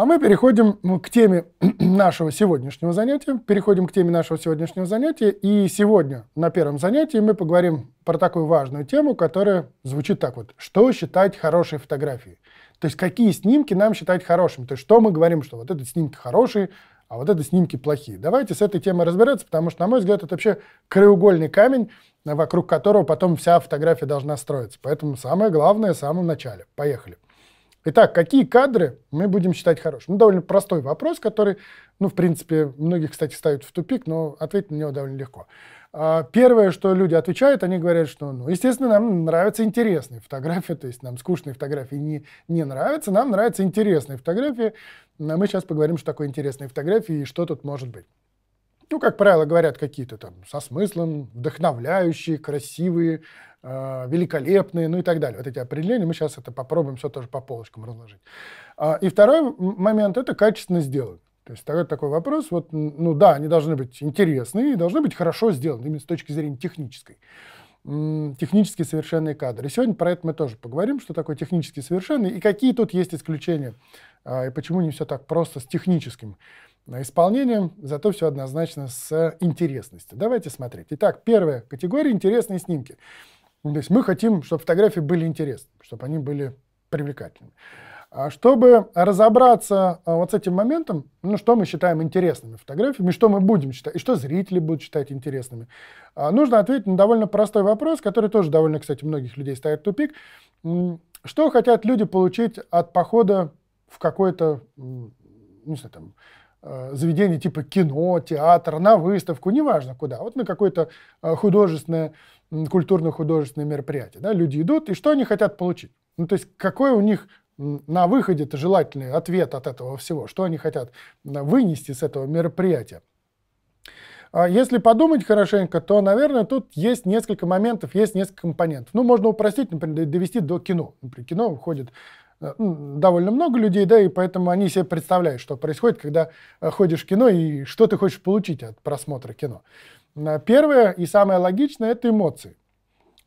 А мы переходим ну, к теме нашего сегодняшнего занятия. Переходим к теме нашего сегодняшнего занятия. И сегодня на первом занятии мы поговорим про такую важную тему, которая звучит так вот. Что считать хорошей фотографией? То есть какие снимки нам считать хорошими? То есть что мы говорим, что вот этот снимки хороший, а вот это снимки плохие. Давайте с этой темой разбираться, потому что, на мой взгляд, это вообще краеугольный камень, вокруг которого потом вся фотография должна строиться. Поэтому самое главное в самом начале. Поехали. Итак, какие кадры мы будем считать хорошими? Ну, довольно простой вопрос, который, ну, в принципе, многих, кстати, ставит в тупик, но ответить на него довольно легко. А, первое, что люди отвечают, они говорят, что, ну, естественно, нам нравятся интересные фотографии, то есть нам скучные фотографии не, не нравятся, нам нравятся интересные фотографии. А мы сейчас поговорим, что такое интересные фотографии и что тут может быть. Ну, как правило, говорят какие-то там со смыслом, вдохновляющие, красивые, а, великолепные, ну и так далее. Вот эти определения, мы сейчас это попробуем все тоже по полочкам разложить. А, и второй момент – это качественно сделано. То есть такой такой вопрос, вот, ну да, они должны быть интересны и должны быть хорошо сделаны именно с точки зрения технической. Технически совершенные кадры. сегодня про это мы тоже поговорим, что такое технически совершенный и какие тут есть исключения, а, и почему не все так просто с техническим исполнением, зато все однозначно с интересностью. Давайте смотреть. Итак, первая категория – интересные снимки. Ну, то есть мы хотим, чтобы фотографии были интересны, чтобы они были привлекательными. А чтобы разобраться а, вот с этим моментом, ну, что мы считаем интересными фотографиями, что мы будем считать, и что зрители будут считать интересными, а, нужно ответить на довольно простой вопрос, который тоже довольно, кстати, многих людей ставит в тупик. Что хотят люди получить от похода в какой-то, не знаю, там, Э, заведение типа кино, театр, на выставку, неважно куда, вот на какое-то э, художественное, культурно-художественное мероприятие. Да, люди идут, и что они хотят получить? Ну, то есть, какой у них на выходе это желательный ответ от этого всего, что они хотят вынести с этого мероприятия. А если подумать хорошенько, то, наверное, тут есть несколько моментов, есть несколько компонентов. Ну, можно упростить, например, довести до кино. Например, кино выходит Э, довольно много людей, да, и поэтому они себе представляют, что происходит, когда э, ходишь в кино и что ты хочешь получить от просмотра кино. Э, первое и самое логичное – это эмоции.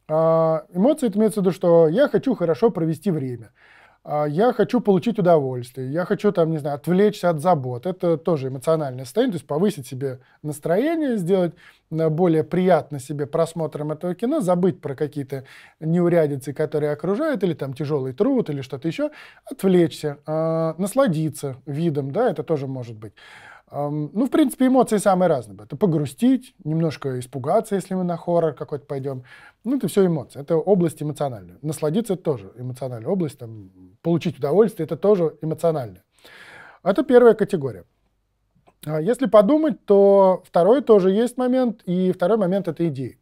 А, эмоции – это имеется в виду, что я хочу хорошо провести время – а, я хочу получить удовольствие, я хочу, там, не знаю, отвлечься от забот. Это тоже эмоциональное состояние, то есть повысить себе настроение, сделать э, более приятно себе просмотром этого кино, забыть про какие-то неурядицы, которые окружают, или там тяжелый труд, или что-то еще, отвлечься, а, насладиться видом, да, это тоже может быть. Ну, в принципе, эмоции самые разные. Это погрустить, немножко испугаться, если мы на хоррор какой-то пойдем. Ну, это все эмоции, это область эмоциональная. Насладиться это тоже эмоциональная область, там, получить удовольствие это тоже эмоционально. Это первая категория. А если подумать, то второй тоже есть момент, и второй момент это идеи.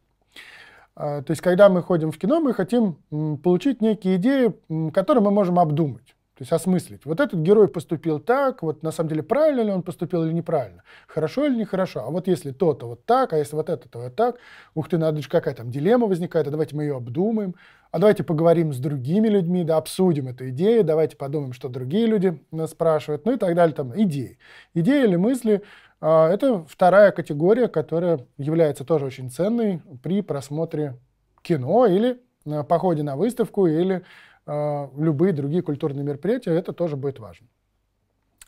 А, то есть, когда мы ходим в кино, мы хотим получить некие идеи, которые мы можем обдумать. То есть осмыслить. Вот этот герой поступил так, вот на самом деле правильно ли он поступил или неправильно, хорошо или нехорошо. А вот если то, то вот так, а если вот это, то вот так. Ух ты, надо же, какая там дилемма возникает, а давайте мы ее обдумаем. А давайте поговорим с другими людьми, да, обсудим эту идею, давайте подумаем, что другие люди нас спрашивают, ну и так далее, там, идеи. Идеи или мысли а, – это вторая категория, которая является тоже очень ценной при просмотре кино или а, походе на выставку, или Э, любые другие культурные мероприятия, это тоже будет важно.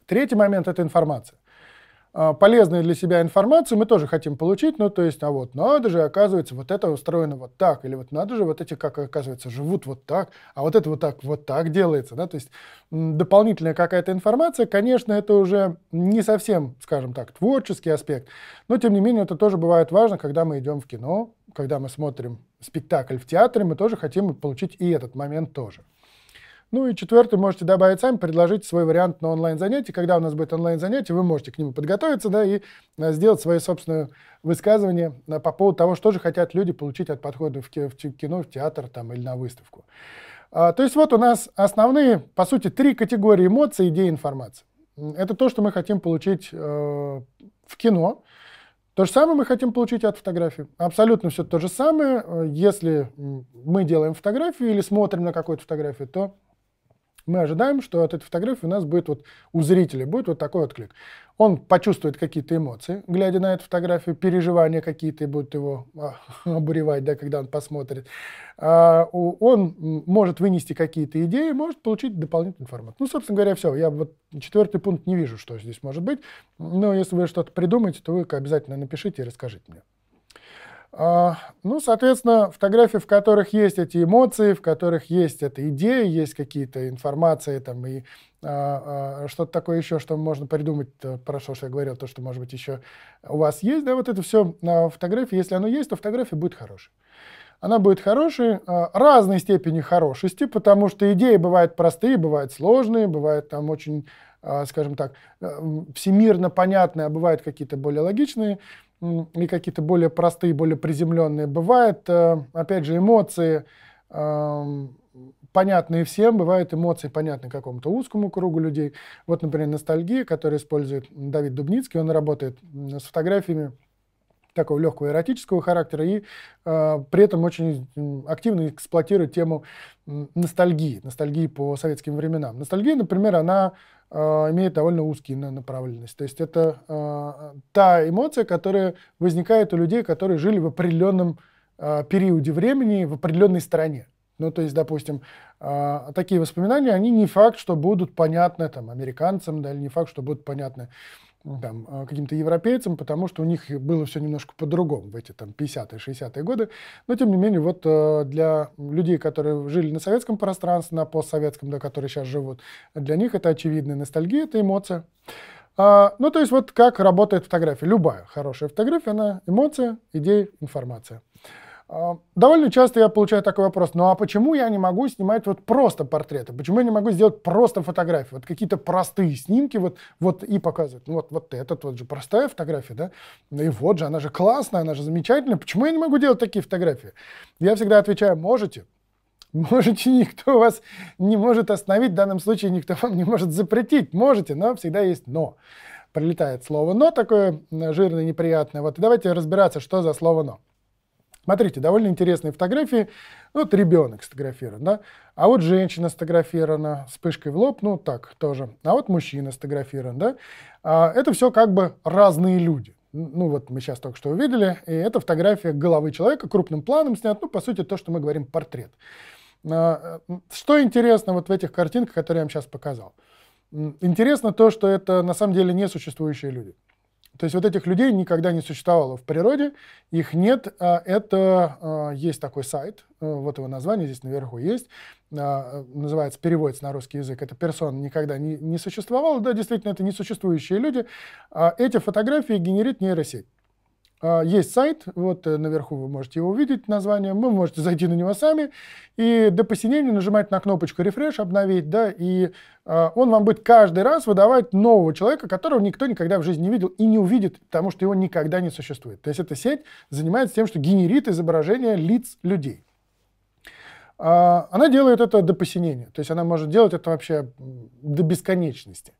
Третий момент – это информация. Э, полезную для себя информацию мы тоже хотим получить, ну, то есть, а вот надо же, оказывается, вот это устроено вот так, или вот надо же, вот эти, как оказывается, живут вот так, а вот это вот так, вот так делается, да, то есть дополнительная какая-то информация, конечно, это уже не совсем, скажем так, творческий аспект, но, тем не менее, это тоже бывает важно, когда мы идем в кино, когда мы смотрим спектакль в театре, мы тоже хотим получить и этот момент тоже. Ну и четвертый, можете добавить сами, предложить свой вариант на онлайн-занятие. Когда у нас будет онлайн-занятие, вы можете к нему подготовиться да, и э, сделать свое собственное высказывание э, по поводу того, что же хотят люди получить от подхода в кино, в театр там, или на выставку. А, то есть вот у нас основные, по сути, три категории эмоций, идеи, информации. Это то, что мы хотим получить э, в кино, то же самое мы хотим получить от фотографии. Абсолютно все то же самое. Э, если мы делаем фотографию или смотрим на какую-то фотографию, то мы ожидаем, что от этой фотографии у нас будет вот у зрителя будет вот такой отклик. Он почувствует какие-то эмоции, глядя на эту фотографию, переживания какие-то будут его а, обуревать, да, когда он посмотрит. А, он может вынести какие-то идеи, может получить дополнительную информацию. Ну, собственно говоря, все. Я вот четвертый пункт не вижу, что здесь может быть. Но если вы что-то придумаете, то вы обязательно напишите и расскажите мне. А, ну, соответственно, фотографии, в которых есть эти эмоции, в которых есть эта идея, есть какие-то информации там и а, а, что-то такое еще, что можно придумать, про что я говорил, то, что, может быть, еще у вас есть, да, вот это все на фотографии, если оно есть, то фотография будет хорошей. Она будет хорошей, разной степени хорошести, потому что идеи бывают простые, бывают сложные, бывают там очень, скажем так, э, всемирно понятные, а бывают какие-то более логичные и какие-то более простые, более приземленные. Бывают, э, опять же, эмоции, эм, понятные всем, бывают эмоции понятны какому-то узкому кругу людей. Вот, например, ностальгия, которую использует Давид Дубницкий, он работает с фотографиями такого легкого эротического характера и э, при этом очень активно эксплуатирует тему ностальгии, ностальгии по советским временам. Ностальгия, например, она э, имеет довольно узкие направленность. То есть это э, та эмоция, которая возникает у людей, которые жили в определенном э, периоде времени, в определенной стране. Ну, то есть, допустим, э, такие воспоминания, они не факт, что будут понятны там, американцам, да, или не факт, что будут понятны там, а, каким-то европейцам, потому что у них было все немножко по-другому в эти там 50-е, 60-е годы. Но, тем не менее, вот э, для людей, которые жили на советском пространстве, на постсоветском, да, которые сейчас живут, для них это очевидная ностальгия, это эмоция. А, ну, то есть вот как работает фотография. Любая хорошая фотография, она эмоция, идея, информация. А, довольно часто я получаю такой вопрос, ну а почему я не могу снимать вот просто портреты? Почему я не могу сделать просто фотографии? Вот какие-то простые снимки вот, вот и показывать? Ну вот, вот этот вот же простая фотография, да? Ну и вот же, она же классная, она же замечательная. Почему я не могу делать такие фотографии? Я всегда отвечаю, можете. Можете, никто вас не может остановить, в данном случае никто вам не может запретить. Можете, но всегда есть но. Прилетает слово «но» такое жирное, неприятное. Вот и давайте разбираться, что за слово «но». Смотрите, довольно интересные фотографии. Ну, вот ребенок сфотографирован, да? А вот женщина сфотографирована с вспышкой в лоб, ну так тоже. А вот мужчина сфотографирован, да? А, это все как бы разные люди. Ну вот мы сейчас только что увидели, и это фотография головы человека крупным планом снят, ну по сути то, что мы говорим портрет. А, что интересно вот в этих картинках, которые я вам сейчас показал? Интересно то, что это на самом деле несуществующие люди. То есть вот этих людей никогда не существовало в природе, их нет. А, это а, есть такой сайт, а, вот его название здесь наверху есть, называется, переводится на русский язык, это персон никогда не, не существовало, да, действительно, это несуществующие люди. Эти фотографии генерит нейросеть. А, есть сайт, вот э, наверху вы можете его увидеть, название, вы можете зайти на него сами, и до посинения нажимать на кнопочку «Рефреш», «Обновить», да, и а, он вам будет каждый раз выдавать нового человека, которого никто никогда в жизни не видел и не увидит, потому что его никогда не существует. То есть эта сеть занимается тем, что генерит изображение лиц людей. А, она делает это до посинения, то есть она может делать это вообще до бесконечности.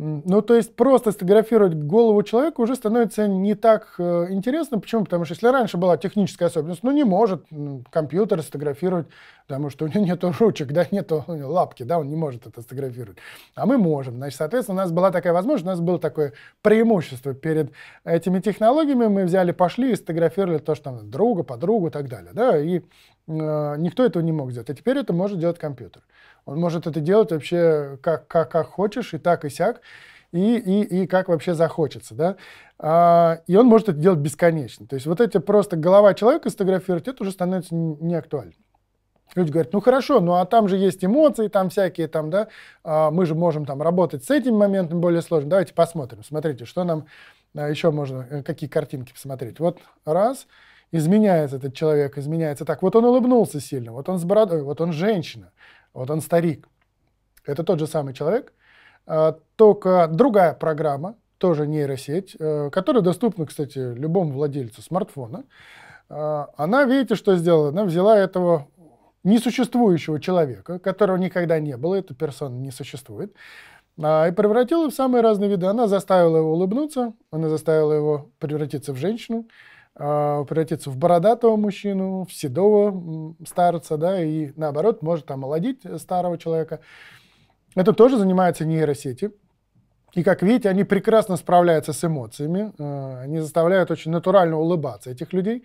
Ну, то есть просто сфотографировать голову человека уже становится не так э, интересно. Почему? Потому что если раньше была техническая особенность, ну, не может компьютер сфотографировать, потому что у него нет ручек, да, нет лапки, да, он не может это сфотографировать. А мы можем. Значит, соответственно, у нас была такая возможность, у нас было такое преимущество перед этими технологиями. Мы взяли, пошли и сфотографировали то, что там друга, подругу и так далее, да, и э, никто этого не мог сделать. А теперь это может делать компьютер. Он может это делать вообще как, как, как хочешь, и так, и сяк, и, и, и как вообще захочется, да. А, и он может это делать бесконечно. То есть вот эти просто голова человека сфотографировать, это уже становится не актуально. Люди говорят, ну хорошо, ну а там же есть эмоции, там всякие, там, да, а мы же можем там работать с этим моментом более сложным. Давайте посмотрим, смотрите, что нам а, еще можно, э, какие картинки посмотреть. Вот раз, изменяется этот человек, изменяется так. Вот он улыбнулся сильно, вот он с бородой, вот он женщина. Вот он старик. Это тот же самый человек, а, только другая программа, тоже нейросеть, э, которая доступна, кстати, любому владельцу смартфона. А, она, видите, что сделала? Она взяла этого несуществующего человека, которого никогда не было, эта персона не существует, а, и превратила в самые разные виды. Она заставила его улыбнуться, она заставила его превратиться в женщину, а, превратиться в бородатого мужчину, в седого старца, да, и наоборот, может омолодить э, старого человека. Это тоже занимаются нейросети. И, как видите, они прекрасно справляются с эмоциями, а, они заставляют очень натурально улыбаться этих людей.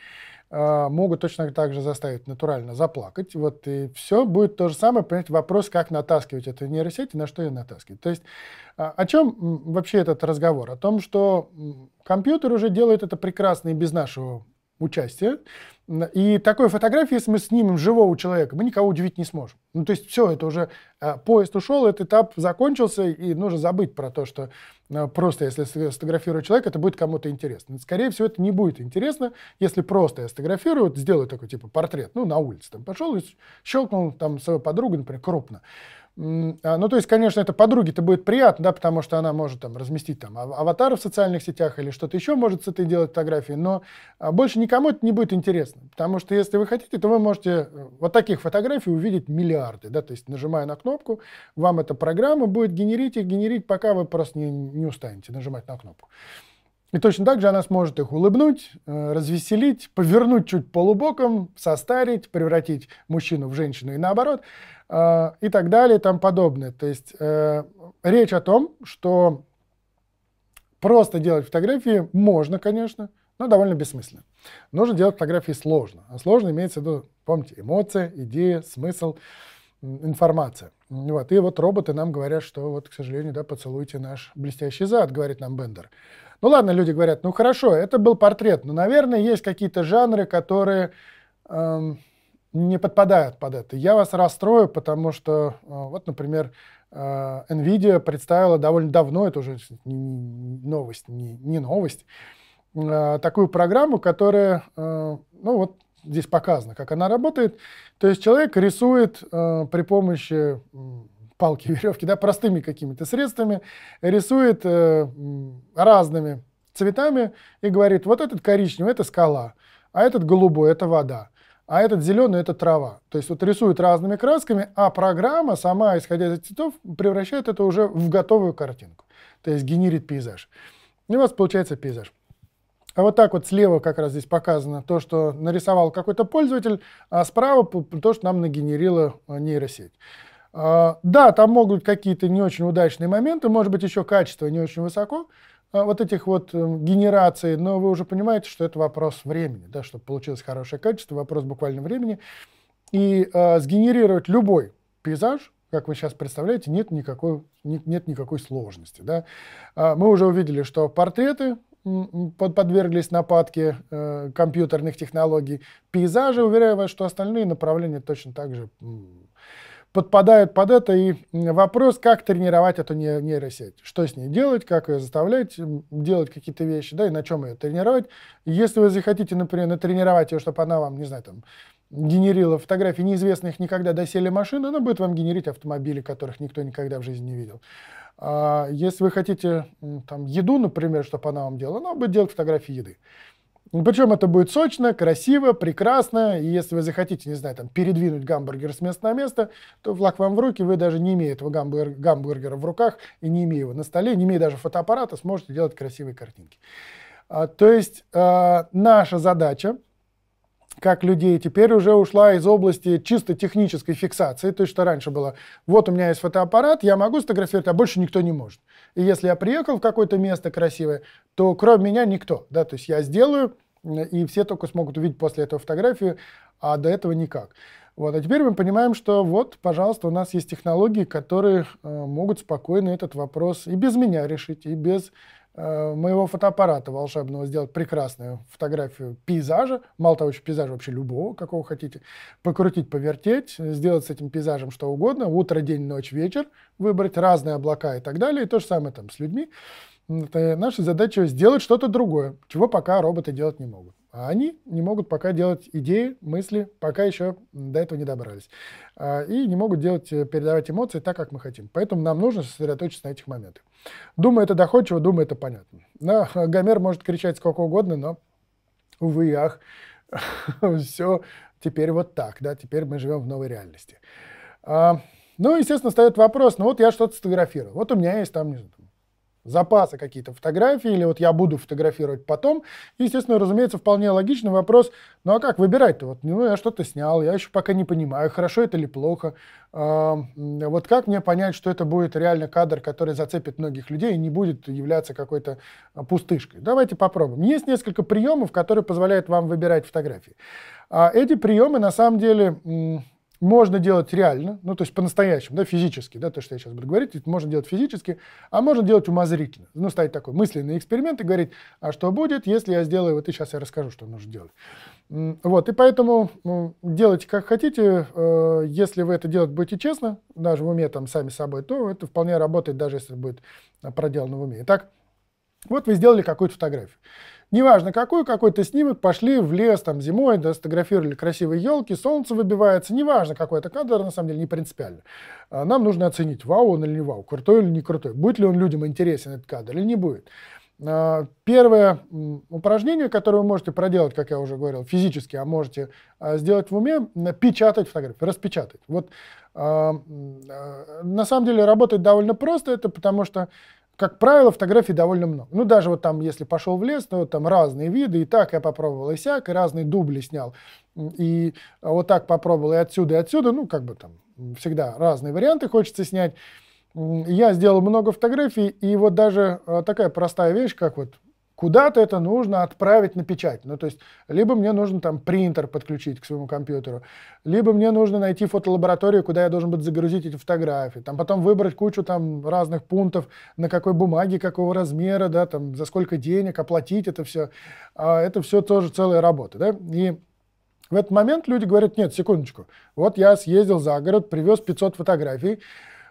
А, могут точно так же заставить натурально заплакать. Вот и все будет то же самое, понимаете, вопрос, как натаскивать эту нейросеть и на что ее натаскивать. То есть а, о чем вообще этот разговор? О том, что компьютер уже делает это прекрасно и без нашего участие. И такой фотографии, если мы снимем живого человека, мы никого удивить не сможем. Ну, то есть все, это уже а, поезд ушел, этот этап закончился, и нужно забыть про то, что а, просто если сфотографирую человека, это будет кому-то интересно. Скорее всего, это не будет интересно, если просто я сфотографирую, сделаю такой типа портрет, ну, на улице там пошел и щелкнул там свою подругу, например, крупно. А, ну, то есть, конечно, это подруге-то будет приятно, да, потому что она может там разместить там аватар в социальных сетях или что-то еще может с этой делать фотографии, но а, больше никому это не будет интересно, потому что если вы хотите, то вы можете э, вот таких фотографий увидеть миллиарды, да, то есть нажимая на кнопку, вам эта программа будет генерить и генерить, пока вы просто не, не устанете нажимать на кнопку. И точно так же она сможет их улыбнуть, э, развеселить, повернуть чуть полубоком, состарить, превратить мужчину в женщину и наоборот, э, и так далее, и тому подобное. То есть э, речь о том, что просто делать фотографии можно, конечно, но довольно бессмысленно. Нужно делать фотографии сложно. А сложно имеется в виду, помните, эмоция, идея, смысл, информация. Вот. И вот роботы нам говорят, что вот, к сожалению, да, поцелуйте наш блестящий зад, говорит нам Бендер. Ну ладно, люди говорят, ну хорошо, это был портрет, но, наверное, есть какие-то жанры, которые эм, не подпадают под это. Я вас расстрою, потому что, э, вот, например, э, Nvidia представила довольно давно, это уже новость, не, не новость, э, такую программу, которая, э, ну вот, здесь показано, как она работает. То есть человек рисует э, при помощи палки, веревки, да, простыми какими-то средствами, рисует э, разными цветами и говорит, вот этот коричневый – это скала, а этот голубой – это вода, а этот зеленый – это трава. То есть вот рисует разными красками, а программа сама, исходя из цветов, превращает это уже в готовую картинку. То есть генерит пейзаж. И у вас получается пейзаж. А вот так вот слева как раз здесь показано то, что нарисовал какой-то пользователь, а справа то, что нам нагенерила э, нейросеть. А, да, там могут быть какие-то не очень удачные моменты, может быть, еще качество не очень высоко а, вот этих вот эм, генераций, но вы уже понимаете, что это вопрос времени, да, чтобы получилось хорошее качество, вопрос буквально времени. И э, сгенерировать любой пейзаж, как вы сейчас представляете, нет никакой, нет, нет никакой сложности. Да? мы уже увидели, что портреты подверглись нападке э, компьютерных технологий, пейзажи, уверяю вас, что остальные направления точно так же подпадают под это. И вопрос, как тренировать эту нейросеть, что с ней делать, как ее заставлять делать какие-то вещи, да, и на чем ее тренировать. Если вы захотите, например, натренировать ее, чтобы она вам, не знаю, там, генерила фотографии неизвестных никогда доселе машин, она будет вам генерить автомобили, которых никто никогда в жизни не видел. А если вы хотите там, еду, например, чтобы она вам делала, она будет делать фотографии еды. Ну, Причем это будет сочно, красиво, прекрасно. И если вы захотите, не знаю, там, передвинуть гамбургер с места на место, то флаг вам в руки, вы даже не имея этого гамбур гамбургера в руках и не имея его на столе, не имея даже фотоаппарата, сможете делать красивые картинки. А, то есть а, наша задача как людей теперь уже ушла из области чисто технической фиксации, то есть что раньше было, вот у меня есть фотоаппарат, я могу сфотографировать, а больше никто не может. И если я приехал в какое-то место красивое, то кроме меня никто, да, то есть я сделаю, и все только смогут увидеть после этого фотографию, а до этого никак. Вот, а теперь мы понимаем, что вот, пожалуйста, у нас есть технологии, которые э, могут спокойно этот вопрос и без меня решить, и без э, моего фотоаппарата волшебного сделать прекрасную фотографию пейзажа, мало того, что пейзажа вообще любого, какого хотите, покрутить, повертеть, сделать с этим пейзажем что угодно, утро, день, ночь, вечер, выбрать разные облака и так далее, и то же самое там с людьми. Это наша задача сделать что-то другое, чего пока роботы делать не могут. А они не могут пока делать идеи, мысли, пока еще до этого не добрались. А, и не могут делать, э, передавать эмоции так, как мы хотим. Поэтому нам нужно сосредоточиться на этих моментах. Думаю, это доходчиво, думаю, это понятно. Но Гомер может кричать сколько угодно, но, увы и ах, все теперь вот так, да, теперь мы живем в новой реальности. А, ну, естественно, встает вопрос, ну вот я что-то сфотографировал, вот у меня есть там, не знаю, запасы какие-то фотографии, или вот я буду фотографировать потом. И, естественно, разумеется, вполне логичный вопрос, ну а как выбирать-то? Вот, ну, я что-то снял, я еще пока не понимаю, хорошо это или плохо. Э, вот как мне понять, что это будет реально кадр, который зацепит многих людей и не будет являться какой-то а, пустышкой? Давайте попробуем. Есть несколько приемов, которые позволяют вам выбирать фотографии. А эти приемы, на самом деле, можно делать реально, ну, то есть по-настоящему, да, физически, да, то, что я сейчас буду говорить, это можно делать физически, а можно делать умозрительно. Ну, ставить такой мысленный эксперимент и говорить, а что будет, если я сделаю, вот и сейчас я расскажу, что нужно делать. Вот, и поэтому ну, делайте как хотите, э, если вы это делать будете честно, даже в уме там сами собой, то это вполне работает, даже если будет а, проделано в уме. Итак, вот вы сделали какую-то фотографию неважно какой, какой-то снимок, пошли в лес там зимой, да, сфотографировали красивые елки, солнце выбивается, неважно какой это кадр, на самом деле не принципиально. А, нам нужно оценить, вау он или не вау, крутой или не крутой, будет ли он людям интересен этот кадр или не будет. А, первое упражнение, которое вы можете проделать, как я уже говорил, физически, а можете а, сделать в уме, напечатать фотографию, распечатать. Вот на самом деле работает довольно просто, это потому что как правило, фотографий довольно много. Ну, даже вот там, если пошел в лес, ну, там разные виды, и так я попробовал, и сяк, и разные дубли снял, и а, вот так попробовал, и отсюда, и отсюда, ну, как бы там всегда разные варианты хочется снять. Я сделал много фотографий, и вот даже а, такая простая вещь, как вот куда-то это нужно отправить на печать. Ну, то есть, либо мне нужно там принтер подключить к своему компьютеру, либо мне нужно найти фотолабораторию, куда я должен буду загрузить эти фотографии, там потом выбрать кучу там разных пунктов, на какой бумаге, какого размера, да, там, за сколько денег, оплатить это все. А это все тоже целая работа, да. И в этот момент люди говорят, нет, секундочку, вот я съездил за город, привез 500 фотографий,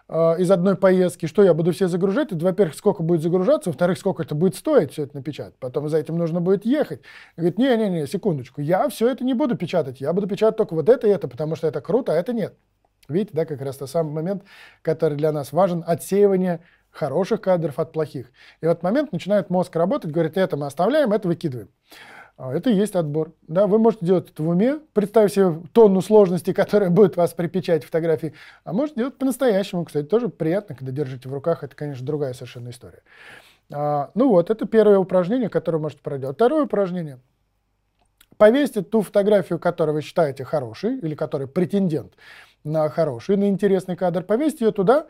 Э, из одной поездки, что я буду все загружать, это, во-первых, сколько будет загружаться, во-вторых, сколько это будет стоить все это напечатать, потом за этим нужно будет ехать. И говорит, не-не-не, секундочку, я все это не буду печатать, я буду печатать только вот это и это, потому что это круто, а это нет. Видите, да, как раз тот самый момент, который для нас важен, отсеивание хороших кадров от плохих. И в этот момент начинает мозг работать, говорит, это мы оставляем, это выкидываем. А, это и есть отбор. Да, вы можете делать это в уме, представив себе тонну сложности, которая будет вас при фотографии, а можете делать по-настоящему, кстати, тоже приятно, когда держите в руках, это, конечно, другая совершенно история. А, ну вот, это первое упражнение, которое можете проделать. Второе упражнение. Повесьте ту фотографию, которую вы считаете хорошей, или которая претендент на хороший, на интересный кадр, повесьте ее туда,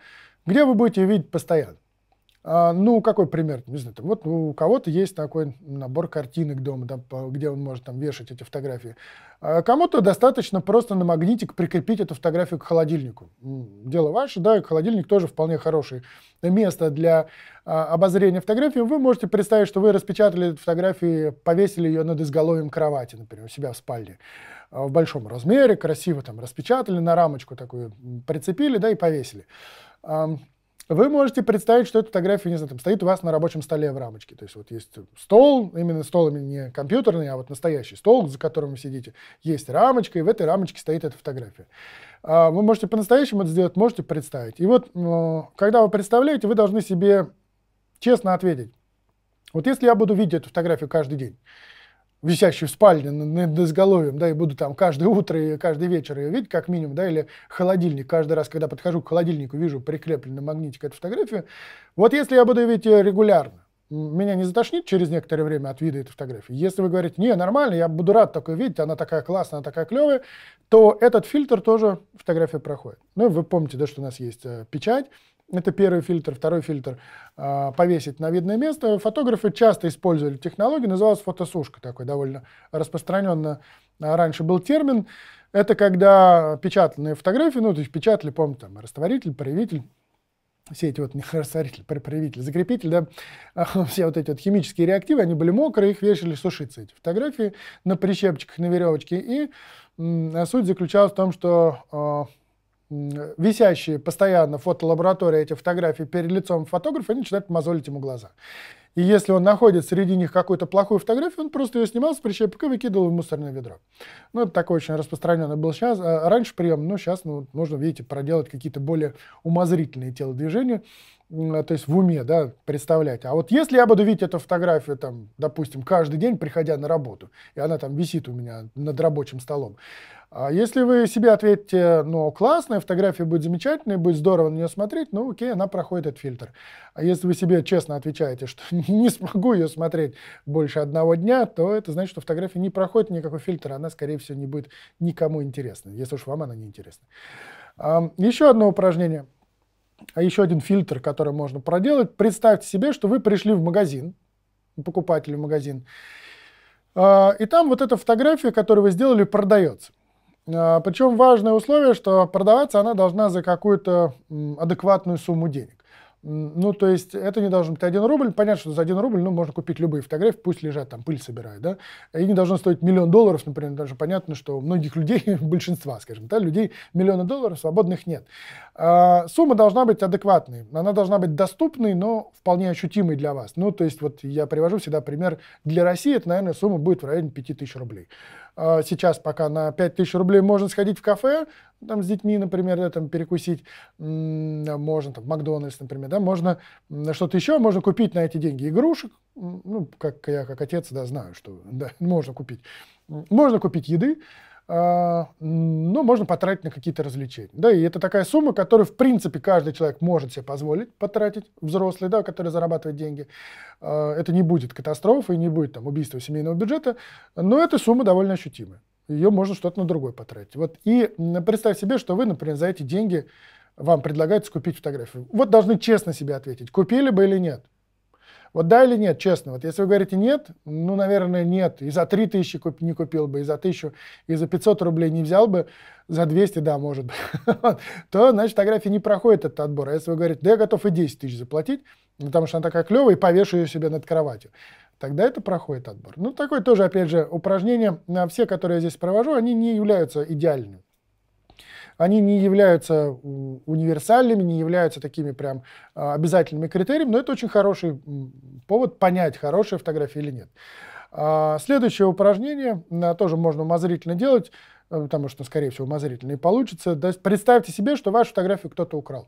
где вы будете видеть постоянно. А, ну, какой пример? Не знаю, вот у кого-то есть такой набор картинок дома, да, где он может там вешать эти фотографии. А кому-то достаточно просто на магнитик прикрепить эту фотографию к холодильнику. Дело ваше, да, холодильник тоже вполне хорошее место для а, обозрения фотографии. Вы можете представить, что вы распечатали эту фотографию, повесили ее над изголовьем кровати, например, у себя в спальне в большом размере, красиво там распечатали, на рамочку такую прицепили, да, и повесили вы можете представить, что эта фотография, не знаю, там, стоит у вас на рабочем столе в рамочке. То есть вот есть стол, именно стол не компьютерный, а вот настоящий стол, за которым вы сидите. Есть рамочка, и в этой рамочке стоит эта фотография. А, вы можете по-настоящему это сделать, можете представить. И вот, ну, когда вы представляете, вы должны себе честно ответить. Вот если я буду видеть эту фотографию каждый день, висящей в спальне над изголовьем, да, и буду там каждое утро и каждый вечер ее видеть, как минимум, да, или холодильник. Каждый раз, когда подхожу к холодильнику, вижу прикрепленный магнитик эту фотографию. Вот если я буду видеть регулярно, меня не затошнит через некоторое время от вида этой фотографии? Если вы говорите, не, нормально, я буду рад такое видеть, она такая классная, она такая клевая, то этот фильтр тоже фотография проходит. Ну, вы помните, да, что у нас есть э, печать, это первый фильтр, второй фильтр э, повесить на видное место. Фотографы часто использовали технологию, называлась фотосушка, такой довольно распространенно а раньше был термин. Это когда печатанные фотографии, ну, то есть печатали, помню, там, растворитель, проявитель, все эти вот растворитель, проявитель, закрепитель, да, все вот эти вот химические реактивы, они были мокрые, их вешали сушиться, эти фотографии, на прищепчиках, на веревочке. И а суть заключалась в том, что а, висящие постоянно в фотолаборатории эти фотографии перед лицом фотографа, они начинают мозолить ему глаза. И если он находит среди них какую-то плохую фотографию, он просто ее снимал с прищепка и выкидывал в мусорное ведро. Ну, это такой очень распространенный был сейчас. А раньше прием, но сейчас ну, нужно, видите, проделать какие-то более умозрительные телодвижения, то есть в уме, да, представлять. А вот если я буду видеть эту фотографию, там, допустим, каждый день, приходя на работу, и она там висит у меня над рабочим столом, а если вы себе ответите, ну, классная фотография будет замечательная, будет здорово на нее смотреть, ну, окей, она проходит этот фильтр. А если вы себе честно отвечаете, что не смогу ее смотреть больше одного дня, то это значит, что фотография не проходит никакой фильтр, она, скорее всего, не будет никому интересна, если уж вам она не интересна. Еще одно упражнение, а еще один фильтр, который можно проделать. Представьте себе, что вы пришли в магазин, покупатель в магазин, а, и там вот эта фотография, которую вы сделали, продается. А, Причем важное условие, что продаваться она должна за какую-то адекватную сумму денег. Ну, то есть это не должен быть один рубль. Понятно, что за один рубль ну, можно купить любые фотографии, пусть лежат там, пыль собирают. Да? И не должно стоить миллион долларов, например. Даже понятно, что у многих людей, большинства, скажем, да, людей миллиона долларов, свободных нет. А, сумма должна быть адекватной. Она должна быть доступной, но вполне ощутимой для вас. Ну, то есть вот я привожу всегда пример. Для России это, наверное, сумма будет в районе 5000 рублей. А, сейчас пока на 5000 рублей можно сходить в кафе, там с детьми, например, да, там перекусить, можно там Макдональдс, например, да, можно что-то еще, можно купить на эти деньги игрушек, ну, как я, как отец, да, знаю, что да, можно купить. Можно купить еды, а, ну, можно потратить на какие-то развлечения. Да, и это такая сумма, которую, в принципе, каждый человек может себе позволить потратить, взрослый, да, который зарабатывает деньги. А, это не будет катастрофой и не будет там убийства семейного бюджета, но эта сумма довольно ощутимая. Ее можно что-то на другое потратить. Вот. И представь себе, что вы, например, за эти деньги вам предлагают скупить фотографию. Вот должны честно себе ответить, купили бы или нет. Вот да или нет, честно. Вот если вы говорите нет, ну, наверное, нет. И за 3000 куп, не купил бы, и за 1000, и за 500 рублей не взял бы, за 200, да, может быть. То, значит, фотографии не проходит этот отбор. А если вы говорите, да я готов и 10 тысяч заплатить, ну, потому что она такая клевая, и повешу ее себе над кроватью. Тогда это проходит отбор. Ну, такое тоже, опять же, упражнение. Все, которые я здесь провожу, они не являются идеальными. Они не являются универсальными, не являются такими прям а, обязательными критериями, но это очень хороший повод понять, хорошая фотография или нет. А, следующее упражнение тоже можно умозрительно делать, э, потому что, скорее всего, умозрительно и получится. Представьте себе, что вашу фотографию кто-то украл.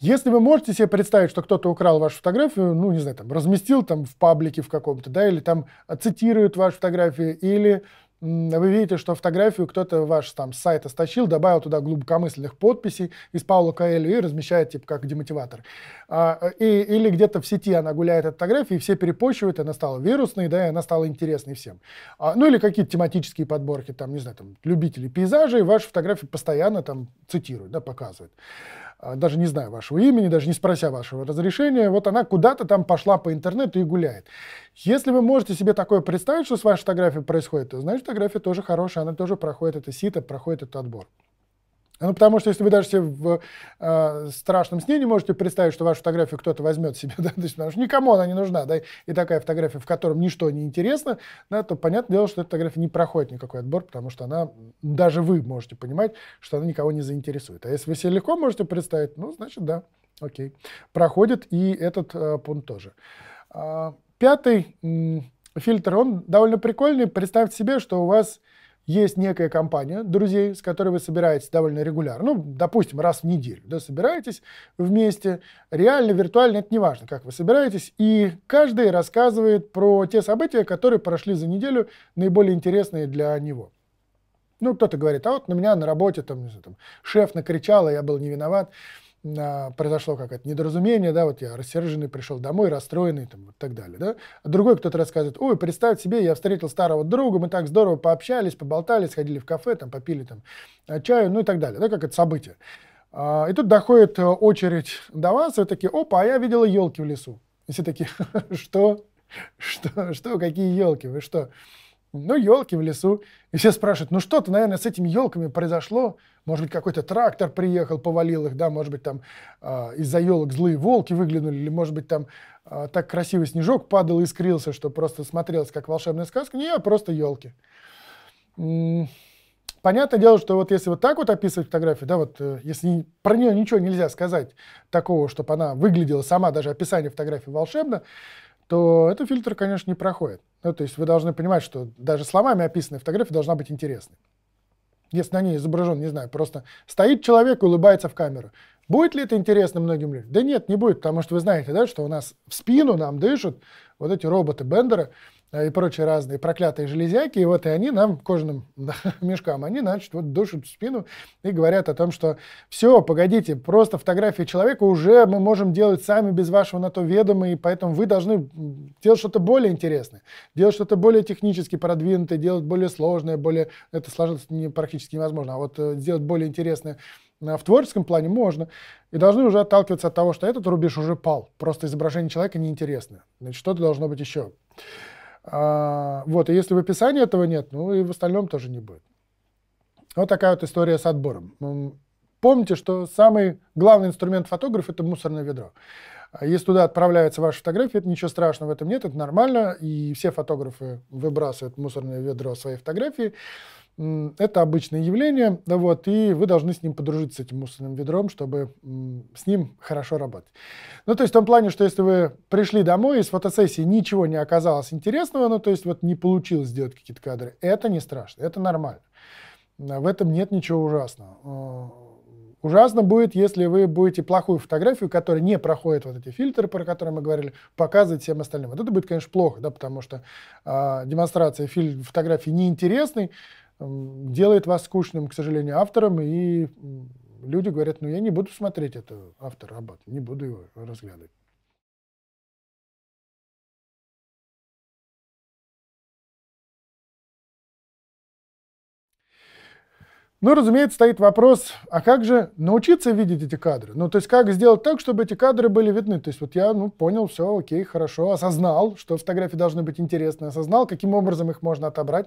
Если вы можете себе представить, что кто-то украл вашу фотографию, ну, не знаю, там, разместил там в паблике в каком-то, да, или там цитирует вашу фотографию, или вы видите, что фотографию кто-то ваш там с сайта стащил, добавил туда глубокомысленных подписей из Паула Коэльо и размещает типа как демотиватор. А, и, или где-то в сети она гуляет от фотографии, и все перепощивают, и она стала вирусной, да, и она стала интересной всем. А, ну или какие-то тематические подборки, там, не знаю, там, любители пейзажей, ваши фотографии постоянно там цитируют, да, показывают. А, даже не знаю вашего имени, даже не спрося вашего разрешения, вот она куда-то там пошла по интернету и гуляет. Если вы можете себе такое представить, что с вашей фотографией происходит, то значит фотография тоже хорошая, она тоже проходит это сито, проходит этот отбор. Ну, потому что если вы даже себе в э, страшном сне не можете представить, что вашу фотографию кто-то возьмет себе, да, то есть, потому что никому она не нужна, да, и такая фотография, в котором ничто не интересно, да, то понятное дело, что эта фотография не проходит никакой отбор, потому что она, даже вы можете понимать, что она никого не заинтересует. А если вы себе легко можете представить, ну, значит, да, окей. Проходит и этот э, пункт тоже. Э, пятый э, фильтр, он довольно прикольный. Представьте себе, что у вас есть некая компания друзей, с которой вы собираетесь довольно регулярно, ну, допустим, раз в неделю, да, собираетесь вместе, реально, виртуально, это не важно, как вы собираетесь, и каждый рассказывает про те события, которые прошли за неделю, наиболее интересные для него. Ну, кто-то говорит, а вот на меня на работе, там, там шеф накричал, а я был не виноват произошло какое-то недоразумение, да, вот я рассерженный пришел домой, расстроенный, там, вот так далее, да. А другой кто-то рассказывает, ой, представь себе, я встретил старого друга, мы так здорово пообщались, поболтали, сходили в кафе, там, попили там а, чаю, ну и так далее, да, как это событие. А, и тут доходит э, очередь до вас, и вы такие, опа, а я видела елки в лесу. И все такие, что? Что? Что? Какие елки? Вы что? ну, елки в лесу. И все спрашивают, ну что-то, наверное, с этими елками произошло. Может быть, какой-то трактор приехал, повалил их, да, может быть, там э, из-за елок злые волки выглянули, или, может быть, там э, так красивый снежок падал и искрился, что просто смотрелось, как волшебная сказка. Не, а просто елки. Понятное дело, что вот если вот так вот описывать фотографию, да, вот э, если про нее ничего нельзя сказать такого, чтобы она выглядела сама, даже описание фотографии волшебно, то этот фильтр, конечно, не проходит. Ну, то есть вы должны понимать, что даже словами описанная фотография должна быть интересной. Если на ней изображен, не знаю, просто стоит человек и улыбается в камеру. Будет ли это интересно многим людям? Да нет, не будет, потому что вы знаете, да, что у нас в спину нам дышат вот эти роботы бендеры Э, и прочие разные проклятые железяки, и вот и они нам, кожаным мешкам, они, значит, вот душат спину и говорят о том, что все, погодите, просто фотографии человека уже мы можем делать сами без вашего на то ведома, и поэтому вы должны делать что-то более интересное, делать что-то более технически продвинутое, делать более сложное, более... Это сложилось не, практически невозможно, а вот э, сделать более интересное э, в творческом плане можно. И должны уже отталкиваться от того, что этот рубеж уже пал. Просто изображение человека неинтересное, Значит, что-то должно быть еще. А, вот, и если в описании этого нет, ну и в остальном тоже не будет. Вот такая вот история с отбором. Ну, помните, что самый главный инструмент фотографа – это мусорное ведро. Если туда отправляется ваша фотография, это ничего страшного в этом нет, это нормально, и все фотографы выбрасывают в мусорное ведро свои фотографии это обычное явление, да вот, и вы должны с ним подружиться, с этим мусорным ведром, чтобы с ним хорошо работать. Ну, то есть в том плане, что если вы пришли домой, из фотосессии ничего не оказалось интересного, ну, то есть вот не получилось сделать какие-то кадры, это не страшно, это нормально. В этом нет ничего ужасного. Э, ужасно будет, если вы будете плохую фотографию, которая не проходит вот эти фильтры, про которые мы говорили, показывать всем остальным. Вот это будет, конечно, плохо, да, потому что э, демонстрация фотографии неинтересной, делает вас скучным, к сожалению, автором, и люди говорят, ну я не буду смотреть эту автор работу, не буду его разглядывать. Ну, разумеется, стоит вопрос, а как же научиться видеть эти кадры? Ну, то есть как сделать так, чтобы эти кадры были видны? То есть вот я, ну, понял, все, окей, хорошо, осознал, что фотографии должны быть интересны, осознал, каким образом их можно отобрать,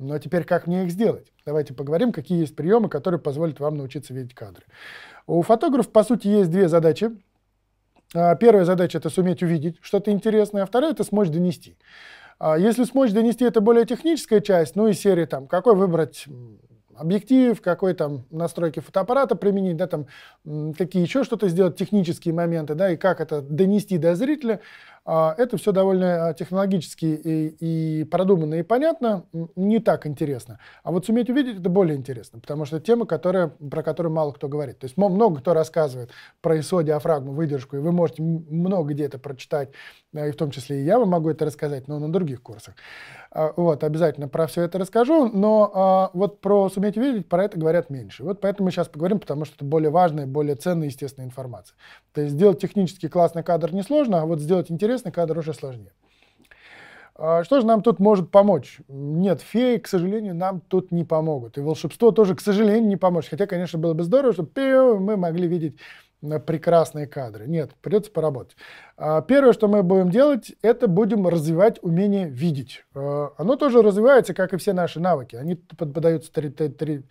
но ну, а теперь как мне их сделать? Давайте поговорим, какие есть приемы, которые позволят вам научиться видеть кадры. У фотографов, по сути, есть две задачи. А, первая задача – это суметь увидеть что-то интересное, а вторая – это смочь донести. А, если смочь донести, это более техническая часть, ну и серия там, какой выбрать объектив, какой там настройки фотоаппарата применить, да, там, какие еще что-то сделать, технические моменты, да, и как это донести до зрителя – а, это все довольно а, технологически и, и продуманно и понятно, не так интересно. А вот суметь увидеть это более интересно, потому что тема, которая, про которую мало кто говорит. То есть много кто рассказывает про ИСО, диафрагму, выдержку, и вы можете много где это прочитать, а, и в том числе и я вам могу это рассказать, но на других курсах. Вот, обязательно про все это расскажу, но вот про суметь увидеть, про это говорят меньше. Вот поэтому мы сейчас поговорим, потому что это более важная, более ценная, естественная информация. То есть сделать технически классный кадр несложно, а вот сделать интересный интересный кадр уже сложнее. А что же нам тут может помочь? Нет, феи, к сожалению, нам тут не помогут. И волшебство тоже, к сожалению, не поможет. Хотя, конечно, было бы здорово, чтобы мы могли видеть э, прекрасные кадры. Нет, придется поработать. А первое, что мы будем делать, это будем развивать умение видеть. Э, оно тоже развивается, как и все наши навыки. Они поддаются три, три, три,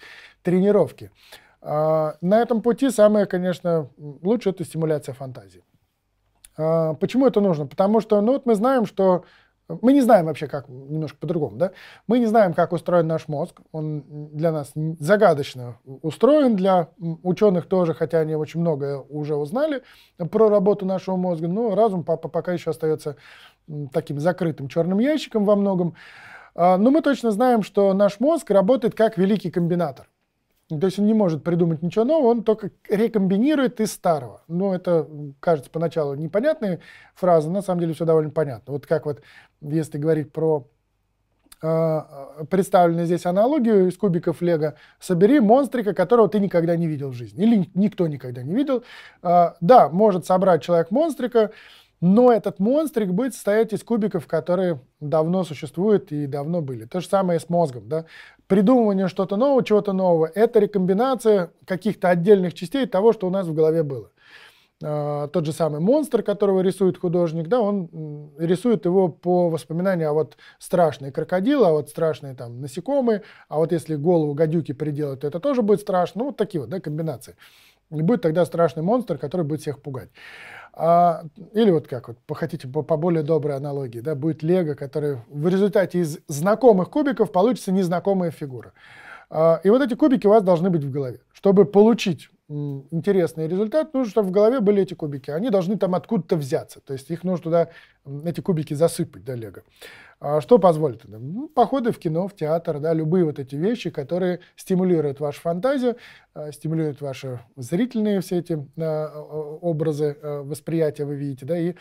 тренировке. А на этом пути самое, конечно, лучше это стимуляция фантазии. А, почему это нужно? Потому что, ну вот мы знаем, что э, мы не знаем вообще, как, немножко по-другому, да? Мы не знаем, как устроен наш мозг. Он для нас загадочно устроен, для ученых тоже, хотя они очень многое уже узнали про работу нашего мозга, но разум пока еще остается таким закрытым черным ящиком во многом. А, но мы точно знаем, что наш мозг работает как великий комбинатор. То есть он не может придумать ничего нового, он только рекомбинирует из старого. но ну, это кажется поначалу непонятная фраза, на самом деле все довольно понятно. Вот как вот, если говорить про э, представленную здесь аналогию из кубиков Лего, собери монстрика, которого ты никогда не видел в жизни, или никто никогда не видел. Э, да, может собрать человек монстрика, но этот монстрик будет состоять из кубиков, которые давно существуют и давно были. То же самое и с мозгом. Да? Придумывание что-то нового, чего-то нового – это рекомбинация каких-то отдельных частей того, что у нас в голове было. А, тот же самый монстр, которого рисует художник, да, он рисует его по воспоминанию, а вот страшные крокодилы, а вот страшные там насекомые, а вот если голову гадюки приделать, то это тоже будет страшно. Ну, вот такие вот да, комбинации. И будет тогда страшный монстр, который будет всех пугать. А, или вот как вот, похотите по, по более доброй аналогии, да, будет лего, который в результате из знакомых кубиков получится незнакомая фигура. А, и вот эти кубики у вас должны быть в голове. Чтобы получить интересный результат, нужно, чтобы в голове были эти кубики. Они должны там откуда-то взяться. То есть их нужно туда, эти кубики засыпать, да, лего. А что позволит это? Ну, походы в кино, в театр, да, любые вот эти вещи, которые стимулируют вашу фантазию, э, стимулируют ваши зрительные все эти э, образы, э, восприятия вы видите, да, и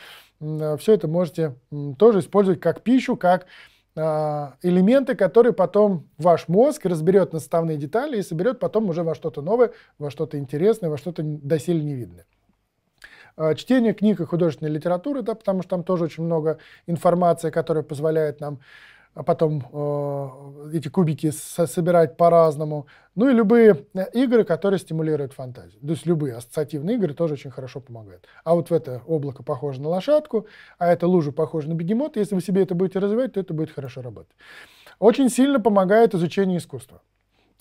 все это можете тоже использовать как пищу, как а, элементы, которые потом ваш мозг разберет наставные детали и соберет потом уже во что-то новое, во что-то интересное, во что-то доселе невидное. А, чтение книг и художественной литературы, да, потому что там тоже очень много информации, которая позволяет нам а потом э, эти кубики со- собирать по-разному. Ну и любые э, игры, которые стимулируют фантазию. То есть любые ассоциативные игры тоже очень хорошо помогают. А вот в это облако похоже на лошадку, а это лужа похоже на бегемот. Если вы себе это будете развивать, то это будет хорошо работать. Очень сильно помогает изучение искусства.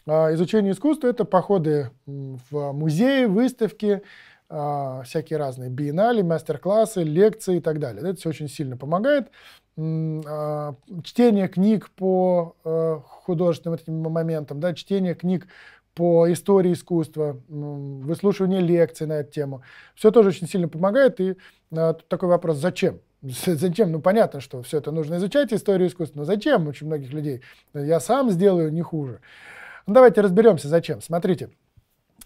А, изучение искусства — это походы в музеи, выставки, а, всякие разные биеннали, мастер-классы, лекции и так далее. Это все очень сильно помогает. А, чтение книг по э, художественным этим моментам, да, чтение книг по истории искусства, выслушивание лекций на эту тему. Все тоже очень сильно помогает. И а, такой вопрос, зачем? Зачем? Ну, понятно, что все это нужно изучать, историю искусства, но зачем очень многих людей? Я сам сделаю не хуже. Ну, давайте разберемся, зачем. Смотрите,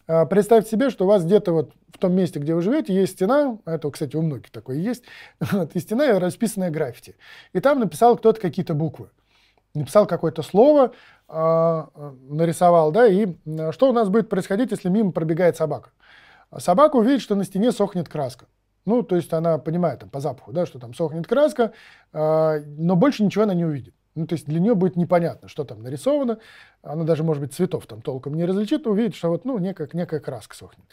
а, представьте себе, что у вас где-то вот в том месте, где вы живете, есть стена, а это, кстати, у многих такое есть, вот, и стена, расписанная граффити. И там написал кто-то какие-то буквы. Написал какое-то слово, э, нарисовал, да, и что у нас будет происходить, если мимо пробегает собака? Собака увидит, что на стене сохнет краска. Ну, то есть она понимает там, по запаху, да, что там сохнет краска, э, но больше ничего она не увидит. Ну, то есть для нее будет непонятно, что там нарисовано. Она даже, может быть, цветов там толком не различит, увидит, что вот, ну, некая, некая краска сохнет.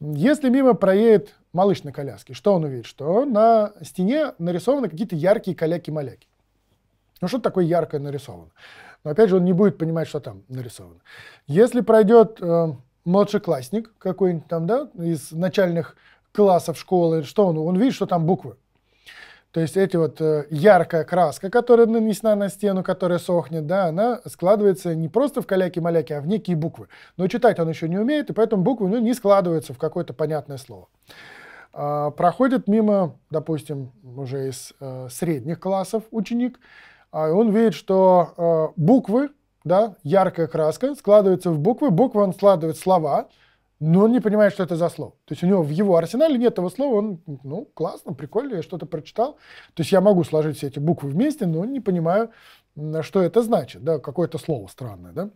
Если мимо проедет малыш на коляске, что он увидит? Что на стене нарисованы какие-то яркие каляки-маляки. Ну, что такое яркое нарисовано? Но, опять же, он не будет понимать, что там нарисовано. Если пройдет э, младшеклассник какой-нибудь там, да, из начальных классов школы, что он? Он видит, что там буквы. То есть эти вот э, яркая краска, которая нанесена на стену, которая сохнет, да, она складывается не просто в каляки-маляки, а в некие буквы. Но читать он еще не умеет, и поэтому буквы у ну, него не складываются в какое-то понятное слово. А, проходит мимо, допустим, уже из э, средних классов ученик, и а он видит, что э, буквы, да, яркая краска складывается в буквы, буквы он складывает слова – но он не понимает, что это за слово. То есть у него в его арсенале нет этого слова, он, ну, классно, прикольно, я что-то прочитал. То есть я могу сложить все эти буквы вместе, но не понимаю, что это значит, да, какое-то слово странное, да.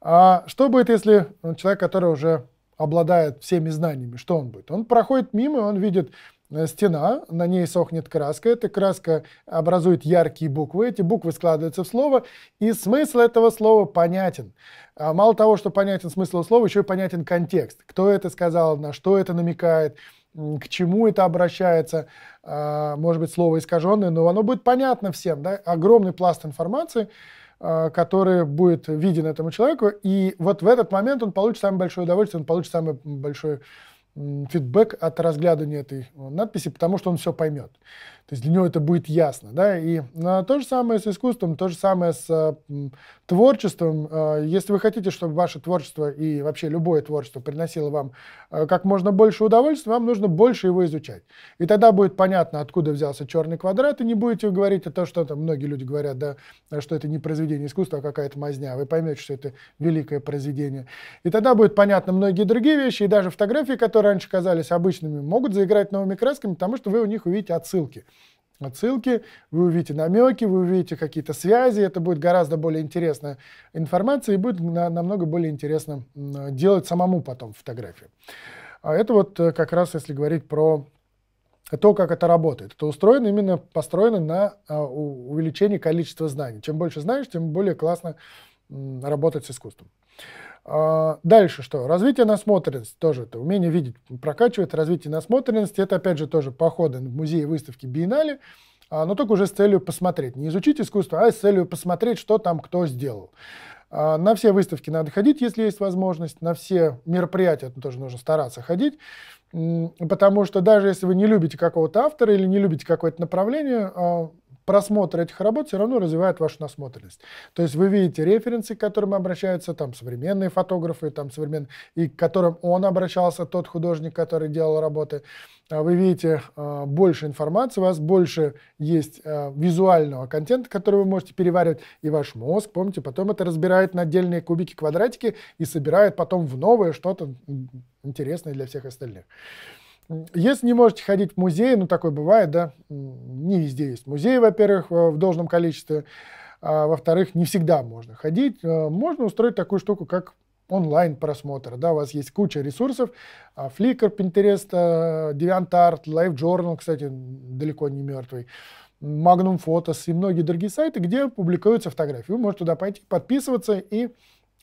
А что будет, если человек, который уже обладает всеми знаниями, что он будет? Он проходит мимо, он видит Э, стена, на ней сохнет краска, эта краска образует яркие буквы, эти буквы складываются в слово, и смысл этого слова понятен. А, мало того, что понятен смысл слова, еще и понятен контекст. Кто это сказал, на что это намекает, к чему это обращается, а, может быть, слово искаженное, но оно будет понятно всем, да, огромный пласт информации, а, который будет виден этому человеку, и вот в этот момент он получит самое большое удовольствие, он получит самое большое фидбэк от разглядывания этой э, надписи, потому что он все поймет. То есть для него это будет ясно. Да? И э, то же самое с искусством, то же самое с э, творчеством. Если вы хотите, чтобы ваше творчество и вообще любое творчество приносило вам как можно больше удовольствия, вам нужно больше его изучать. И тогда будет понятно, откуда взялся черный квадрат, и не будете говорить о том, что там многие люди говорят, да, что это не произведение искусства, а какая-то мазня. Вы поймете, что это великое произведение. И тогда будет понятно многие другие вещи, и даже фотографии, которые которые раньше казались обычными, могут заиграть новыми красками, потому что вы у них увидите отсылки. Отсылки, вы увидите намеки, вы увидите какие-то связи, это будет гораздо более интересная информация и будет на, намного более интересно делать самому потом фотографию А это вот э, как раз если говорить про то, как это работает. Это устроено именно, построено на а, увеличении количества знаний. Чем больше знаешь, тем более классно работать с искусством. А, дальше что? Развитие насмотренности тоже это умение видеть прокачивает. Развитие насмотренности это опять же тоже походы в музеи, выставки, биеннале, а, но только уже с целью посмотреть. Не изучить искусство, а с целью посмотреть, что там кто сделал. А, на все выставки надо ходить, если есть возможность. На все мероприятия тоже нужно стараться ходить. Потому что даже если вы не любите какого-то автора или не любите какое-то направление, просмотр этих работ все равно развивает вашу насмотренность. То есть вы видите референсы, к которым обращаются там современные фотографы, там современные, и к которым он обращался, тот художник, который делал работы. А вы видите э, больше информации, у вас больше есть э, визуального контента, который вы можете переваривать, и ваш мозг, помните, потом это разбирает на отдельные кубики, квадратики и собирает потом в новое что-то интересное для всех остальных. Если не можете ходить в музей, ну такое бывает, да, не везде есть музей, во-первых, э, в должном количестве, а, во-вторых, не всегда можно ходить, э, можно устроить такую штуку, как онлайн просмотр, да, у вас есть куча ресурсов, а, Flickr, Pinterest, э, DeviantArt, LiveJournal, кстати, далеко не мертвый, Magnum Photos и многие другие сайты, где публикуются фотографии. Вы можете туда пойти, подписываться и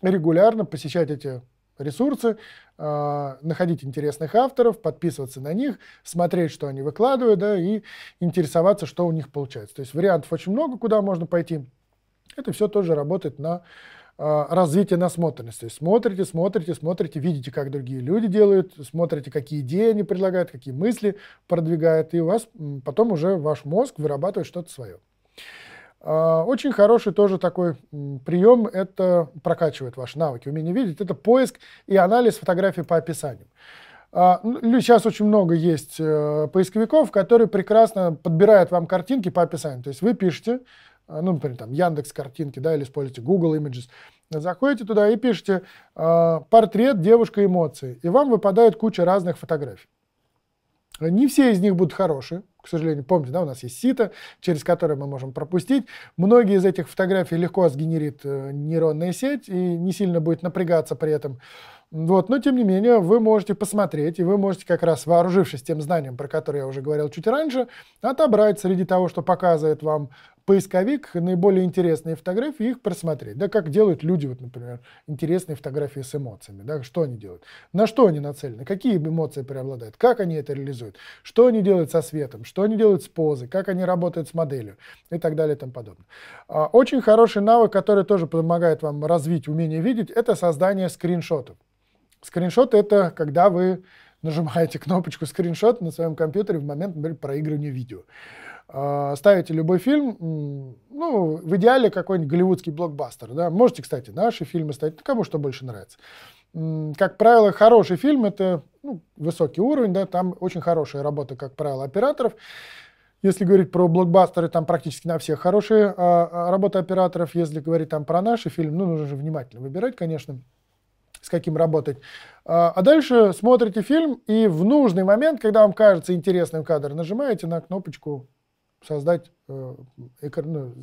регулярно посещать эти ресурсы, э, находить интересных авторов, подписываться на них, смотреть, что они выкладывают, да, и интересоваться, что у них получается. То есть вариантов очень много, куда можно пойти. Это все тоже работает на э, развитие насмотренности. То есть смотрите, смотрите, смотрите, видите, как другие люди делают, смотрите, какие идеи они предлагают, какие мысли продвигают, и у вас потом уже ваш мозг вырабатывает что-то свое. А, очень хороший тоже такой прием, это прокачивает ваши навыки, умение видеть, это поиск и анализ фотографий по описаниям. А, ну, сейчас очень много есть э, поисковиков, которые прекрасно подбирают вам картинки по описанию. То есть вы пишете, а, ну, например, там Яндекс картинки, да, или используете Google Images, заходите туда и пишете портрет девушка эмоции, и вам выпадает куча разных фотографий. Не все из них будут хорошие, к сожалению, помните, да, у нас есть сито, через которое мы можем пропустить. Многие из этих фотографий легко сгенерит э, нейронная сеть и не сильно будет напрягаться при этом. Вот, но тем не менее, вы можете посмотреть, и вы можете как раз, вооружившись тем знанием, про которое я уже говорил чуть раньше, отобрать среди того, что показывает вам поисковик наиболее интересные фотографии их просмотреть. Да, как делают люди, вот, например, интересные фотографии с эмоциями. Да, что они делают? На что они нацелены? Какие эмоции преобладают? Как они это реализуют? Что они делают со светом? Что они делают с позой? Как они работают с моделью? И так далее и тому подобное. А, очень хороший навык, который тоже помогает вам развить умение видеть, это создание скриншотов. Скриншот — это когда вы нажимаете кнопочку скриншот на своем компьютере в момент, например, проигрывания видео. А, ставите любой фильм, ну, в идеале какой-нибудь голливудский блокбастер, да, можете, кстати, наши фильмы ставить, ну, кому что больше нравится. Как правило, хороший фильм — это ну, высокий уровень, да, там очень хорошая работа, как правило, операторов. Если говорить про блокбастеры, там практически на всех хорошие а, а, работы операторов. Если говорить там про наши фильмы, ну, нужно же внимательно выбирать, конечно, с каким работать. А, а дальше смотрите фильм, и в нужный момент, когда вам кажется интересным кадр, нажимаете на кнопочку создать э, ну,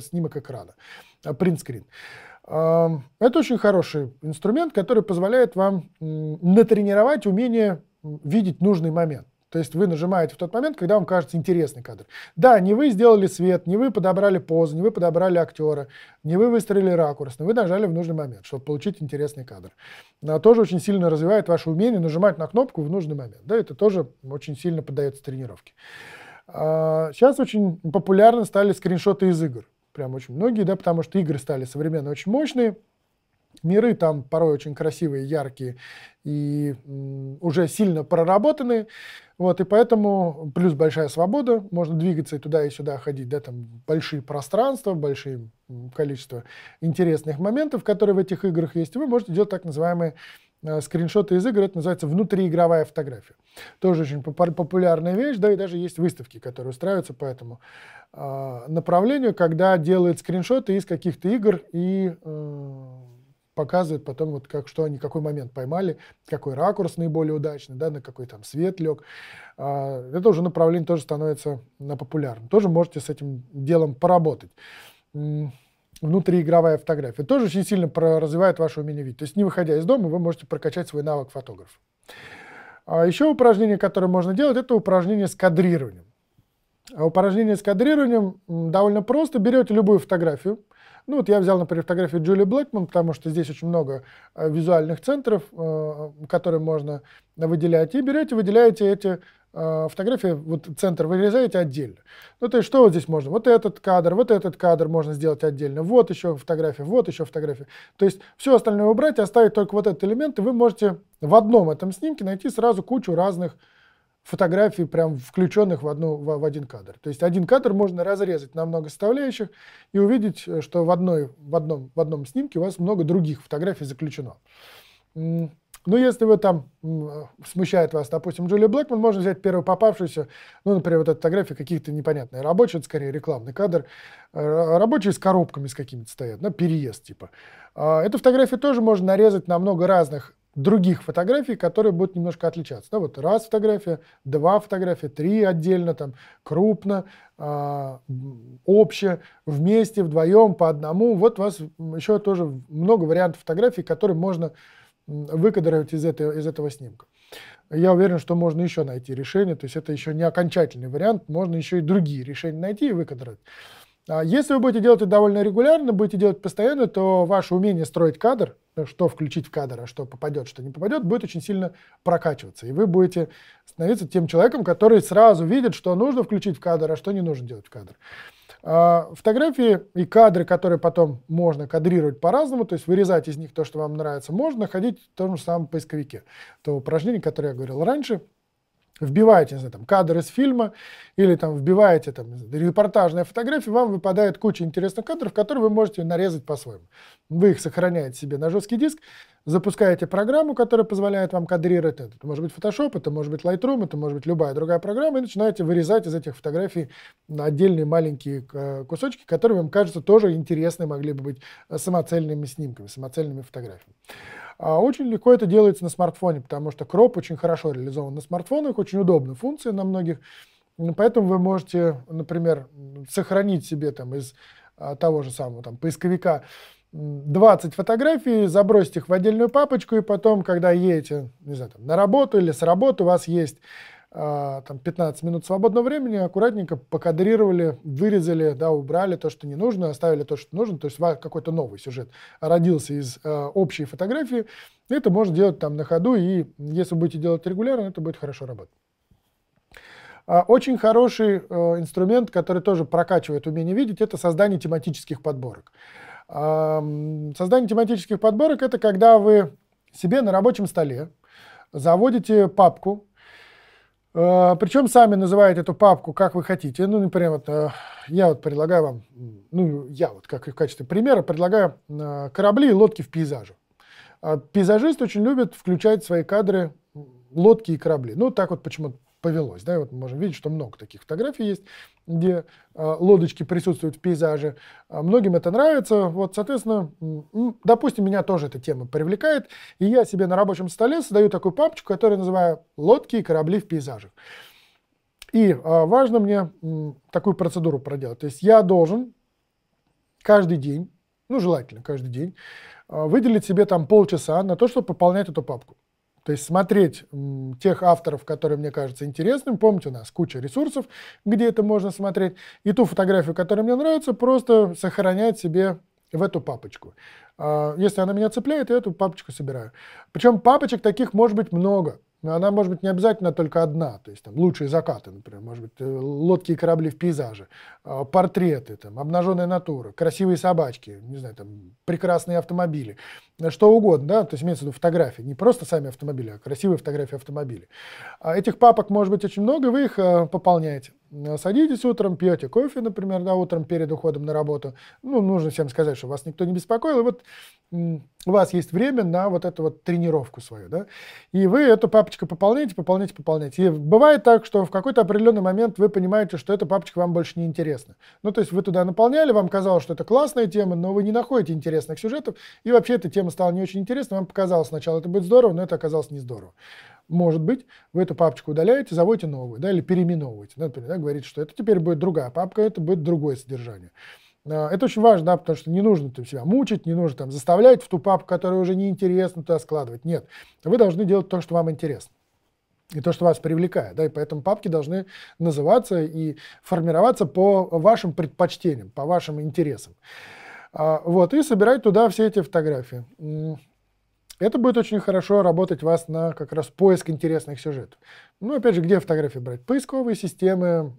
снимок экрана, э, принтскрин. Эм, это очень хороший инструмент, который позволяет вам натренировать умение видеть нужный момент. То есть вы нажимаете в тот момент, когда вам кажется интересный кадр. Да, не вы сделали свет, не вы подобрали позу, не вы подобрали актера, не вы выстроили ракурс, но вы нажали в нужный момент, чтобы получить интересный кадр. Но тоже очень сильно развивает ваше умение нажимать на кнопку в нужный момент. Да, это тоже очень сильно поддается тренировке. А, сейчас очень популярны стали скриншоты из игр. Прям очень многие, да, потому что игры стали современные, очень мощные. Миры там порой очень красивые, яркие и уже сильно проработанные. Вот, и поэтому плюс большая свобода, можно двигаться и туда, и сюда ходить, да, там большие пространства, большие количество интересных моментов, которые в этих играх есть. И вы можете делать так называемые Э, скриншоты из игр, это называется внутриигровая фотография. Тоже очень популярная вещь, да, и даже есть выставки, которые устраиваются по этому э, направлению, когда делают скриншоты из каких-то игр и э, показывает потом, вот как, что они, какой момент поймали, какой ракурс наиболее удачный, да, на какой там свет лег. Э, это уже направление тоже становится на популярным. Тоже можете с этим делом поработать внутриигровая фотография. Тоже очень сильно развивает ваше умение видеть. То есть не выходя из дома, вы можете прокачать свой навык фотографа. А еще упражнение, которое можно делать, это упражнение с кадрированием. А упражнение с кадрированием довольно просто. Берете любую фотографию, ну вот я взял, например, фотографию Джули Блэкман, потому что здесь очень много э, визуальных центров, э, которые можно выделять. И берете, выделяете эти э, фотографии, вот центр вырезаете отдельно. Ну, то есть, что вот здесь можно? Вот этот кадр, вот этот кадр можно сделать отдельно, вот еще фотография, вот еще фотография. То есть, все остальное убрать, оставить только вот этот элемент, и вы можете в одном этом снимке найти сразу кучу разных фотографий фотографий, прям включенных в, одну, в, в один кадр. То есть один кадр можно разрезать на много составляющих и увидеть, э, что в, одной, в, одном, в одном снимке у вас много других фотографий заключено. Ну, если вы там э, смущает вас, допустим, Джулия Блэкман, можно взять первую попавшуюся, ну, например, вот эта фотография каких-то непонятные рабочий, это скорее рекламный кадр, э, рабочие с коробками с какими-то стоят, на ну, переезд типа. А, эту фотографию тоже можно нарезать на много разных других фотографий, которые будут немножко отличаться. Да, вот раз фотография, два фотографии, три отдельно, там, крупно, э, а, обще, вместе, вдвоем, по одному. Вот у вас еще тоже много вариантов фотографий, которые можно выкадровать из, этого из этого снимка. Я уверен, что можно еще найти решение, то есть это еще не окончательный вариант, можно еще и другие решения найти и выкадровать. А если вы будете делать это довольно регулярно, будете делать постоянно, то ваше умение строить кадр, что включить в кадр, а что попадет, что не попадет, будет очень сильно прокачиваться. И вы будете становиться тем человеком, который сразу видит, что нужно включить в кадр, а что не нужно делать в кадр. А, фотографии и кадры, которые потом можно кадрировать по-разному, то есть вырезать из них то, что вам нравится, можно находить в том же самом поисковике. То упражнение, которое я говорил раньше – вбиваете, знаю, там, кадр из фильма или там вбиваете там, репортажные фотографии, вам выпадает куча интересных кадров, которые вы можете нарезать по-своему. Вы их сохраняете себе на жесткий диск, запускаете программу, которая позволяет вам кадрировать. Это может быть Photoshop, это может быть Lightroom, это может быть любая другая программа, и начинаете вырезать из этих фотографий отдельные маленькие э, кусочки, которые вам кажется тоже интересны, могли бы быть э, самоцельными снимками, самоцельными фотографиями. А очень легко это делается на смартфоне, потому что кроп очень хорошо реализован на смартфонах, очень удобна функция на многих. Поэтому вы можете, например, сохранить себе там из а, того же самого там, поисковика 20 фотографий, забросить их в отдельную папочку, и потом, когда едете не знаю, там, на работу или с работы, у вас есть а, там 15 минут свободного времени аккуратненько покадрировали, вырезали, да, убрали то, что не нужно, оставили то, что нужно, то есть какой-то новый сюжет родился из а, общей фотографии. Это можно делать там на ходу, и если будете делать регулярно, это будет хорошо работать. А, очень хороший инструмент, который тоже прокачивает умение видеть, это создание тематических подборок. Создание тематических подборок – это когда вы себе на рабочем столе заводите папку Э, Причем сами называют эту папку как вы хотите. Ну, например, вот, э, я вот предлагаю вам, ну, я вот как в качестве примера предлагаю э, корабли и лодки в пейзаже. А пейзажист очень любит включать в свои кадры лодки и корабли. Ну, так вот почему-то повелось. Да? И вот мы можем видеть, что много таких фотографий есть где э, лодочки присутствуют в пейзаже. А, многим это нравится. Вот, соответственно, допустим, меня тоже эта тема привлекает. И я себе на рабочем столе создаю такую папочку, которую называю «Лодки и корабли в пейзажах». И а, важно мне такую процедуру проделать. То есть я должен каждый день, ну желательно каждый день, а, выделить себе там полчаса на то, чтобы пополнять эту папку. То есть смотреть тех авторов, которые мне кажутся интересными. Помните, у нас куча ресурсов, где это можно смотреть. И ту фотографию, которая мне нравится, просто сохранять себе в эту папочку. А, если она меня цепляет, я эту папочку собираю. Причем папочек таких может быть много но она может быть не обязательно только одна, то есть там лучшие закаты, например, может быть э, лодки и корабли в пейзаже, а, портреты, там, обнаженная натура, красивые собачки, не знаю, там, прекрасные автомобили, э, что угодно, да, то есть имеется в виду фотографии, не просто сами автомобили, а красивые фотографии автомобилей. А этих папок может быть очень много, вы их э, пополняете. Э, садитесь утром, пьете кофе, например, да, утром перед уходом на работу. Ну, нужно всем сказать, что вас никто не беспокоил. И вот у вас есть время на вот эту вот тренировку свою, да. И вы эту папочку пополняете, пополняете, пополняете. И бывает так, что в какой-то определенный момент вы понимаете, что эта папочка вам больше не интересна. Ну, то есть вы туда наполняли, вам казалось, что это классная тема, но вы не находите интересных сюжетов, и вообще эта тема стала не очень интересной, вам показалось сначала это будет здорово, но это оказалось не здорово может быть, вы эту папочку удаляете, заводите новую, да, или переименовываете, например, да, говорите, что это теперь будет другая папка, это будет другое содержание. А, это очень важно, да, потому что не нужно там, себя мучить, не нужно там, заставлять в ту папку, которая уже неинтересна, туда складывать. Нет, вы должны делать то, что вам интересно и то, что вас привлекает. Да, и поэтому папки должны называться и формироваться по вашим предпочтениям, по вашим интересам. А, вот, и собирать туда все эти фотографии. Это будет очень хорошо работать вас на как раз поиск интересных сюжетов. Ну, опять же, где фотографии брать? Поисковые системы,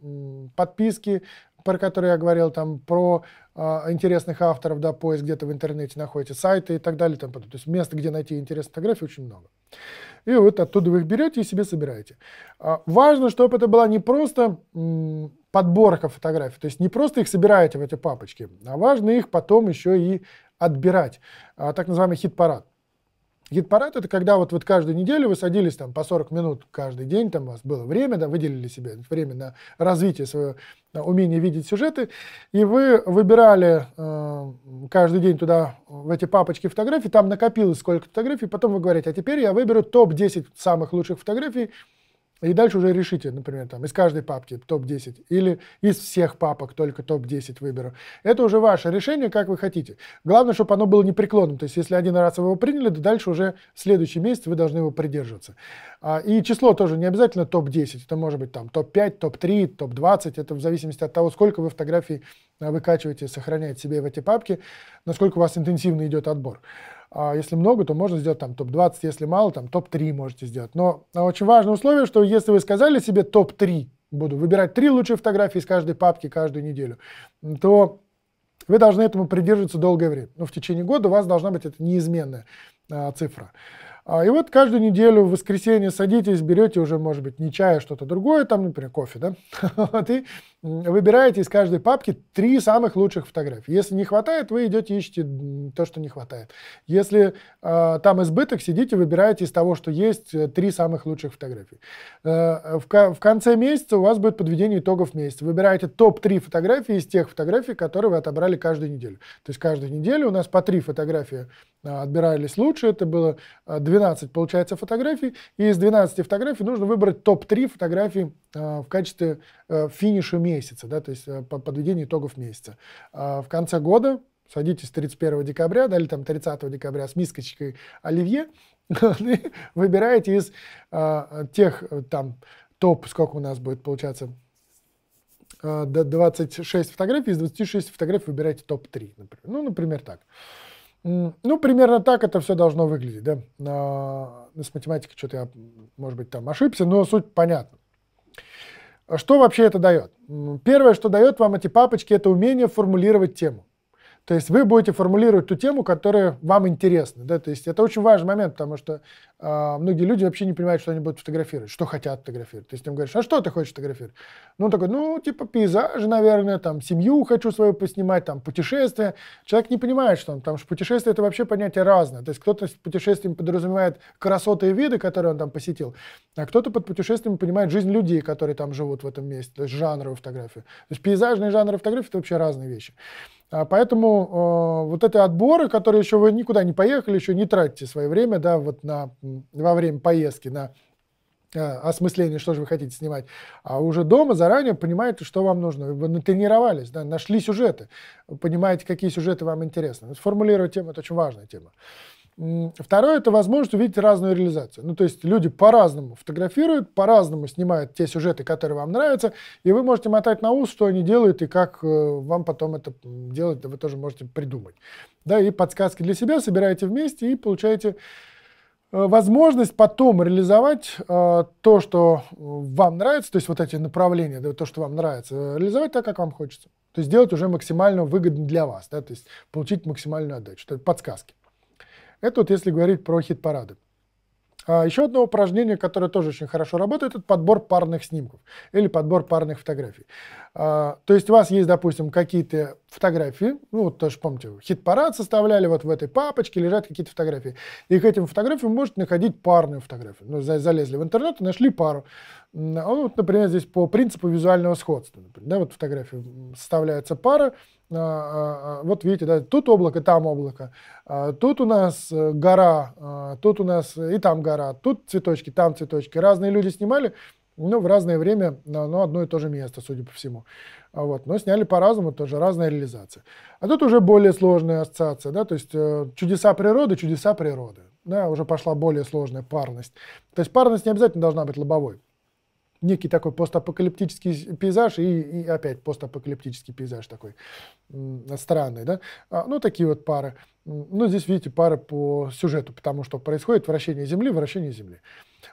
подписки, про которые я говорил, там, про э, интересных авторов, да, поиск где-то в интернете находите, сайты и так далее. Там, то есть мест, где найти интересные фотографии, очень много. И вот оттуда вы их берете и себе собираете. А, важно, чтобы это была не просто м, подборка фотографий, то есть не просто их собираете в эти папочки, а важно их потом еще и отбирать. А, так называемый хит-парад. Гид-парад это когда вот, вот каждую неделю вы садились там по 40 минут каждый день, там у вас было время, да, выделили себе время на развитие своего умения видеть сюжеты, и вы выбирали э, каждый день туда, в эти папочки фотографий, там накопилось сколько фотографий, потом вы говорите, а теперь я выберу топ-10 самых лучших фотографий и дальше уже решите, например, там, из каждой папки топ-10 или из всех папок только топ-10 выберу. Это уже ваше решение, как вы хотите. Главное, чтобы оно было непреклонным. То есть, если один раз вы его приняли, то дальше уже в следующий месяц вы должны его придерживаться. А, и число тоже не обязательно топ-10. Это может быть там топ-5, топ-3, топ-20. Это в зависимости от того, сколько вы фотографий а, выкачиваете, сохраняете себе в эти папки, насколько у вас интенсивно идет отбор. А если много, то можно сделать там топ-20, если мало, там топ-3 можете сделать. Но а, очень важное условие, что если вы сказали себе топ-3, буду выбирать три лучшие фотографии из каждой папки каждую неделю, то вы должны этому придерживаться долгое время. Но ну, в течение года у вас должна быть эта неизменная а, цифра. А, и вот каждую неделю в воскресенье садитесь, берете уже, может быть, не чай, а что-то другое, там, например, кофе, да, вот, и выбираете из каждой папки три самых лучших фотографии. Если не хватает, вы идете ищете то, что не хватает. Если э, там избыток, сидите, выбираете из того, что есть, э, три самых лучших фотографии. Э, в, в конце месяца у вас будет подведение итогов месяца. Выбираете топ-3 фотографии из тех фотографий, которые вы отобрали каждую неделю. То есть каждую неделю у нас по три фотографии э, отбирались лучше. Это было две 12, получается, фотографий, и из 12 фотографий нужно выбрать топ-3 фотографии э, в качестве э, финиша месяца, да, то есть э, по подведению итогов месяца. Э, в конце года садитесь 31 декабря, да, или там 30 декабря с мискочкой оливье, выбираете из а, тех э, там топ, сколько у нас будет получаться, э, 26 фотографий, из 26 фотографий выбираете топ-3, например. Ну, например, так. Ну, примерно так это все должно выглядеть, да. А, с математикой что-то я, может быть, там ошибся, но суть понятна. А что вообще это дает? Первое, что дает вам эти папочки, это умение формулировать тему. То есть вы будете формулировать ту тему, которая вам интересна. Да? То есть это очень важный момент, потому что э, многие люди вообще не понимают, что они будут фотографировать, что хотят фотографировать. То есть ты им говоришь, а что ты хочешь фотографировать? Ну, он такой, ну, типа пейзажи, наверное, там, семью хочу свою поснимать, там, путешествия. Человек не понимает, что он, потому что путешествие это вообще понятие разное. То есть кто-то с путешествием подразумевает красоты и виды, которые он там посетил, а кто-то под путешествием понимает жизнь людей, которые там живут в этом месте, то есть жанровую фотографии. То есть пейзажные жанры фотографии это вообще разные вещи. А, поэтому э, вот эти отборы, которые еще вы никуда не поехали, еще не тратите свое время, да, вот на, во время поездки на э, осмысление, что же вы хотите снимать, а уже дома заранее понимаете, что вам нужно. Вы натренировались, да, нашли сюжеты, понимаете, какие сюжеты вам интересны. Сформулировать тему – это очень важная тема. Второе – это возможность увидеть разную реализацию. Ну, то есть люди по-разному фотографируют, по-разному снимают те сюжеты, которые вам нравятся, и вы можете мотать на ус, что они делают и как э, вам потом это делать, вы тоже можете придумать. Да, и подсказки для себя собираете вместе и получаете э, возможность потом реализовать э, то, что вам нравится, то есть вот эти направления, да, то, что вам нравится, э, реализовать так, как вам хочется. То есть сделать уже максимально выгодно для вас, да, то есть получить максимальную отдачу. Это подсказки. Это вот если говорить про хит-парады. А еще одно упражнение, которое тоже очень хорошо работает, это подбор парных снимков или подбор парных фотографий. А, то есть у вас есть, допустим, какие-то фотографии, ну вот тоже помните, хит-парад составляли, вот в этой папочке лежат какие-то фотографии. И к этим фотографиям можете находить парную фотографию. Ну, залезли в интернет и нашли пару. А ну, вот, например, здесь по принципу визуального сходства. Например, да, вот фотография составляется пара. А, а, а, вот видите, да, тут облако, там облако. Тут у нас э, гора, тут у нас э, и там гора, тут цветочки, там цветочки. Разные люди снимали, но в разное время, но одно и то же место, судя по всему. Вот. Но сняли по-разному, тоже разная реализация. А тут уже более сложная ассоциация, да, то есть э, чудеса природы, чудеса природы. Да, уже пошла более сложная парность. То есть парность не обязательно должна быть лобовой некий такой постапокалиптический пейзаж и, и опять постапокалиптический пейзаж такой странный, да. А, ну, такие вот пары. Ну, здесь, видите, пары по сюжету, потому что происходит вращение Земли, вращение Земли.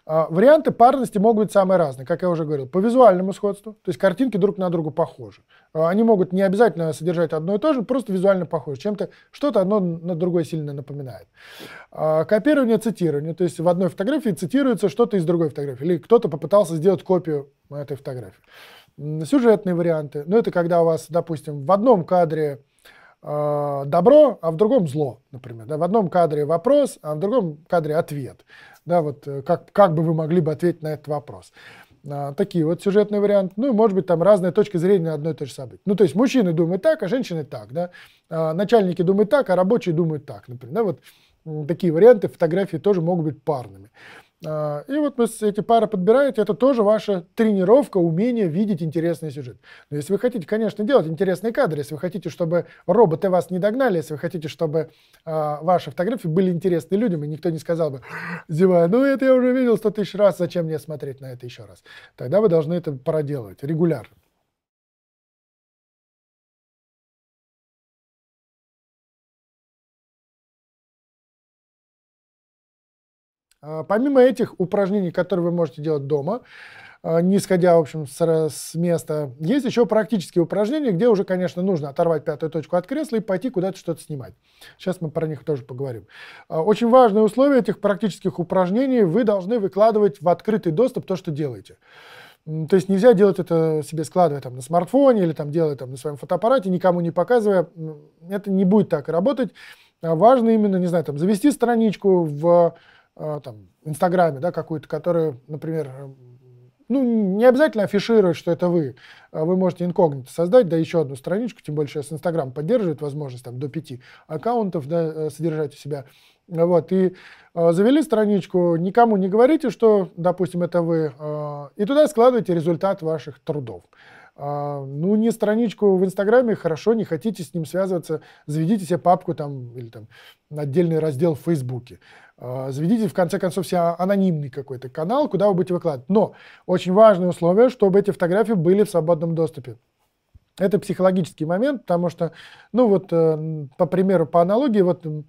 А, варианты парности могут быть самые разные, как я уже говорил, по визуальному сходству, то есть картинки друг на друга похожи. А, они могут не обязательно содержать одно и то же, просто визуально похожи. Чем-то что-то одно на другое сильно напоминает. А, копирование, цитирование, то есть в одной фотографии цитируется что-то из другой фотографии, или кто-то попытался сделать копию этой фотографии. Сюжетные варианты, ну это когда у вас, допустим, в одном кадре Э, добро, а в другом зло, например. Да, в одном кадре вопрос, а в другом кадре ответ. Да, вот э, как, как бы вы могли бы ответить на этот вопрос? А, такие вот сюжетные варианты. Ну и, может быть, там разные точки зрения на одно и то же событие. Ну, то есть мужчины думают так, а женщины так. Да? А, начальники думают так, а рабочие думают так, например. Да, вот такие варианты фотографии тоже могут быть парными. А, и вот вы эти пары подбираете, это тоже ваша тренировка, умение видеть интересный сюжет. Но если вы хотите, конечно, делать интересные кадры, если вы хотите, чтобы роботы вас не догнали, если вы хотите, чтобы э, ваши фотографии были интересны людям, и никто не сказал бы, зевая, ну это я уже видел сто тысяч раз, зачем мне смотреть на это еще раз? Тогда вы должны это проделывать регулярно. А, помимо этих упражнений, которые вы можете делать дома, а, не сходя, в общем, с, с места. Есть еще практические упражнения, где уже, конечно, нужно оторвать пятую точку от кресла и пойти куда-то что-то снимать. Сейчас мы про них тоже поговорим. А, очень важное условие этих практических упражнений – вы должны выкладывать в открытый доступ то, что делаете. То есть нельзя делать это себе складывая там на смартфоне или там делая там на своем фотоаппарате, никому не показывая. Это не будет так работать. Важно именно, не знаю, там завести страничку в Э, там, Инстаграме, да, какую-то, которая, например, э, ну, не обязательно афишировать, что это вы. А вы можете инкогнито создать, да, еще одну страничку, тем более сейчас Инстаграм поддерживает возможность там до пяти аккаунтов, да, э, содержать у себя. Вот, и э, завели страничку, никому не говорите, что, допустим, это вы, э, и туда складывайте результат ваших трудов. А, ну, не страничку в Инстаграме, хорошо, не хотите с ним связываться, заведите себе папку там или там отдельный раздел в Фейсбуке. А, заведите, в конце концов, себе анонимный какой-то канал, куда вы будете выкладывать. Но очень важное условие, чтобы эти фотографии были в свободном доступе. Это психологический момент, потому что, ну вот, э, по примеру, по аналогии, вот э,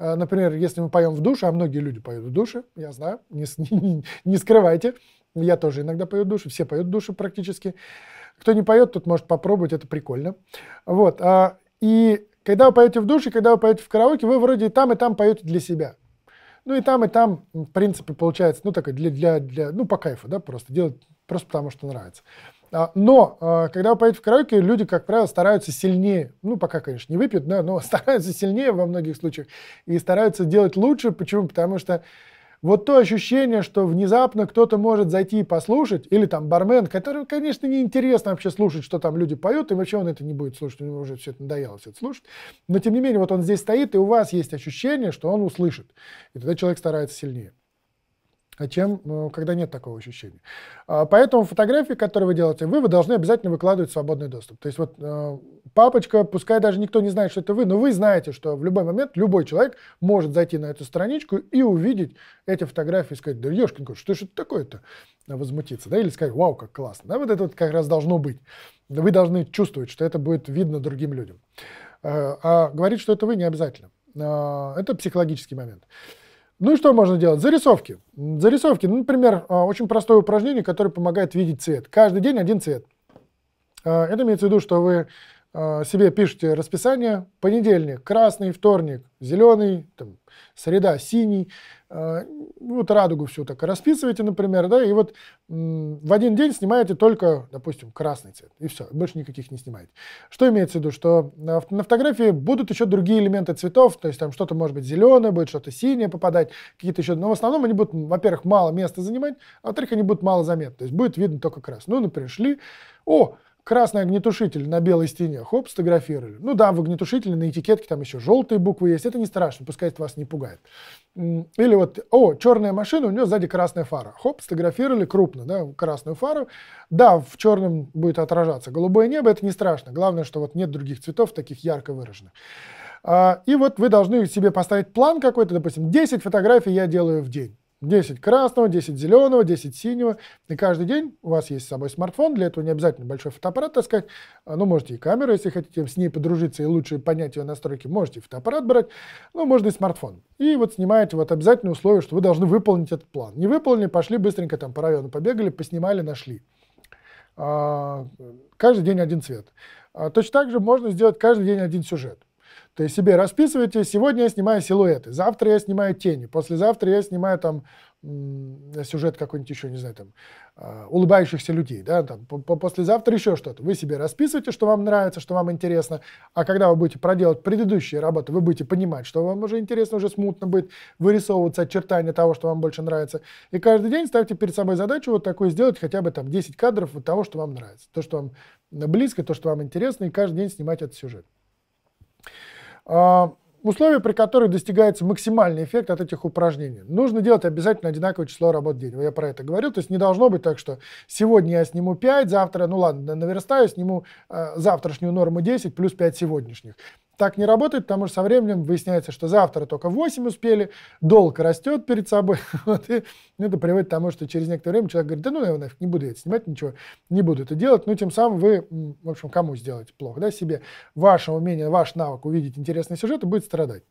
Например, если мы поем в душе, а многие люди поют в душе, я знаю, не, не, не скрывайте, я тоже иногда пою в душе, все поют в душе практически. Кто не поет, тот может попробовать, это прикольно. Вот. А, и когда вы поете в душе, когда вы поете в караоке, вы вроде и там, и там поете для себя. Ну и там, и там, в принципе, получается, ну, такой для, для, для, ну, по кайфу, да, просто делать, просто потому что нравится. А, но а, когда вы поете в караоке, люди, как правило, стараются сильнее, ну, пока, конечно, не выпьют, да, но стараются сильнее во многих случаях и стараются делать лучше. Почему? Потому что вот то ощущение, что внезапно кто-то может зайти и послушать, или там бармен, который, конечно, неинтересно вообще слушать, что там люди поют, и вообще он это не будет слушать, у него уже все это надоело все это слушать. Но тем не менее, вот он здесь стоит, и у вас есть ощущение, что он услышит. И тогда человек старается сильнее. А чем э, когда нет такого ощущения. А, поэтому фотографии, которые вы делаете, вы, вы должны обязательно выкладывать в свободный доступ. То есть вот э, папочка, пускай даже никто не знает, что это вы, но вы знаете, что в любой момент любой человек может зайти на эту страничку и увидеть эти фотографии и сказать, да ешкинку, что же это такое-то? А возмутиться, да, или сказать, вау, как классно. Да, вот это вот как раз должно быть. Вы должны чувствовать, что это будет видно другим людям. Э, а говорить, что это вы, не обязательно. Это психологический момент. Ну и что можно делать? Зарисовки. Зарисовки. Ну, например, а, очень простое упражнение, которое помогает видеть цвет. Каждый день один цвет. А, это имеется в виду, что вы а, себе пишете расписание. Понедельник – красный, вторник – зеленый, там, среда – синий. А, ну, вот радугу всю так расписываете, например, да, и вот в один день снимаете только, допустим, красный цвет, и все, больше никаких не снимаете. Что имеется в виду, что на, фотографии будут еще другие элементы цветов, то есть там что-то может быть зеленое, будет что-то синее попадать, какие-то еще, но в основном они будут, во-первых, мало места занимать, а во-вторых, они будут мало заметны, то есть будет видно только красный. Ну, например, шли, о, красный огнетушитель на белой стене, хоп, сфотографировали. Ну да, в огнетушителе на этикетке там еще желтые буквы есть, это не страшно, пускай это вас не пугает. Или вот, о, черная машина, у нее сзади красная фара. Хоп, сфотографировали крупно, да, красную фару. Да, в черном будет отражаться. Голубое небо, это не страшно. Главное, что вот нет других цветов таких ярко выраженных. А, и вот вы должны себе поставить план какой-то, допустим, 10 фотографий я делаю в день. 10 красного, 10 зеленого, 10 синего. И каждый день у вас есть с собой смартфон. Для этого не обязательно большой фотоаппарат таскать. А, ну, можете и камеру, если хотите с ней подружиться и лучше понять ее настройки, можете фотоаппарат брать. Ну, можно и смартфон. И вот снимаете вот обязательное условие, что вы должны выполнить этот план. Не выполнили, пошли быстренько там по району побегали, поснимали, нашли. А, каждый день один цвет. А, точно так же можно сделать каждый день один сюжет. То есть себе расписывайте сегодня я снимаю силуэты, завтра я снимаю тени, послезавтра я снимаю там сюжет какой-нибудь еще, не знаю, там, а, улыбающихся людей, да, там, послезавтра еще что-то. Вы себе расписываете, что вам нравится, что вам интересно, а когда вы будете проделать предыдущие работы, вы будете понимать, что вам уже интересно, уже смутно будет вырисовываться очертания того, что вам больше нравится. И каждый день ставьте перед собой задачу вот такую сделать, хотя бы там 10 кадров вот того, что вам нравится, то, что вам близко, то, что вам интересно, и каждый день снимать этот сюжет. А, условия, при которых достигается максимальный эффект от этих упражнений. Нужно делать обязательно одинаковое число работ в день. Я про это говорил. То есть не должно быть так, что сегодня я сниму 5, завтра, ну ладно, наверстаю, сниму э, завтрашнюю норму 10 плюс 5 сегодняшних так не работает, потому что со временем выясняется, что завтра только 8 успели, долг растет перед собой. Вот, и это приводит к тому, что через некоторое время человек говорит, да ну я нафиг не буду это снимать, ничего, не буду это делать. Ну, тем самым вы, в общем, кому сделаете плохо, да, себе. Ваше умение, ваш навык увидеть интересный сюжет, сюжеты будет страдать.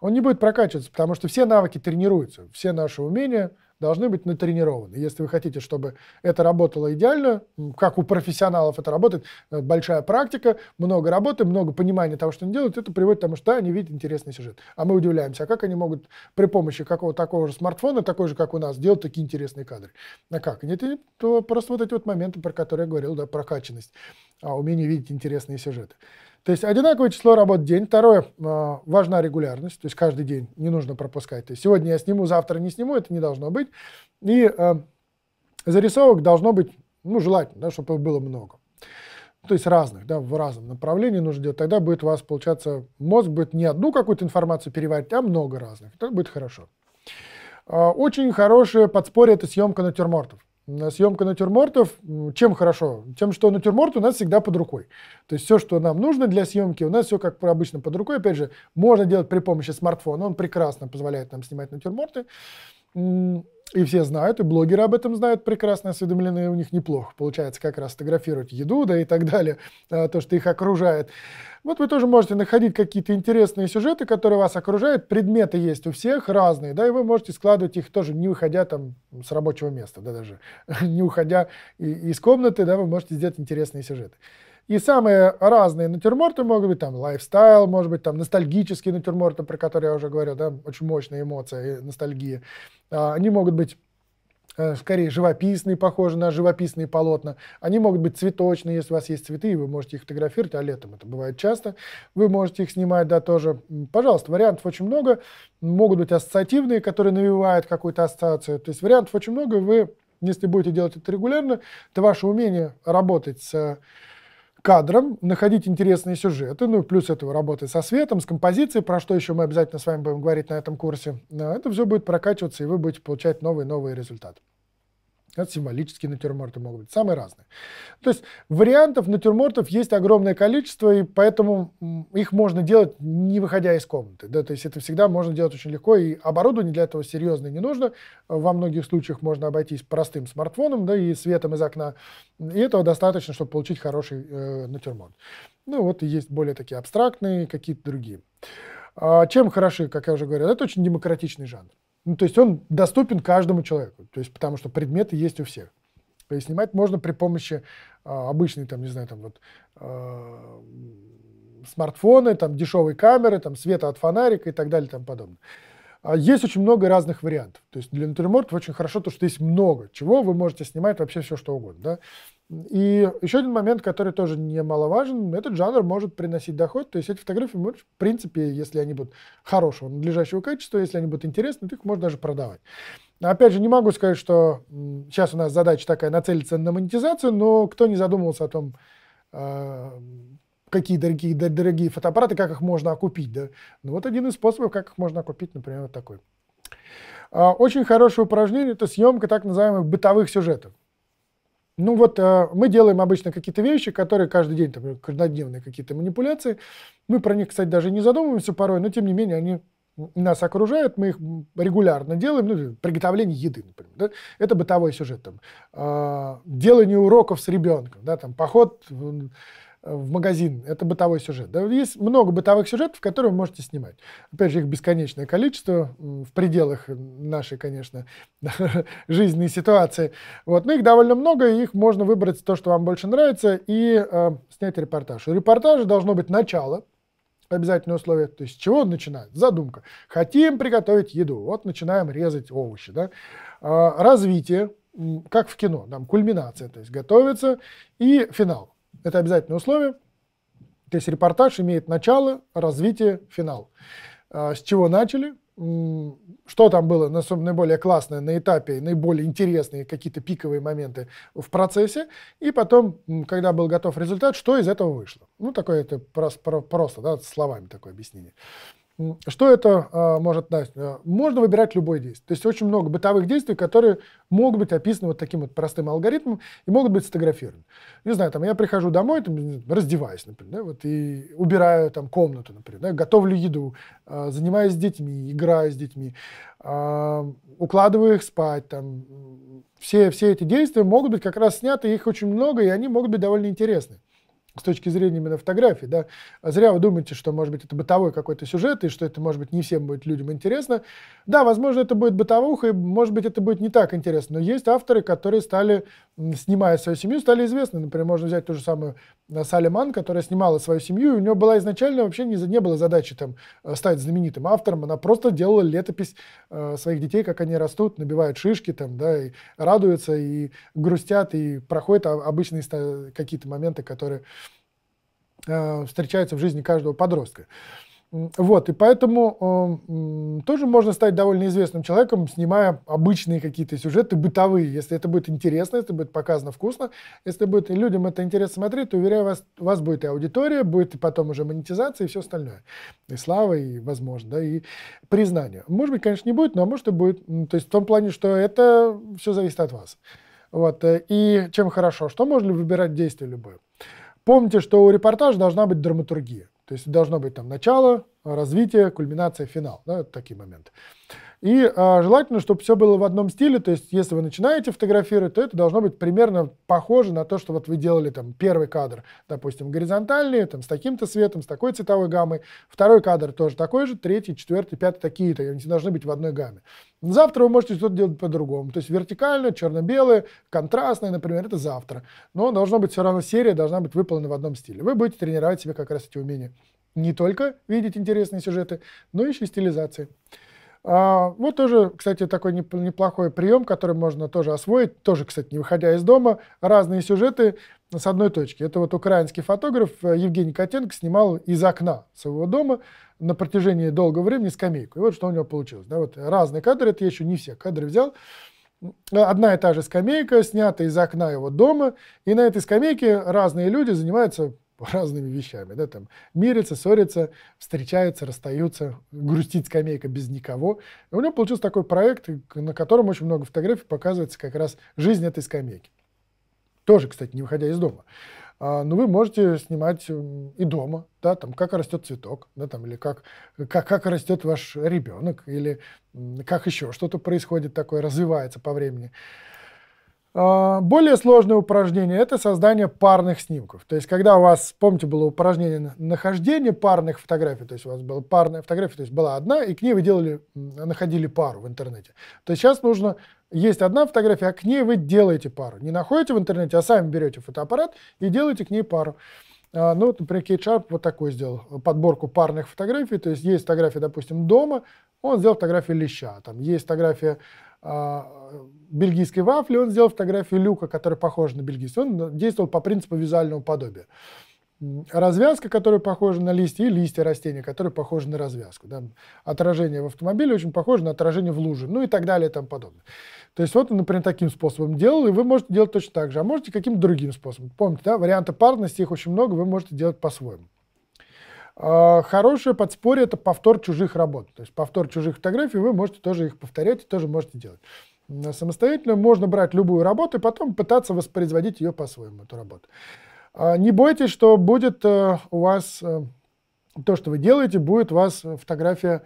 Он не будет прокачиваться, потому что все навыки тренируются, все наши умения – должны быть натренированы. Если вы хотите, чтобы это работало идеально, как у профессионалов это работает, э, большая практика, много работы, много понимания того, что они делают, это приводит к тому, что да, они видят интересный сюжет. А мы удивляемся, а как они могут при помощи какого-то такого же смартфона, такой же, как у нас, делать такие интересные кадры? А как? Нет, нет, то просто вот эти вот моменты, про которые я говорил, да, прокачанность, а умение видеть интересные сюжеты. То есть одинаковое число работ в день. Второе, а, важна регулярность, то есть каждый день не нужно пропускать. То есть сегодня я сниму, завтра не сниму, это не должно быть. И а, зарисовок должно быть, ну, желательно, да, чтобы было много. То есть разных, да, в разном направлении нужно делать. Тогда будет у вас, получаться, мозг будет не одну какую-то информацию переваривать, а много разных. Так будет хорошо. А, очень хорошее подспорье – это съемка натюрмортов съемка натюрмортов чем хорошо? Тем, что натюрморт у нас всегда под рукой. То есть все, что нам нужно для съемки, у нас все как обычно под рукой. Опять же, можно делать при помощи смартфона, он прекрасно позволяет нам снимать натюрморты. И все знают, и блогеры об этом знают прекрасно, осведомлены, у них неплохо получается как раз фотографировать еду, да и так далее, а, то, что их окружает. Вот вы тоже можете находить какие-то интересные сюжеты, которые вас окружают, предметы есть у всех разные, да, и вы можете складывать их тоже, не выходя там с рабочего места, да, даже не уходя из комнаты, да, вы можете сделать интересные сюжеты. И самые разные натюрморты могут быть, там, лайфстайл, может быть, там, ностальгические натюрморты, про которые я уже говорил, да, очень мощная эмоция и ностальгия. А, они могут быть э, скорее живописные, похожи на живописные полотна. Они могут быть цветочные, если у вас есть цветы, и вы можете их фотографировать, а летом это бывает часто. Вы можете их снимать, да, тоже. Пожалуйста, вариантов очень много. Могут быть ассоциативные, которые навевают какую-то ассоциацию. То есть вариантов очень много, вы, если будете делать это регулярно, то ваше умение работать с кадрам, находить интересные сюжеты, ну плюс этого работы со светом, с композицией, про что еще мы обязательно с вами будем говорить на этом курсе. Это все будет прокачиваться, и вы будете получать новые-новые результаты. Это символические натюрморты могут быть, самые разные. То есть вариантов натюрмортов есть огромное количество, и поэтому их можно делать, не выходя из комнаты. Да? То есть это всегда можно делать очень легко, и оборудование для этого серьезное не нужно. Во многих случаях можно обойтись простым смартфоном да, и светом из окна. И этого достаточно, чтобы получить хороший э, натюрморт. Ну вот и есть более такие абстрактные, какие-то другие. А чем хороши, как я уже говорил, это очень демократичный жанр. Ну, то есть он доступен каждому человеку, то есть потому что предметы есть у всех. То есть снимать можно при помощи э, обычной, там, не знаю, там вот э, смартфоны, там дешевой камеры, там света от фонарика и так далее, и тому подобное. А, есть очень много разных вариантов. То есть для натюрмортов очень хорошо то, что есть много чего, вы можете снимать вообще все, что угодно. Да? И еще один момент, который тоже немаловажен, этот жанр может приносить доход. То есть эти фотографии, в принципе, если они будут хорошего, надлежащего качества, если они будут интересны, ты их можно даже продавать. Опять же, не могу сказать, что сейчас у нас задача такая нацелиться на монетизацию, но кто не задумывался о том, а, какие дорогие, дорогие фотоаппараты, как их можно окупить. Да? Ну вот один из способов, как их можно окупить, например, вот такой. А, очень хорошее упражнение – это съемка так называемых бытовых сюжетов. Ну вот э, мы делаем обычно какие-то вещи, которые каждый день, там, каждодневные какие-то манипуляции. Мы про них, кстати, даже не задумываемся порой, но тем не менее они нас окружают, мы их регулярно делаем, ну, приготовление еды, например, да? это бытовой сюжет, там, э, делание уроков с ребенком, да, там, поход в магазин. Это бытовой сюжет. Да, есть много бытовых сюжетов, которые вы можете снимать. Опять же, их бесконечное количество в пределах нашей, конечно, жизненной ситуации. Вот. Но их довольно много, и их можно выбрать то, что вам больше нравится, и э, снять репортаж. У репортажа должно быть начало, обязательное условие. То есть с чего он начинает? Задумка. Хотим приготовить еду. Вот начинаем резать овощи. Да? Э, развитие, как в кино, там кульминация, то есть готовится и финал. Это обязательное условие. То есть репортаж имеет начало, развитие, финал. А, с чего начали? Что там было наиболее классное на этапе, наиболее интересные какие-то пиковые моменты в процессе. И потом, когда был готов результат, что из этого вышло. Ну, такое это просто да, словами такое объяснение. Что это а, э, может дать? Можно выбирать любое действие. То есть очень много бытовых действий, которые могут быть описаны вот таким вот простым алгоритмом и могут быть сфотографированы. Не знаю, там я прихожу домой, там, раздеваюсь, например, да, вот, и убираю там комнату, например, да, готовлю еду, э, занимаюсь с детьми, играю с детьми, э, укладываю их спать, там, все, все эти действия могут быть как раз сняты, их очень много, и они могут быть довольно интересны с точки зрения именно фотографии, да, зря вы думаете, что, может быть, это бытовой какой-то сюжет, и что это, может быть, не всем будет людям интересно. Да, возможно, это будет бытовуха, и, может быть, это будет не так интересно, но есть авторы, которые стали, снимая свою семью, стали известны. Например, можно взять ту же самую э, Салли Ман, которая снимала свою семью, и у нее была изначально вообще не, не было задачи там э, стать знаменитым автором, она просто делала летопись э, своих детей, как они растут, набивают шишки там, да, и радуются, и грустят, и проходят а, обычные какие-то моменты, которые Э, встречается в жизни каждого подростка. Вот, и поэтому э, тоже можно стать довольно известным человеком, снимая обычные какие-то сюжеты бытовые. Если это будет интересно, если будет показано вкусно, если будет людям это интересно смотреть, то, уверяю вас, у вас будет и аудитория, будет и потом уже монетизация и все остальное. И слава, и, возможно, да, и признание. Может быть, конечно, не будет, но может и будет. То есть в том плане, что это все зависит от вас. Вот, э, и чем хорошо, что можно выбирать действие любое. Помните, что у репортажа должна быть драматургия. То есть должно быть там начало, развитие, кульминация, финал. Да, такие моменты. И э, желательно, чтобы все было в одном стиле, то есть если вы начинаете фотографировать, то это должно быть примерно похоже на то, что вот вы делали там первый кадр, допустим, горизонтальный, там с таким-то светом, с такой цветовой гаммой, второй кадр тоже такой же, третий, четвертый, пятый такие-то, они должны быть в одной гамме. Завтра вы можете что-то делать по-другому, то есть вертикально, черно-белые, контрастные, например, это завтра. Но должно быть все равно серия должна быть выполнена в одном стиле. Вы будете тренировать себе как раз эти умения не только видеть интересные сюжеты, но еще и стилизации. А, вот тоже, кстати, такой неплохой прием, который можно тоже освоить, тоже, кстати, не выходя из дома, разные сюжеты с одной точки. Это вот украинский фотограф э, Евгений Котенко снимал из окна своего дома на протяжении долгого времени скамейку. И вот что у него получилось. Да, вот разные кадры, это я еще не все кадры взял. Одна и та же скамейка, снята из окна его дома, и на этой скамейке разные люди занимаются разными вещами, да, там мирятся, ссорятся, встречаются, расстаются, грустит скамейка без никого. И у него получился такой проект, на котором очень много фотографий показывается как раз жизнь этой скамейки. Тоже, кстати, не выходя из дома. А, но вы можете снимать и дома, да, там, как растет цветок, да, там, или как, как, как растет ваш ребенок, или как еще что-то происходит такое, развивается по времени. А, более сложное упражнение – это создание парных снимков. То есть, когда у вас, помните, было упражнение нахождение парных фотографий, то есть у вас была парная фотография, то есть была одна, и к ней вы делали, находили пару в интернете. То есть сейчас нужно, есть одна фотография, а к ней вы делаете пару. Не находите в интернете, а сами берете фотоаппарат и делаете к ней пару. А, ну, вот, например, Кейчарп вот такой сделал э, подборку парных фотографий. То есть есть фотография, допустим, дома, он сделал фотографию леща. Там есть фотография э, бельгийской вафли, он сделал фотографию люка, который похож на бельгийский. Он э, действовал по принципу визуального подобия развязка, которая похожа на листья, и листья растения, которые похожи на развязку. Да? Отражение в автомобиле очень похоже на отражение в луже, ну и так далее и тому подобное. То есть вот он, например, таким способом делал, и вы можете делать точно так же, а можете каким-то другим способом. Помните, да, варианты парности, их очень много, вы можете делать по-своему. А, хорошее подспорье – это повтор чужих работ. То есть повтор чужих фотографий, вы можете тоже их повторять и тоже можете делать. Самостоятельно можно брать любую работу и потом пытаться воспроизводить ее по-своему, эту работу. А, не бойтесь, что будет э, у вас э, то, что вы делаете, будет у вас фотография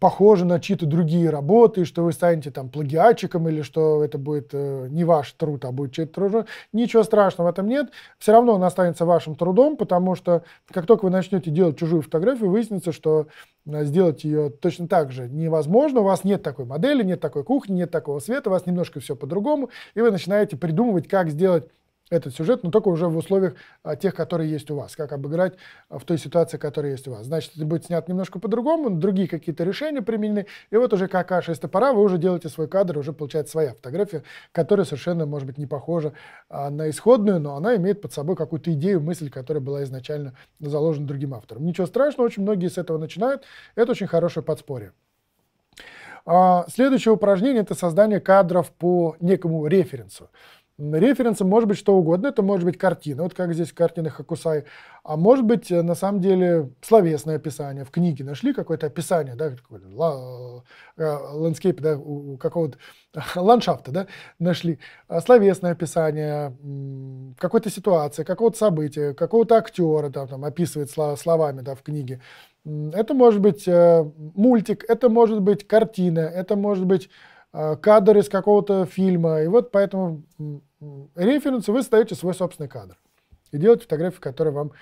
похожа на чьи-то другие работы, что вы станете там плагиатчиком или что это будет э, не ваш труд, а будет чей-то труд. Ничего страшного в этом нет. Все равно он останется вашим трудом, потому что как только вы начнете делать чужую фотографию, выяснится, что сделать ее точно так же невозможно. У вас нет такой модели, нет такой кухни, нет такого света, у вас немножко все по-другому, и вы начинаете придумывать, как сделать этот сюжет, но только уже в условиях а, тех, которые есть у вас, как обыграть а, в той ситуации, которая есть у вас. Значит, это будет снят немножко по-другому, другие какие-то решения применены, и вот уже как Аша из топора вы уже делаете свой кадр, уже получается своя фотография, которая совершенно, может быть, не похожа а, на исходную, но она имеет под собой какую-то идею, мысль, которая была изначально заложена другим автором. Ничего страшного, очень многие с этого начинают, это очень хорошее подспорье. А, следующее упражнение – это создание кадров по некому референсу. Референсом может быть что угодно, это может быть картина, вот как здесь картина Хакусай, а может быть э, на самом деле словесное описание. В книге нашли какое-то описание, да, э, ландскейп, да, у какого-то ландшафта, да, нашли. А словесное описание какой-то ситуации, какого-то события, какого-то актера, да, там, описывает словами, да, в книге. Это может быть э, мультик, это может быть картина, это может быть Э, кадр из какого-то фильма. И вот поэтому референсы вы создаете свой собственный кадр и делаете фотографии, которые вам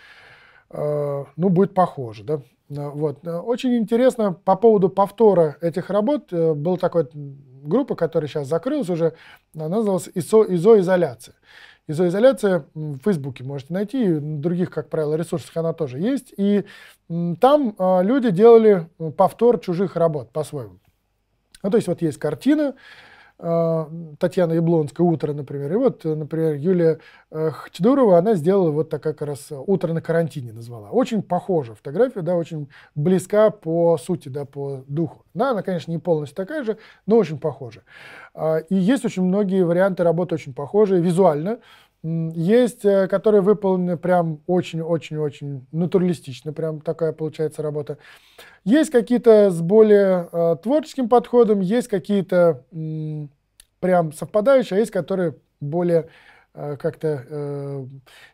э, ну, будет похоже. Да? Э, вот. Очень интересно по поводу повтора этих работ. Была такая группа, которая сейчас закрылась уже, она называлась ИСО, изоизоляция. Изоизоляция в Фейсбуке можете найти, и на других, как правило, ресурсах она тоже есть. И там люди делали повтор чужих работ по-своему. Ну, то есть вот есть картина, э, Татьяны Яблонской «Утро», например. И вот, например, Юлия э, Хачедурова, она сделала вот такая как раз «Утро на карантине» назвала. Очень похожа фотография, да, очень близка по сути, да, по духу. Да, она, конечно, не полностью такая же, но очень похожа. А, и есть очень многие варианты работы очень похожие визуально. Есть, э, которые выполнены прям очень-очень-очень натуралистично, прям такая получается работа. Есть какие-то с более э, творческим подходом, есть какие-то м, прям совпадающие, а есть которые более э, как-то э,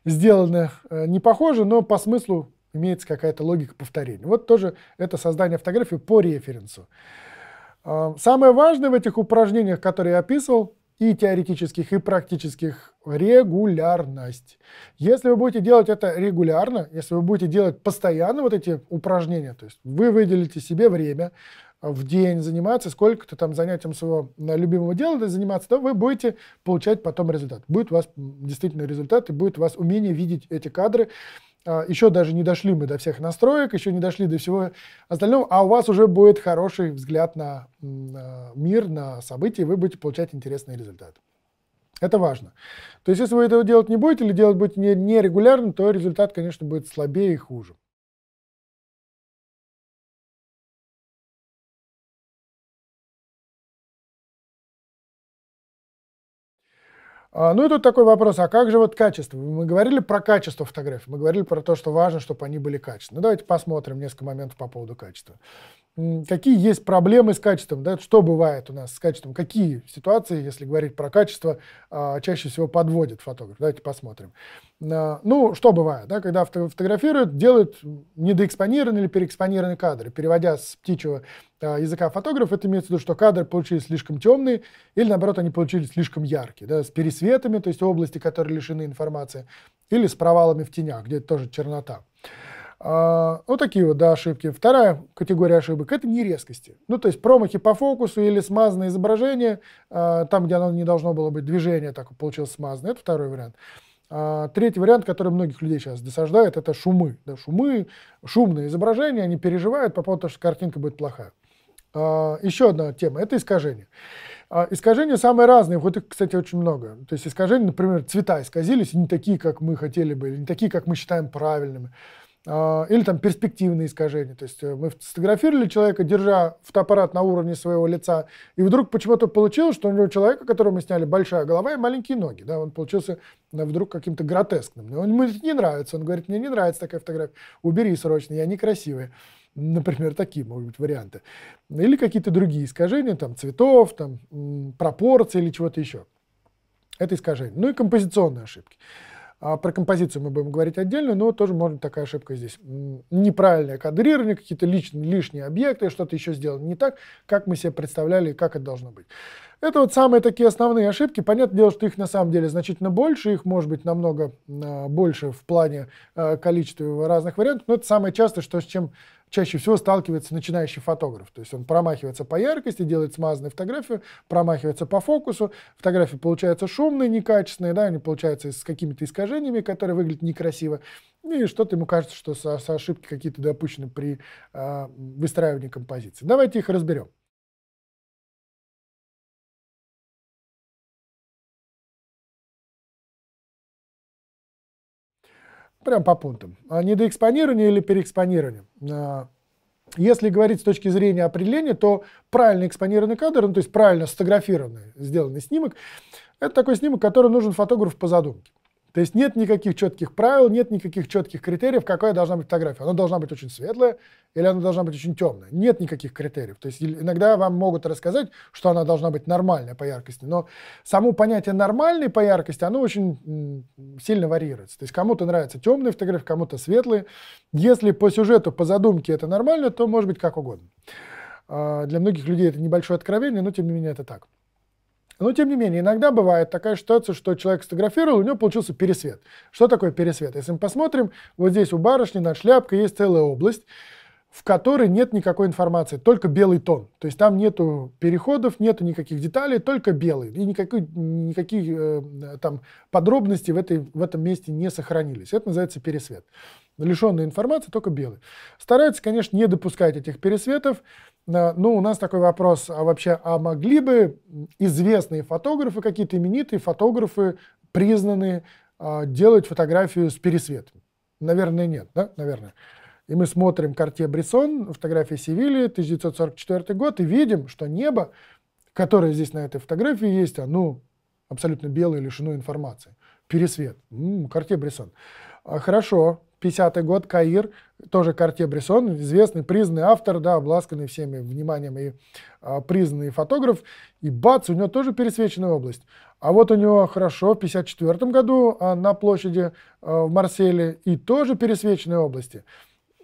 сделаны э, не похожи, но по смыслу имеется какая-то логика повторения. Вот тоже это создание фотографии по референсу. Э, самое важное в этих упражнениях, которые я описывал, и теоретических, и практических, регулярность. Если вы будете делать это регулярно, если вы будете делать постоянно вот эти упражнения, то есть вы выделите себе время э, в день заниматься, сколько-то там занятием своего э, любимого дела заниматься, то вы будете получать потом результат. Будет у вас действительно результат и будет у вас умение видеть эти кадры, а, еще даже не дошли мы до всех настроек, еще не дошли до всего остального, а у вас уже будет хороший взгляд на, э, мир, на события, и вы будете получать интересный результат. Это важно. То есть, если вы этого делать не будете или делать будете нерегулярно, то результат, конечно, будет слабее и хуже. А, ну и тут такой вопрос, а как же вот качество? Мы говорили про качество фотографий, мы говорили про то, что важно, чтобы они были качественные. Ну, давайте посмотрим несколько моментов по поводу качества какие есть проблемы с качеством, да, что бывает у нас с качеством, какие ситуации, если говорить про качество, а, чаще всего подводит фотограф. Давайте посмотрим. Ну, что бывает, да, когда фотографируют, делают недоэкспонированные или переэкспонированные кадры, переводя с птичьего а, языка фотограф, это имеется в виду, что кадры получились слишком темные, или наоборот, они получились слишком яркие, да, с пересветами, то есть области, которые лишены информации, или с провалами в тенях, где тоже чернота. А, вот такие вот, да, ошибки. Вторая категория ошибок – это нерезкости. Ну, то есть промахи по фокусу или смазанное изображение, а, там, где оно не должно было быть, движение так получилось смазанное. Это второй вариант. А, третий вариант, который многих людей сейчас досаждает, это шумы. Да, шумы, шумные изображения, они переживают по поводу того, что картинка будет плохая. А, еще одна тема – это искажение. Искажения самые разные, вот их, кстати, очень много. То есть искажения, например, цвета исказились, не такие, как мы хотели бы, или не такие, как мы считаем правильными. А, или там перспективные искажения. То есть э, мы сфотографировали человека, держа фотоаппарат на уровне своего лица, и вдруг почему-то получилось, что у него человека, которого мы сняли, большая голова и маленькие ноги. Да, он получился э, вдруг каким-то гротескным. Он ему не нравится, он говорит, мне не нравится такая фотография, убери срочно, я некрасивая. Например, такие могут быть варианты. Или какие-то другие искажения, там цветов, там пропорций или чего-то еще. Это искажение. Ну и композиционные ошибки. А про композицию мы будем говорить отдельно, но тоже может быть такая ошибка здесь. Неправильное кадрирование, какие-то личные, лишние объекты, что-то еще сделано не так, как мы себе представляли, и как это должно быть. Это вот самые такие основные ошибки. Понятное дело, что их на самом деле значительно больше, их может быть намного а, больше в плане а, количества разных вариантов, но это самое частое, что с чем чаще всего сталкивается начинающий фотограф. То есть он промахивается по яркости, делает смазанные фотографии, промахивается по фокусу, фотографии получаются шумные, некачественные, да, они получаются с какими-то искажениями, которые выглядят некрасиво. И что-то ему кажется, что со, со ошибки какие-то допущены при э, выстраивании композиции. Давайте их разберем. Прям по пунктам. А Недоэкспонирование или переэкспонирование. А, если говорить с точки зрения определения, то правильно экспонированный кадр, ну, то есть правильно сфотографированный, сделанный снимок, это такой снимок, который нужен фотографу по задумке. То есть нет никаких четких правил, нет никаких четких критериев, какая должна быть фотография. Она должна быть очень светлая или она должна быть очень темная. Нет никаких критериев. То есть иногда вам могут рассказать, что она должна быть нормальная по яркости, но само понятие нормальной по яркости, оно очень сильно варьируется. То есть кому-то нравятся темные фотографии, кому-то светлые. Если по сюжету, по задумке это нормально, то может быть как угодно. А, для многих людей это небольшое откровение, но тем не менее это так. Но, тем не менее, иногда бывает такая ситуация, что человек сфотографировал, у него получился пересвет. Что такое пересвет? Если мы посмотрим, вот здесь у барышни над шляпкой есть целая область, в которой нет никакой информации, только белый тон. То есть там нету переходов, нету никаких деталей, только белый. И никакой, никаких э, там подробностей в, этой, в этом месте не сохранились. Это называется пересвет. Лишенная информации, только белый. Стараются, конечно, не допускать этих пересветов. Ну, у нас такой вопрос, а вообще, а могли бы известные фотографы, какие-то именитые фотографы, признанные, а, делать фотографию с пересветом? Наверное, нет, да? Наверное. И мы смотрим карте Брисон, фотографии Севильи, 1944 год, и видим, что небо, которое здесь на этой фотографии есть, оно абсолютно белое, лишено информации. Пересвет. карте Брисон. А, хорошо, 50-й год, Каир, тоже Картье-Брессон, известный, признанный автор, да, обласканный всеми вниманием и а, признанный фотограф. И бац, у него тоже пересвеченная область. А вот у него хорошо в 54 году а, на площади а, в Марселе и тоже пересвеченные области.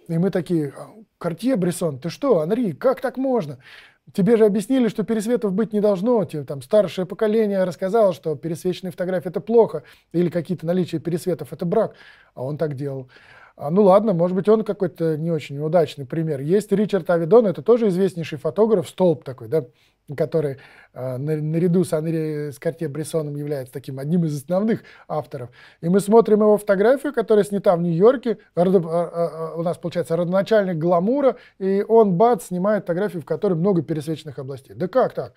И мы такие, Картье-Брессон, «Э, ты что, Анри, как так можно? Тебе же объяснили, что пересветов быть не должно. Тебе там старшее поколение рассказало, что пересвеченные фотографии это плохо, или какие-то наличие пересветов это брак, а он так делал. А, ну ладно, может быть, он какой-то не очень удачный пример. Есть Ричард Авидон, это тоже известнейший фотограф, столб такой, да, который э, наряду с Анри э, с Картье Брессоном является таким одним из основных авторов. И мы смотрим его фотографию, которая снята в Нью-Йорке, родо, э, э, э, у нас получается родоначальник гламура, и он, бац, снимает фотографию, в которой много пересвеченных областей. Да как так?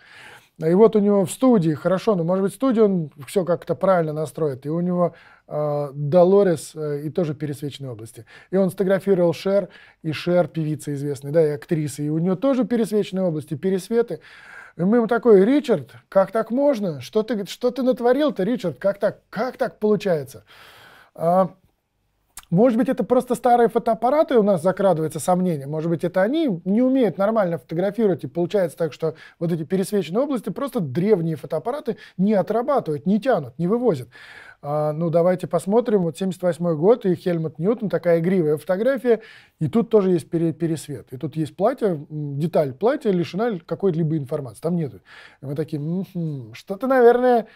И вот у него в студии, хорошо, но ну, может быть в студии он все как-то правильно настроит. И у него э, Долорес э, и тоже пересвеченные области. И он сфотографировал Шер, и Шер певица известная, да, и актриса. И у нее тоже пересвеченные области, пересветы. И мы ему такой, Ричард, как так можно? Что ты, что ты натворил-то, Ричард? Как так, как так получается? А, может быть, это просто старые фотоаппараты у нас закрадывается сомнение. Может быть, это они не умеют нормально фотографировать. И получается так, что вот эти пересвеченные области просто древние фотоаппараты не отрабатывают, не тянут, не вывозят. А, ну, давайте посмотрим. Вот 78 год, и Хельмут Ньютон, такая игривая фотография. И тут тоже есть пере пересвет. И тут есть платье, деталь платья лишена какой-либо информации. Там нету. И мы такие, что-то, наверное,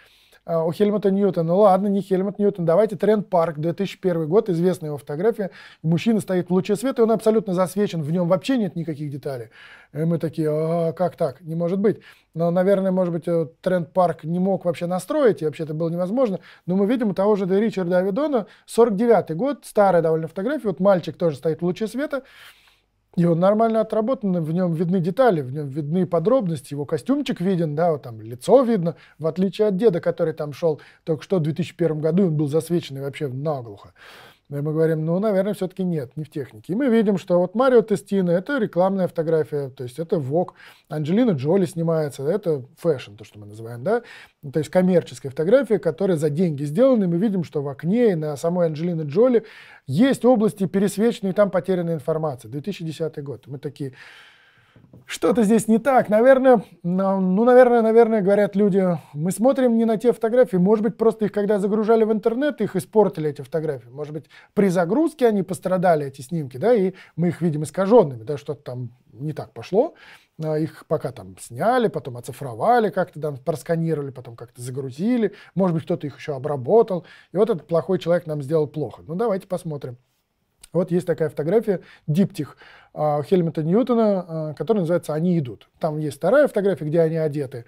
а, у Хельмута Ньютона. Ну ладно, не Хельмут Ньютон, давайте Тренд Парк, 2001 год, известная его фотография. Мужчина стоит в луче света, и он абсолютно засвечен, в нем вообще нет никаких деталей. И мы такие, а, как так, не может быть. Но, наверное, может быть, э, Тренд Парк не мог вообще настроить, и вообще это было невозможно. Но мы видим у того же Ричарда Авидона, 49 год, старая довольно фотография, вот мальчик тоже стоит в луче света, и он нормально отработан, в нем видны детали, в нем видны подробности, его костюмчик виден, да, вот там лицо видно, в отличие от деда, который там шел только что в 2001 году, он был засвеченный вообще наглухо. Но мы говорим, ну, наверное, все-таки нет, не в технике. И мы видим, что вот Марио Тестина – это рекламная фотография, то есть это вок. Анджелина Джоли снимается, это фэшн, то, что мы называем, да? Ну, то есть коммерческая фотография, которая за деньги сделана. И мы видим, что в окне и на самой Анджелины Джоли есть области пересвеченные, там потерянная информация. 2010 год. Мы такие, что-то здесь не так. Наверное, ну, наверное, наверное, говорят люди, мы смотрим не на те фотографии. Может быть, просто их, когда загружали в интернет, их испортили эти фотографии. Может быть, при загрузке они пострадали, эти снимки, да, и мы их видим искаженными, да, что-то там не так пошло. А, их пока там сняли, потом оцифровали, как-то там просканировали, потом как-то загрузили. Может быть, кто-то их еще обработал. И вот этот плохой человек нам сделал плохо. Ну, давайте посмотрим. Вот есть такая фотография, диптих а, Хельмута Ньютона, а, который называется «Они идут». Там есть вторая фотография, где они одеты.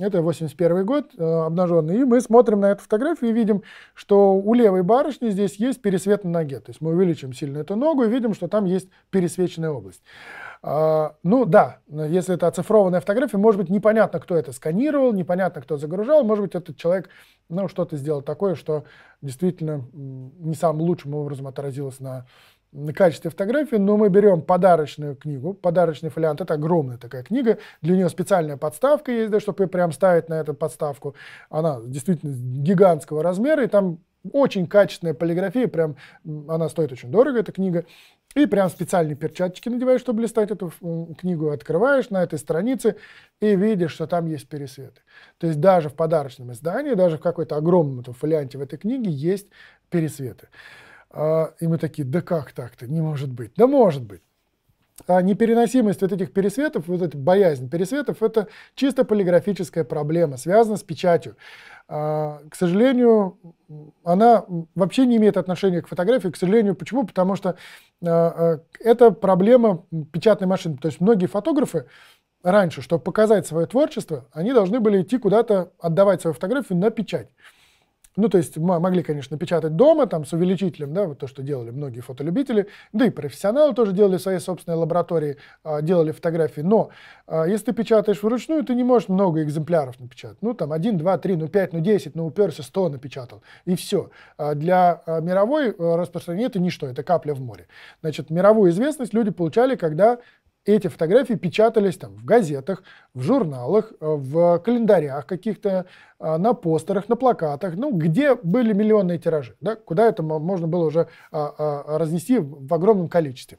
Это 81 год, э, обнаженный. И мы смотрим на эту фотографию и видим, что у левой барышни здесь есть пересвет на ноге. То есть мы увеличим сильно эту ногу и видим, что там есть пересвеченная область. А, ну да, если это оцифрованная фотография, может быть, непонятно, кто это сканировал, непонятно, кто загружал. Может быть, этот человек ну, что-то сделал такое, что действительно не самым лучшим образом отразилось на качестве фотографии, но мы берем подарочную книгу, подарочный фолиант, это огромная такая книга, для нее специальная подставка есть, да, чтобы ее прям ставить на эту подставку, она действительно гигантского размера, и там очень качественная полиграфия, прям она стоит очень дорого, эта книга, и прям специальные перчаточки надеваешь, чтобы листать эту книгу, открываешь на этой странице и видишь, что там есть пересветы. То есть даже в подарочном издании, даже в какой-то огромном фолианте в этой книге есть пересветы. А, и мы такие, да как так-то, не может быть, да может быть. А непереносимость вот этих пересветов, вот эта боязнь пересветов, это чисто полиграфическая проблема, связана с печатью. А, к сожалению, она вообще не имеет отношения к фотографии. К сожалению, почему? Потому что а, а, это проблема печатной машины. То есть многие фотографы раньше, чтобы показать свое творчество, они должны были идти куда-то, отдавать свою фотографию на печать. Ну, то есть мы могли, конечно, печатать дома, там, с увеличителем, да, вот то, что делали многие фотолюбители, да и профессионалы тоже делали свои собственные лаборатории, а, делали фотографии, но а, если ты печатаешь вручную, ты не можешь много экземпляров напечатать. Ну, там, один, два, три, ну, пять, ну, десять, ну, уперся, сто напечатал, и все. А для мировой э, распространения это ничто, это капля в море. Значит, мировую известность люди получали, когда эти фотографии печатались там в газетах, в журналах, э, в календарях каких-то, э, на постерах, на плакатах, ну, где были миллионные тиражи, да, куда это можно было уже а, а, разнести в огромном количестве.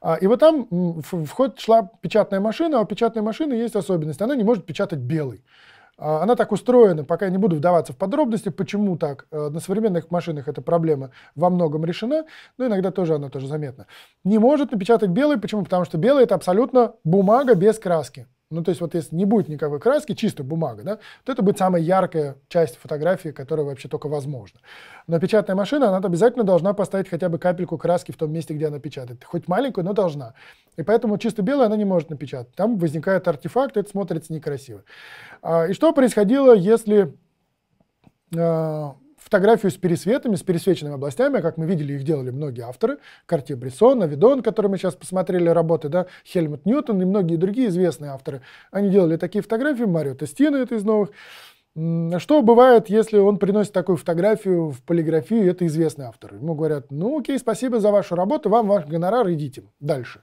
А, и вот там в ход шла печатная машина, а у печатной машины есть особенность, она не может печатать белый. А, она так устроена, пока я не буду вдаваться в подробности, почему так. Э, на современных машинах эта проблема во многом решена, но иногда тоже она тоже заметна. Не может напечатать белый, почему? Потому что белый это абсолютно бумага без краски. Ну, то есть вот если не будет никакой краски, чистая бумага, да, то это будет самая яркая часть фотографии, которая вообще только возможна. Но печатная машина, она обязательно должна поставить хотя бы капельку краски в том месте, где она печатает. Хоть маленькую, но должна. И поэтому чисто белая она не может напечатать. Там возникает артефакт, это смотрится некрасиво. А, и что происходило, если а, фотографию с пересветами, с пересвеченными областями, как мы видели, их делали многие авторы, Картье Брессон, Авидон, который мы сейчас посмотрели работы, да, Хельмут Ньютон и многие другие известные авторы. Они делали такие фотографии, Марио Тестино это из новых. А что бывает, если он приносит такую фотографию в полиграфию, это известный автор. Ему говорят, ну окей, спасибо за вашу работу, вам ваш гонорар, идите дальше.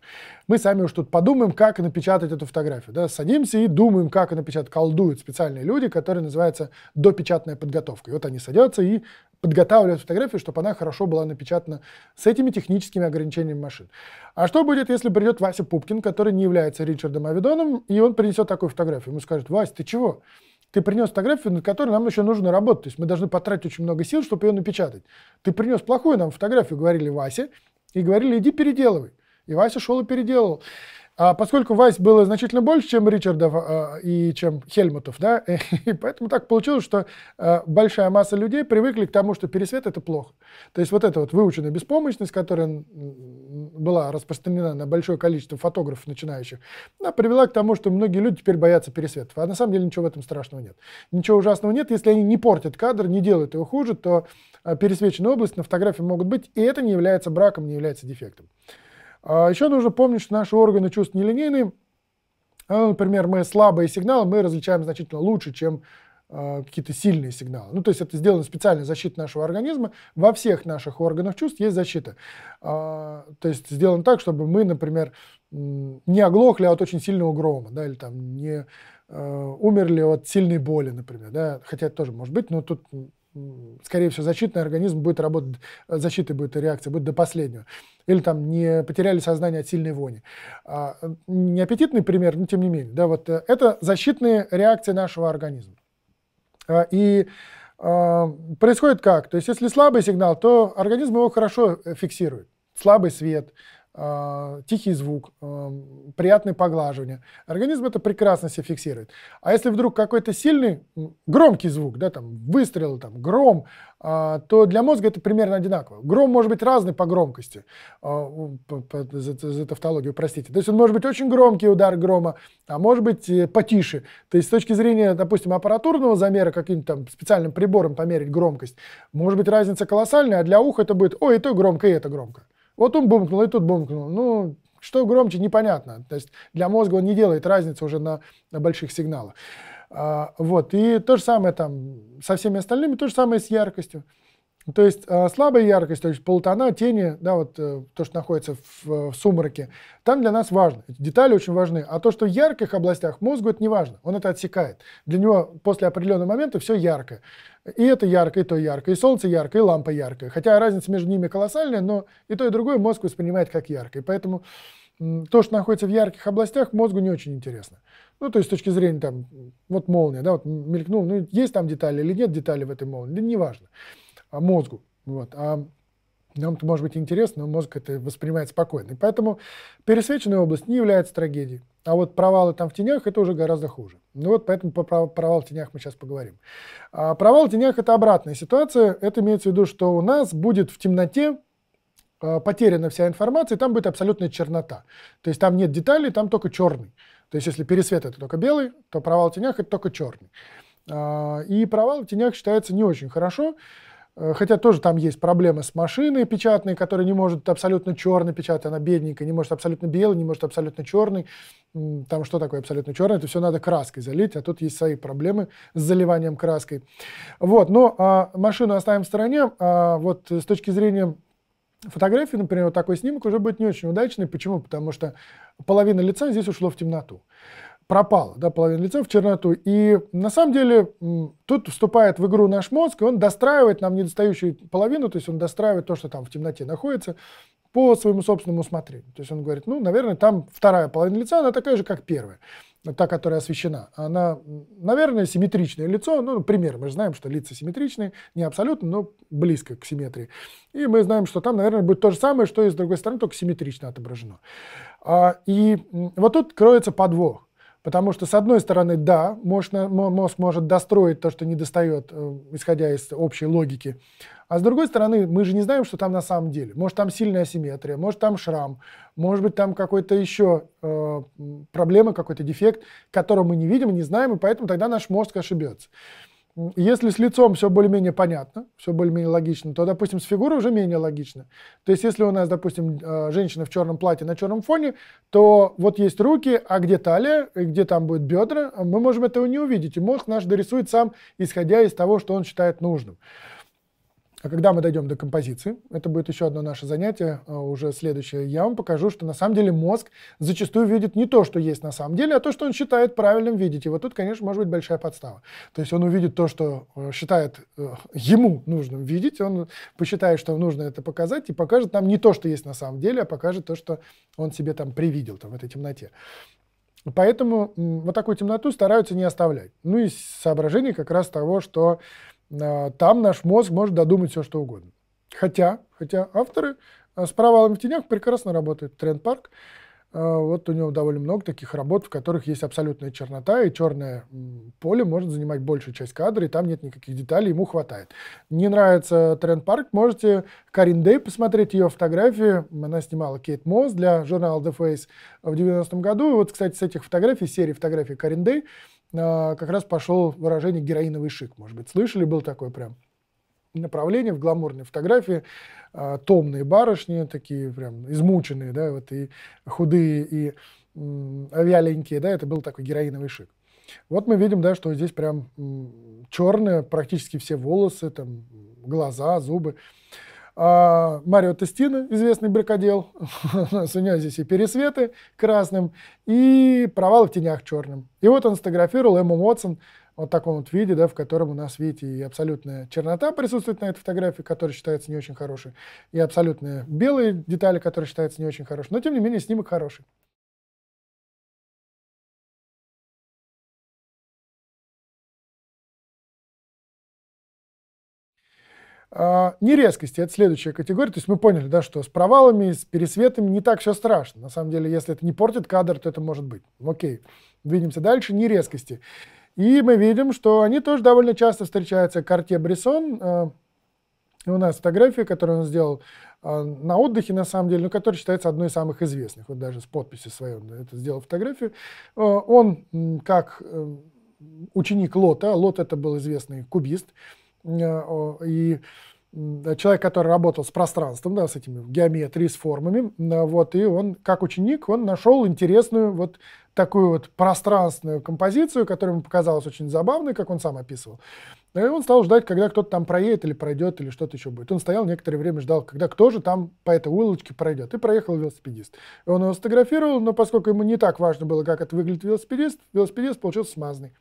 Мы сами уж тут подумаем, как напечатать эту фотографию. Да? Садимся и думаем, как напечатать. Колдуют специальные люди, которые называются допечатная подготовка. И вот они садятся и подготавливают фотографию, чтобы она хорошо была напечатана с этими техническими ограничениями машин. А что будет, если придет Вася Пупкин, который не является Ричардом Авидоном, и он принесет такую фотографию? Ему скажут, Вася, ты чего? Ты принес фотографию, над которой нам еще нужно работать. То есть мы должны потратить очень много сил, чтобы ее напечатать. Ты принес плохую нам фотографию, говорили Васе, и говорили, иди переделывай. И Вася шел и переделал. А поскольку Вайс было значительно больше, чем Ричардов а, и чем Хельмутов, да, и поэтому так получилось, что а, большая масса людей привыкли к тому, что пересвет это плохо. То есть вот эта вот выученная беспомощность, которая была распространена на большое количество фотографов начинающих, она привела к тому, что многие люди теперь боятся пересветов. А на самом деле ничего в этом страшного нет. Ничего ужасного нет, если они не портят кадр, не делают его хуже, то а, пересвеченная область на фотографии могут быть, и это не является браком, не является дефектом. А еще нужно помнить, что наши органы чувств нелинейные. А, ну, например, мы слабые сигналы мы различаем значительно лучше, чем а, какие-то сильные сигналы. Ну, то есть это сделано специально защита нашего организма. Во всех наших органах чувств есть защита. А, то есть сделано так, чтобы мы, например, не оглохли от очень сильного грома, да, или там не умерли от сильной боли, например, да, хотя это тоже может быть, но тут скорее всего, защитный организм будет работать, э, защита будет реакция, будет до последнего. Или там не потеряли сознание от сильной вони. А, неаппетитный пример, но тем не менее. Да, вот, э, это защитные реакции нашего организма. А, и а, происходит как? То есть, если слабый сигнал, то организм его хорошо э, фиксирует. Слабый свет, Э, тихий звук, э, приятное поглаживание. Организм это прекрасно все фиксирует. А если вдруг какой-то сильный, громкий звук, да, там выстрел, там гром, э, то для мозга это примерно одинаково. Гром может быть разный по громкости, за, за тавтологию, простите. То есть он может быть очень громкий удар грома, а может быть потише. То есть с точки зрения, допустим, аппаратурного замера каким-то там специальным прибором померить громкость, может быть разница колоссальная, а для уха это будет, ой, и то громко, и это громко. Вот он бумкнул, и тут бумкнул. Ну, что громче, непонятно. То есть для мозга он не делает разницы уже на, на больших сигналах. А, вот. И то же самое там со всеми остальными, то же самое с яркостью. То есть а, слабая яркость, то есть полутона, тени, да, вот э, то, что находится в, э, в сумраке, там для нас важно. Эти детали очень важны. А то, что в ярких областях мозгу это не важно, он это отсекает. Для него после определенного момента все ярко. И это ярко, и то ярко, и солнце ярко, и лампа яркая. Хотя разница между ними колоссальная, но и то, и другое мозг воспринимает как яркое, И поэтому то, что находится в ярких областях, мозгу не очень интересно. Ну, то есть с точки зрения, там, вот молния, да, вот мелькнул, ну, есть там детали или нет детали в этой молнии, да неважно. важно мозгу. Вот. А нам это может быть интересно, но мозг это воспринимает спокойно. И поэтому пересвеченная область не является трагедией. А вот провалы там в тенях это уже гораздо хуже. Ну вот поэтому про провал в тенях мы сейчас поговорим. А провал в тенях это обратная ситуация. Это имеется в виду, что у нас будет в темноте а, потеряна вся информация, и там будет абсолютная чернота. То есть там нет деталей, там только черный. То есть если пересвет это только белый, то провал в тенях это только черный. А, и провал в тенях считается не очень хорошо. Э, хотя тоже там есть проблемы с машиной печатной, которая не может абсолютно черный печатать, она бедненькая, не может абсолютно белый, не может абсолютно черный. Там что такое абсолютно черный? Это все надо краской залить, а тут есть свои проблемы с заливанием краской. Вот, но а, машину оставим в стороне. А, вот с точки зрения фотографии, например, вот такой снимок уже будет не очень удачный. Почему? Потому что половина лица здесь ушло в темноту пропала, да, половина лица в черноту. И на самом деле тут вступает в игру наш мозг, и он достраивает нам недостающую половину, то есть он достраивает то, что там в темноте находится, по своему собственному усмотрению. То есть он говорит, ну, наверное, там вторая половина лица, она такая же, как первая, та, которая освещена. Она, наверное, симметричное лицо, ну, пример, мы же знаем, что лица симметричные, не абсолютно, но близко к симметрии. И мы знаем, что там, наверное, будет то же самое, что и с другой стороны, только симметрично отображено. А, и вот тут кроется подвох. Потому что, с одной стороны, да, мозг, может достроить то, что не достает, э, исходя из общей логики. А с другой стороны, мы же не знаем, что там на самом деле. Может, там сильная асимметрия, может, там шрам, может быть, там какой-то еще э, проблема, какой-то дефект, которого мы не видим, не знаем, и поэтому тогда наш мозг ошибется. Если с лицом все более-менее понятно, все более-менее логично, то, допустим, с фигурой уже менее логично. То есть, если у нас, допустим, э, женщина в черном платье на черном фоне, то вот есть руки, а где талия, и где там будет бедра, мы можем этого не увидеть. И мозг наш дорисует сам, исходя из того, что он считает нужным. А когда мы дойдем до композиции, это будет еще одно наше занятие, а, уже следующее, я вам покажу, что на самом деле мозг зачастую видит не то, что есть на самом деле, а то, что он считает правильным видеть. И вот тут, конечно, может быть большая подстава. То есть он увидит то, что э, считает э, ему нужным видеть, он посчитает, что нужно это показать, и покажет нам не то, что есть на самом деле, а покажет то, что он себе там привидел там, в этой темноте. Поэтому вот такую темноту стараются не оставлять. Ну и соображение как раз того, что а, там наш мозг может додумать все, что угодно. Хотя, хотя авторы а, с провалом в тенях прекрасно работают. Тренд-парк а, вот у него довольно много таких работ, в которых есть абсолютная чернота, и черное поле может занимать большую часть кадра, и там нет никаких деталей, ему хватает. Не нравится Тренд Парк, можете Карин Дэй посмотреть ее фотографии. Она снимала Кейт Мосс для журнала The Face в 90-м году. И вот, кстати, с этих фотографий, серии фотографий Карин Дэй, а, как раз пошел выражение «героиновый шик». Может быть, слышали, был такой прям направление в гламурной фотографии, э, томные барышни, такие прям измученные, да, вот и худые, и э, вяленькие, да, это был такой героиновый шик. Вот мы видим, да, что здесь прям черные, практически все волосы, там, глаза, зубы. А Марио Тестино, известный бракодел, у него здесь и пересветы красным, и провал в тенях черным. И вот он сфотографировал Эмму Уотсон вот таком вот виде, да, в котором у нас, видите, и абсолютная чернота присутствует на этой фотографии, которая считается не очень хорошей, и абсолютные белые детали, которые считаются не очень хорошими. Но, тем не менее, снимок хороший. А, нерезкости – это следующая категория. То есть мы поняли, да, что с провалами, с пересветами не так все страшно. На самом деле, если это не портит кадр, то это может быть. Окей, двинемся дальше. Нерезкости. И мы видим, что они тоже довольно часто встречаются. Карте Брисон, э, у нас фотография, которую он сделал э, на отдыхе, на самом деле, но которая считается одной из самых известных, вот даже с подписью своей это сделал фотографию. Э, он, как ученик Лота, Лот это был известный кубист, и человек, который работал с пространством, да, с этими геометрией, с формами, вот, и он, как ученик, он нашел интересную вот такую вот пространственную композицию, которая ему показалась очень забавной, как он сам описывал. И он стал ждать, когда кто-то там проедет или пройдет, или что-то еще будет. Он стоял некоторое время, ждал, когда кто же там по этой улочке пройдет. И проехал велосипедист. он его сфотографировал, но поскольку ему не так важно было, как это выглядит велосипедист, велосипедист получился смазный.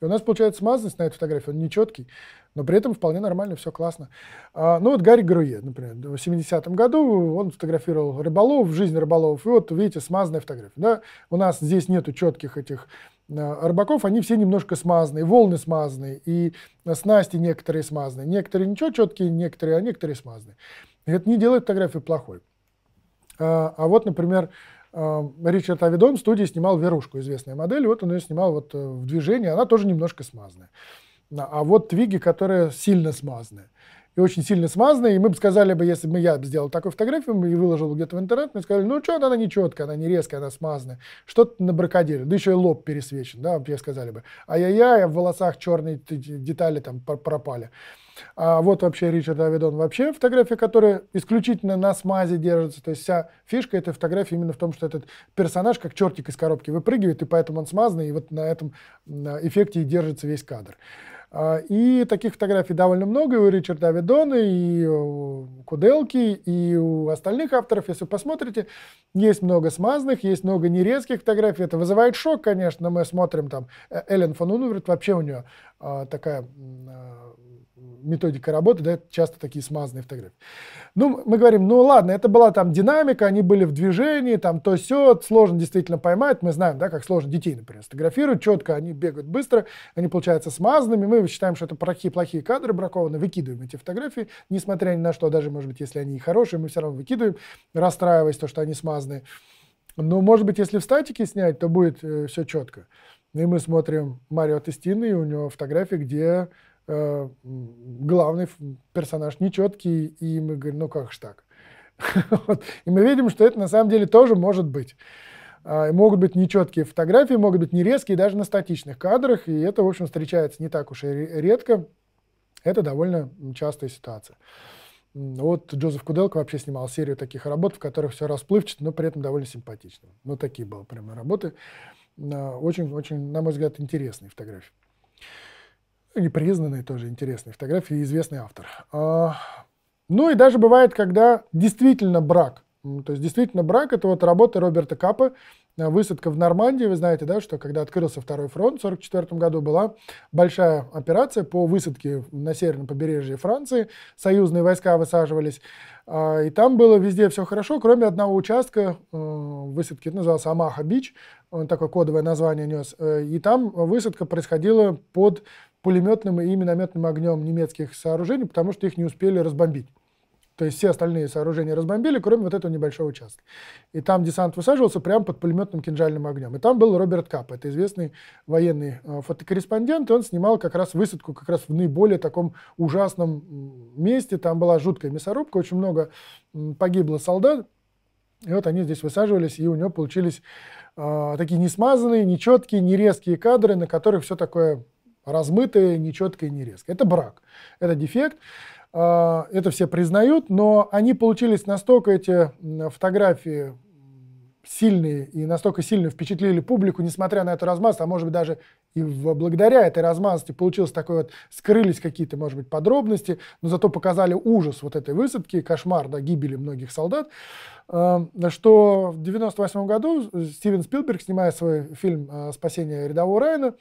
И у нас получается смазанность на этой фотографии, он нечеткий, но при этом вполне нормально, все классно. А, ну вот Гарри Груе, например, в 70-м году он фотографировал рыболов, жизнь рыболов, и вот видите, смазанная фотография. Да? У нас здесь нету четких этих а, рыбаков, они все немножко смазанные, волны смазанные, и снасти некоторые смазанные. Некоторые ничего четкие, некоторые, а некоторые смазанные. И это не делает фотографию плохой. А, а вот, например, Э, Ричард Авидон в студии снимал «Верушку», известная модель. Вот он ее снимал вот э, в движении, она тоже немножко смазанная. А вот твиги, которые сильно смазаны. И очень сильно смазаны. И мы бы сказали, бы, если бы я сделал такую фотографию и выложил где-то в интернет, мы сказали, ну что, она не четкая, она не резкая, она смазанная. Что-то на бракодиле. Да еще и лоб пересвечен. Да, мне сказали бы, ай-яй-яй, а в волосах черные детали там пропали. А вот вообще Ричард Авидон. Вообще фотография, которая исключительно на смазе держится. То есть вся фишка этой фотографии именно в том, что этот персонаж как чертик из коробки выпрыгивает, и поэтому он смазанный, и вот на этом эффекте и держится весь кадр. А, и таких фотографий довольно много и у Ричарда Авидона, и у Куделки, и у остальных авторов. Если вы посмотрите, есть много смазанных, есть много нерезких фотографий. Это вызывает шок, конечно. Мы смотрим там э, Эллен фон Унверт, вообще у нее а, такая а, методика работы, да, часто такие смазанные фотографии. Ну, мы говорим, ну ладно, это была там динамика, они были в движении, там то все, сложно действительно поймать, мы знаем, да, как сложно детей, например, сфотографировать, четко они бегают быстро, они получаются смазанными, мы считаем, что это плохие, плохие кадры бракованы, выкидываем эти фотографии, несмотря ни на что, даже, может быть, если они и хорошие, мы все равно выкидываем, расстраиваясь, то, что они смазанные. Но, может быть, если в статике снять, то будет э, все четко. И мы смотрим Марио Тестины, и у него фотографии, где Э, главный персонаж нечеткий, и мы говорим, ну как ж так? вот. И мы видим, что это на самом деле тоже может быть. А, могут быть нечеткие фотографии, могут быть нерезкие даже на статичных кадрах, и это, в общем, встречается не так уж и редко. Это довольно частая ситуация. Вот Джозеф Куделко вообще снимал серию таких работ, в которых все расплывчато, но при этом довольно симпатично. Ну, такие были прямо работы. Очень-очень, а, на мой взгляд, интересные фотографии. Ну, непризнанные тоже интересные фотографии, известный автор. А, ну и даже бывает, когда действительно брак. То есть действительно брак, это вот работа Роберта Капа, э, высадка в Нормандии, вы знаете, да, что когда открылся Второй фронт в 1944 году, была большая операция по высадке на северном побережье Франции, союзные войска высаживались, а, и там было везде все хорошо, кроме одного участка э, высадки, назывался Амаха-Бич, он такое кодовое название нес, э, и там высадка происходила под пулеметным и минометным огнем немецких сооружений, потому что их не успели разбомбить. То есть все остальные сооружения разбомбили, кроме вот этого небольшого участка. И там десант высаживался прямо под пулеметным кинжальным огнем. И там был Роберт Кап, это известный военный э, фотокорреспондент, и он снимал как раз высадку как раз в наиболее таком ужасном месте. Там была жуткая мясорубка, очень много погибло солдат. И вот они здесь высаживались, и у него получились э, такие несмазанные, нечеткие, нерезкие кадры, на которых все такое размытые, нечеткие, и нерезкое. Это брак, это дефект, а, это все признают, но они получились настолько, эти фотографии сильные и настолько сильно впечатлили публику, несмотря на эту размазку, а может быть даже и благодаря этой размазке получилось такое вот, скрылись какие-то, может быть, подробности, но зато показали ужас вот этой высадки, кошмар, да, гибели многих солдат, э, что в 98 году Стивен Спилберг, снимая свой фильм «Спасение рядового Райана»,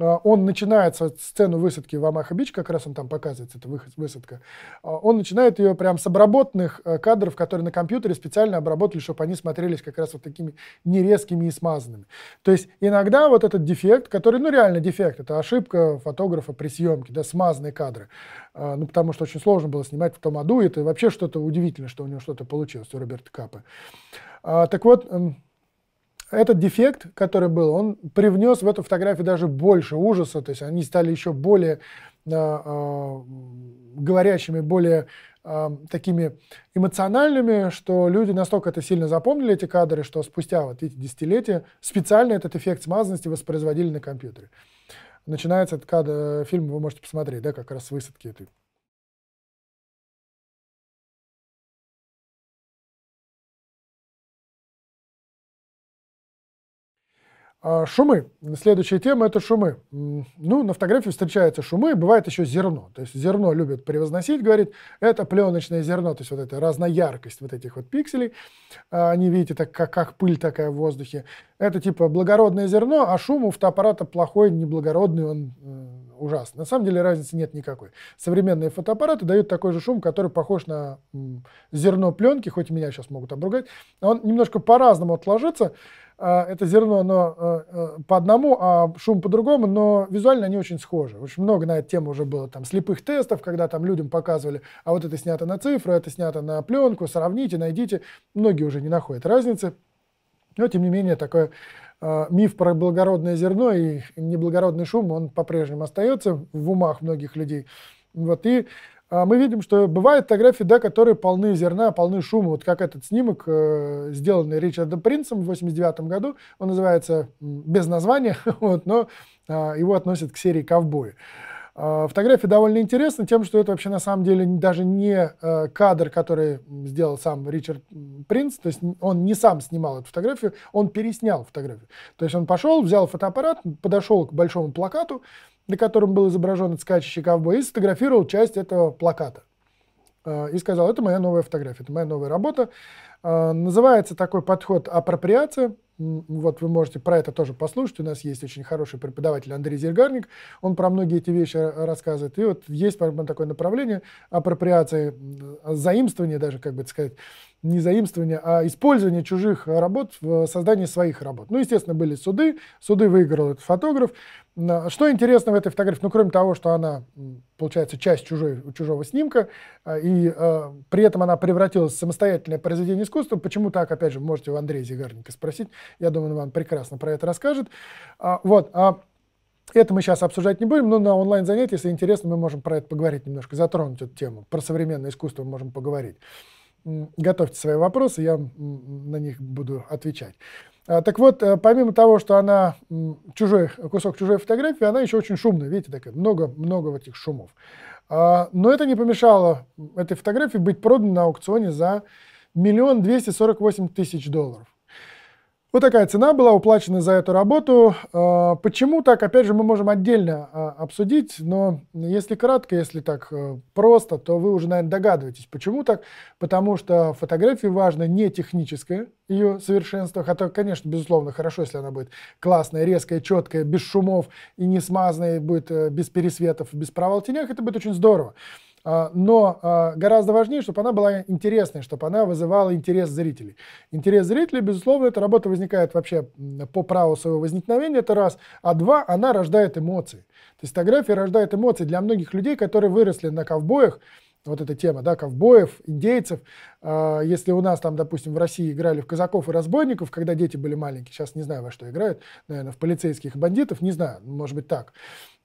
а, он начинается, сцену высадки в Амаха-Бич, как раз он там показывается, это высадка, а, он начинает ее прям с обработанных э, кадров, которые на компьютере специально обработали, чтобы они смотрелись как раз вот такими нерезкими и смазанными. То есть иногда вот этот дефект, который, ну реально дефект, это ошибка фотографа при съемке, да, смазанные кадры, а, ну потому что очень сложно было снимать в том аду, и это вообще что-то удивительное, что у него что-то получилось у Роберта Капы. Так вот, эм, этот дефект, который был, он привнес в эту фотографию даже больше ужаса, то есть они стали еще более э, э, говорящими, более э, такими эмоциональными, что люди настолько это сильно запомнили, эти кадры, что спустя вот эти десятилетия специально этот эффект смазанности воспроизводили на компьютере. Начинается этот кадр, э, фильм, вы можете посмотреть, да, как раз с высадки этой А, шумы. Следующая тема – это шумы. Ну, на фотографии встречаются шумы, бывает еще зерно. То есть зерно любят превозносить, говорит, это пленочное зерно, то есть вот эта разнояркость вот этих вот пикселей. А, они, видите, так, как, как пыль такая в воздухе. Это типа благородное зерно, а шум у фотоаппарата плохой, неблагородный, он э, ужасный. На самом деле разницы нет никакой. Современные фотоаппараты дают такой же шум, который похож на зерно пленки, хоть меня сейчас могут обругать. Он немножко по-разному отложится. ложится. А, это зерно, но а, а, по одному, а шум по-другому, но визуально они очень схожи. Очень много на эту тему уже было там слепых тестов, когда там людям показывали, а вот это снято на цифру, это снято на пленку, сравните, найдите. Многие уже не находят разницы. Но, тем не менее, такой миф про благородное зерно и неблагородный шум, он по-прежнему остается в умах многих людей. Вот, и а мы видим, что бывают фотографии, да, которые полны зерна, полны шума. Вот как этот снимок, э, сделанный Ричардом Принцем в 89 году. Он называется без названия, вот, но а, его относят к серии «Ковбои». А, фотография довольно интересна тем, что это вообще на самом деле даже не э, кадр, который сделал сам Ричард Принц, то есть он не сам снимал эту фотографию, он переснял фотографию. То есть он пошел, взял фотоаппарат, подошел к большому плакату, на котором был изображен скачущий ковбой, и сфотографировал часть этого плаката. Э, и сказал, это моя новая фотография, это моя новая работа. Э, называется такой подход апроприация – вот вы можете про это тоже послушать. У нас есть очень хороший преподаватель Андрей Зергарник. Он про многие эти вещи рассказывает. И вот есть такое направление апроприации, заимствования даже, как бы сказать, не заимствование, а использование чужих работ в создании своих работ. Ну, естественно, были суды, суды выиграл этот фотограф. Что интересно в этой фотографии, ну, кроме того, что она, получается, часть чужой, чужого снимка, а, и э, при этом она превратилась в самостоятельное произведение искусства, почему так, опять же, можете у Андрея Зигарника спросить, я думаю, он вам прекрасно про это расскажет. А, вот, а это мы сейчас обсуждать не будем, но на онлайн-занятии, если интересно, мы можем про это поговорить немножко, затронуть эту тему. Про современное искусство мы можем поговорить готовьте свои вопросы, я на них буду отвечать. А, так вот, э, помимо того, что она чужой, кусок чужой фотографии, она еще очень шумная, видите, так много-много в этих шумов. А, но это не помешало этой фотографии быть проданной на аукционе за миллион двести сорок восемь тысяч долларов. Вот такая цена была уплачена за эту работу. А, почему так, опять же, мы можем отдельно а, обсудить, но если кратко, если так э, просто, то вы уже, наверное, догадываетесь, почему так. Потому что фотографии важно не техническое ее совершенство, а хотя, конечно, безусловно, хорошо, если она будет классная, резкая, четкая, без шумов и не смазанная, будет э, без пересветов, без провал тенях, это будет очень здорово. А, но а, гораздо важнее, чтобы она была интересной, чтобы она вызывала интерес зрителей. Интерес зрителей, безусловно, эта работа возникает вообще по праву своего возникновения, это раз, а два, она рождает эмоции. То есть фотография рождает эмоции для многих людей, которые выросли на ковбоях, вот эта тема, да, ковбоев, индейцев. А, если у нас там, допустим, в России играли в казаков и разбойников, когда дети были маленькие, сейчас не знаю, во что играют, наверное, в полицейских бандитов, не знаю, может быть так.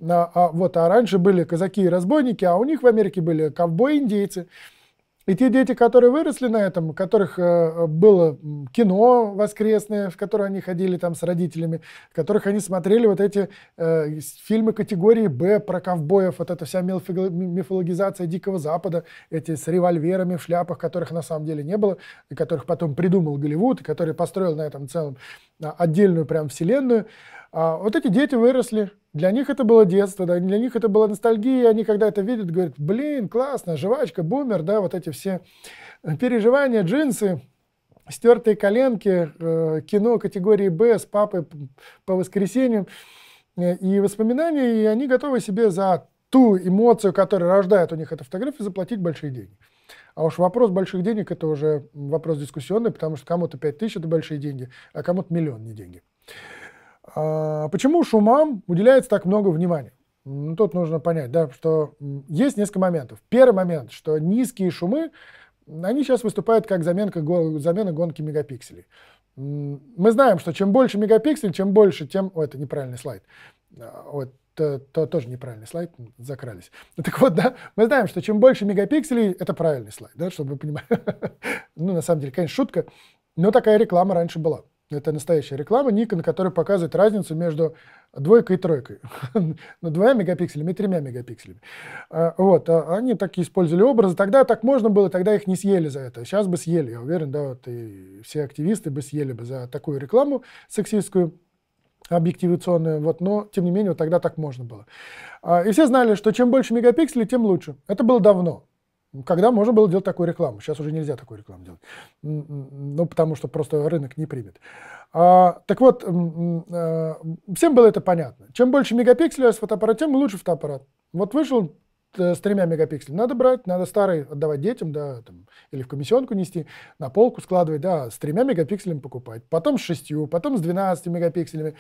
А, а, вот, а раньше были казаки и разбойники, а у них в Америке были ковбои-индейцы. и индейцы. И те дети, которые выросли на этом, у которых э, было кино воскресное, в которое они ходили там с родителями, в которых они смотрели вот эти э, фильмы категории «Б» про ковбоев, вот эта вся мифологизация Дикого Запада, эти с револьверами в шляпах, которых на самом деле не было, и которых потом придумал Голливуд, и который построил на этом целом а, отдельную прям вселенную – а вот эти дети выросли, для них это было детство, да, для них это была ностальгия, они когда это видят, говорят, блин, классно, жвачка, бумер, да, вот эти все э, переживания, джинсы, стертые коленки, э, кино категории «Б» с папой по воскресеньям э, и воспоминания, и они готовы себе за ту эмоцию, которая рождает у них эта фотография, заплатить большие деньги. А уж вопрос больших денег – это уже вопрос дискуссионный, потому что кому-то 5 тысяч – это большие деньги, а кому-то миллион – не деньги. А, почему шумам уделяется так много внимания? Ну, тут нужно понять, да, что есть несколько моментов. Первый момент, что низкие шумы, они сейчас выступают как заменка, замена гонки мегапикселей. Мы знаем, что чем больше мегапикселей, чем больше, тем... О, это неправильный слайд. А, вот, то, э, то, тоже неправильный слайд, закрались. Так вот, да, мы знаем, что чем больше мегапикселей, это правильный слайд, да, чтобы вы понимали. Ну, на самом деле, конечно, шутка, но такая реклама раньше была. Это настоящая реклама Nikon, которая показывает разницу между двойкой и тройкой. ну, двумя мегапикселями и тремя мегапикселями. А, вот, а они так использовали образы. Тогда так можно было, тогда их не съели за это. Сейчас бы съели, я уверен, да, вот и все активисты бы съели бы за такую рекламу сексистскую объективационную, вот, но, тем не менее, вот тогда так можно было. А, и все знали, что чем больше мегапикселей, тем лучше. Это было давно. Когда можно было делать такую рекламу? Сейчас уже нельзя такую рекламу делать. Ну, потому что просто рынок не примет. А, так вот, а, всем было это понятно. Чем больше мегапикселей с фотоаппарат, тем лучше фотоаппарат. Вот вышел э, с тремя мегапикселями. Надо брать, надо старый отдавать детям, да, там, или в комиссионку нести, на полку складывать, да, с тремя мегапикселями покупать. Потом с шестью, потом с 12 мегапикселями.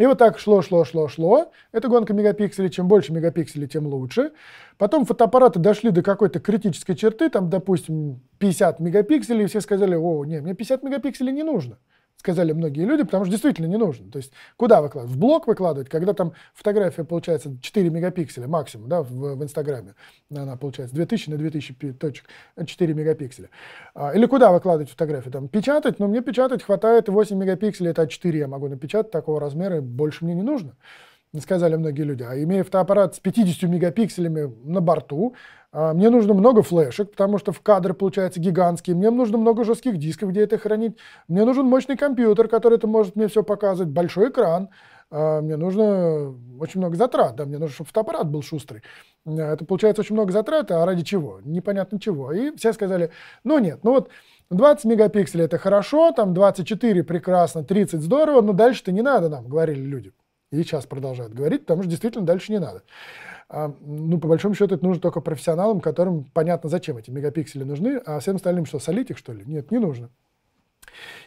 И вот так шло, шло, шло, шло. Это гонка мегапикселей. Чем больше мегапикселей, тем лучше. Потом фотоаппараты дошли до какой-то критической черты, там, допустим, 50 мегапикселей, и все сказали, о, нет, мне 50 мегапикселей не нужно сказали многие люди, потому что действительно не нужно. То есть куда выкладывать? В блог выкладывать, когда там фотография получается 4 мегапикселя максимум, да, в, в Инстаграме она получается 2000 на 2000 точек, 4 э, мегапикселя. А, или куда выкладывать фотографию? Там печатать, но ну, мне печатать хватает 8 мегапикселей, это А4 я могу напечатать такого размера, больше мне не нужно не сказали многие люди, а имея фотоаппарат с 50 мегапикселями на борту, а, мне нужно много флешек, потому что в кадр получается гигантский, мне нужно много жестких дисков, где это хранить, мне нужен мощный компьютер, который это может мне все показывать, большой экран, а, мне нужно очень много затрат, да, мне нужно, чтобы фотоаппарат был шустрый. Э, это получается очень много затрат, а ради чего? Непонятно чего. И все сказали, ну нет, ну вот 20 мегапикселей это хорошо, там 24 прекрасно, 30 здорово, но дальше-то не надо нам, говорили люди и сейчас продолжают говорить, потому что действительно дальше не надо. А, ну, по большому счету, это нужно только профессионалам, которым понятно, зачем эти мегапиксели нужны, а всем остальным что, солить их, что ли? Нет, не нужно.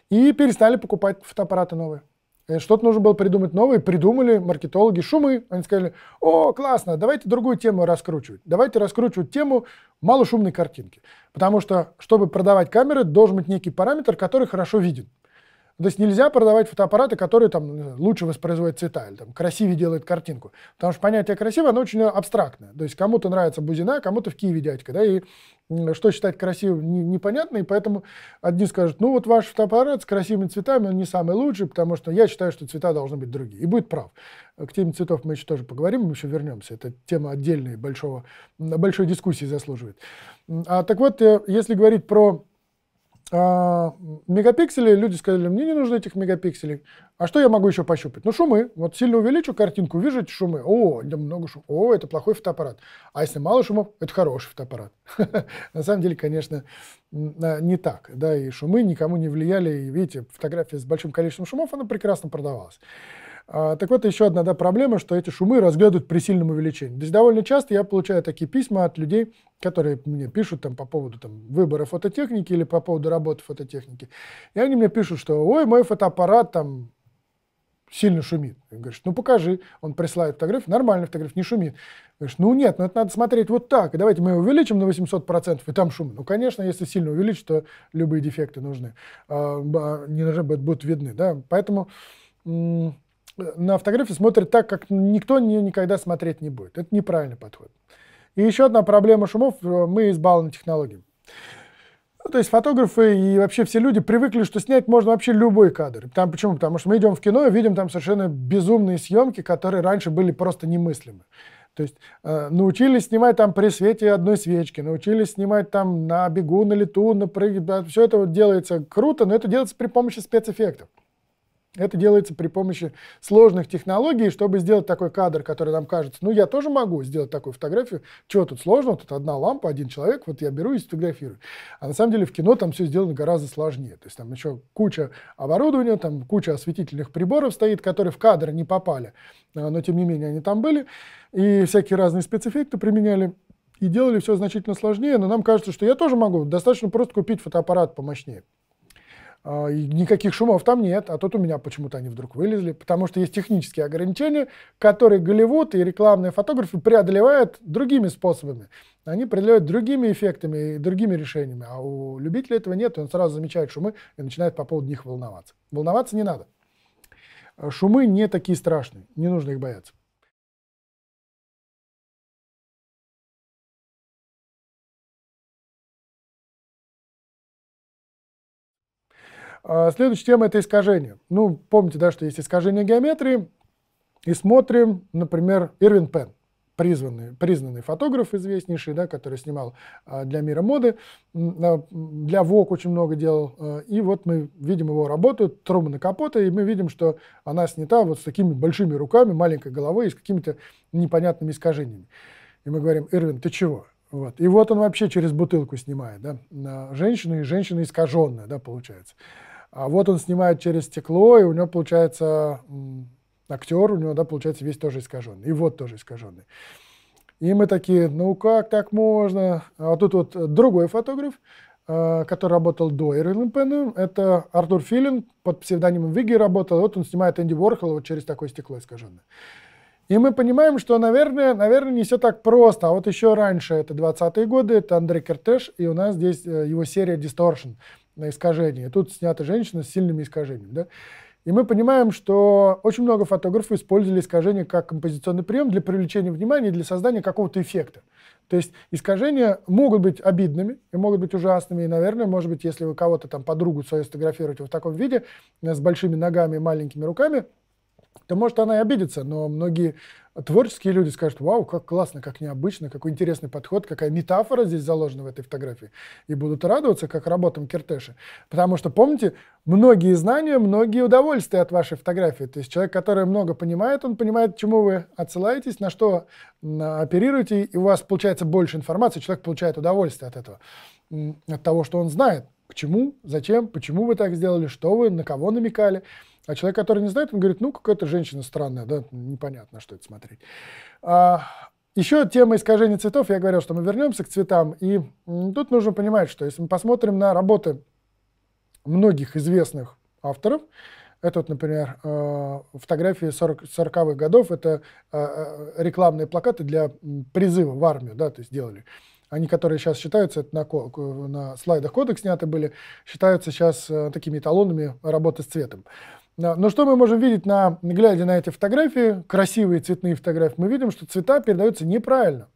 И перестали покупать фотоаппараты новые. Э, что-то нужно было придумать новое, придумали маркетологи шумы. Они сказали, о, классно, давайте другую тему раскручивать. Давайте раскручивать тему малошумной картинки. Потому что, чтобы продавать камеры, должен быть некий параметр, который хорошо виден. То есть нельзя продавать фотоаппараты, которые там лучше воспроизводят цвета или там красивее делают картинку. Потому что понятие красиво, оно очень абстрактное. То есть кому-то нравится бузина, кому-то в Киеве дядька. Да, и что считать красивым, непонятно. И поэтому одни скажут, ну вот ваш фотоаппарат с красивыми цветами, он не самый лучший, потому что я считаю, что цвета должны быть другие. И будет прав. К теме цветов мы еще тоже поговорим, мы еще вернемся. Это тема отдельной большого, большой дискуссии заслуживает. А, так вот, э, если говорить про а, мегапиксели, люди сказали, мне не нужны этих мегапикселей. А что я могу еще пощупать? Ну, шумы. Вот сильно увеличу картинку, вижу шумы. О, да много шумов. О, это плохой фотоаппарат. А если мало шумов, это хороший фотоаппарат. На самом деле, конечно, а, не так. Да, и шумы никому не влияли. И видите, фотография с большим количеством шумов, она прекрасно продавалась. А, так вот, еще одна да, проблема, что эти шумы разглядывают при сильном увеличении. То есть довольно часто я получаю такие письма от людей, которые мне пишут там, по поводу там, выбора фототехники или по поводу работы фототехники. И они мне пишут, что «Ой, мой фотоаппарат там сильно шумит». И говоришь, ну покажи. Он присылает фотографию, нормальная фотография, не шумит. Говоришь, ну нет, ну это надо смотреть вот так, и давайте мы его увеличим на 800%, и там шум. Ну, конечно, если сильно увеличить, то любые дефекты нужны, а, не нужны, будут видны, да, поэтому на фотографии смотрят так, как никто не, никогда смотреть не будет. Это неправильный подход. И еще одна проблема шумов э, – мы избалованы технологиями. Ну, то есть фотографы и вообще все люди привыкли, что снять можно вообще любой кадр. Там, почему? Потому что мы идем в кино и видим там совершенно безумные съемки, которые раньше были просто немыслимы. То есть э, научились снимать там при свете одной свечки, научились снимать там на бегу, на лету, на прыгать. Все это вот делается круто, но это делается при помощи спецэффектов. Это делается при помощи сложных технологий, чтобы сделать такой кадр, который нам кажется, ну я тоже могу сделать такую фотографию, чего тут сложного, тут одна лампа, один человек, вот я беру и сфотографирую. А на самом деле в кино там все сделано гораздо сложнее, то есть там еще куча оборудования, там куча осветительных приборов стоит, которые в кадр не попали, а, но тем не менее они там были, и всякие разные спецэффекты применяли и делали все значительно сложнее, но нам кажется, что я тоже могу достаточно просто купить фотоаппарат помощнее. А, никаких шумов там нет, а тут у меня почему-то они вдруг вылезли, потому что есть технические ограничения, которые Голливуд и рекламные фотографы преодолевают другими способами. Они преодолевают другими эффектами и другими решениями, а у любителя этого нет, и он сразу замечает шумы и начинает по поводу них волноваться. Волноваться не надо. Шумы не такие страшные, не нужно их бояться. А, следующая тема – это искажение. Ну, помните, да, что есть искажение геометрии. И смотрим, например, Ирвин Пен, призванный, признанный фотограф известнейший, да, который снимал а, для мира моды, а, для Vogue очень много делал. И вот мы видим его работу на Капота, и мы видим, что она снята вот с такими большими руками, маленькой головой и с какими-то непонятными искажениями. И мы говорим, Ирвин, ты чего? Вот. И вот он вообще через бутылку снимает, да, женщина и женщина искаженная, да, получается. А вот он снимает через стекло, и у него получается актер, у него, да, получается, весь тоже искаженный. И вот тоже искаженный. И мы такие, ну как так можно? А тут вот другой фотограф, э, который работал до Эрлин Пена, это Артур Филин, под псевдонимом Вигги работал, вот он снимает Энди Уорхола вот через такое стекло искаженное. И мы понимаем, что, наверное, наверное, не все так просто. А вот еще раньше, это 20-е годы, это Андрей Кертеш, и у нас здесь э, его серия Distortion на искажение. Тут снята женщина с сильными искажениями. Да? И мы понимаем, что очень много фотографов использовали искажение как композиционный прием для привлечения внимания для создания какого-то эффекта. То есть искажения могут быть обидными и могут быть ужасными. И, наверное, может быть, если вы кого-то там подругу свою сфотографируете в таком виде, э, с большими ногами и маленькими руками, то, может, она и обидится, но многие творческие люди скажут, вау, как классно, как необычно, какой интересный подход, какая метафора здесь заложена в этой фотографии. И будут радоваться, как работам Киртеша. Потому что, помните, многие знания, многие удовольствия от вашей фотографии. То есть человек, который много понимает, он понимает, к чему вы отсылаетесь, на что оперируете, и у вас получается больше информации, человек получает удовольствие от этого, от того, что он знает. К чему, зачем, почему вы так сделали, что вы, на кого намекали. А человек, который не знает, он говорит, ну, какая-то женщина странная, да, непонятно, что это смотреть. А, еще тема искажения цветов. Я говорил, что мы вернемся к цветам. И тут нужно понимать, что если мы посмотрим на работы многих известных авторов, это, вот, например, э, фотографии 40, 40-х годов, это э, э, рекламные плакаты для призыва в армию, да, то есть делали. Они, которые сейчас считаются, это на, на слайдах кодекс сняты были, считаются сейчас такими эталонами работы с цветом. Но что мы можем видеть, на, глядя на эти фотографии, красивые цветные фотографии, мы видим, что цвета передаются неправильно.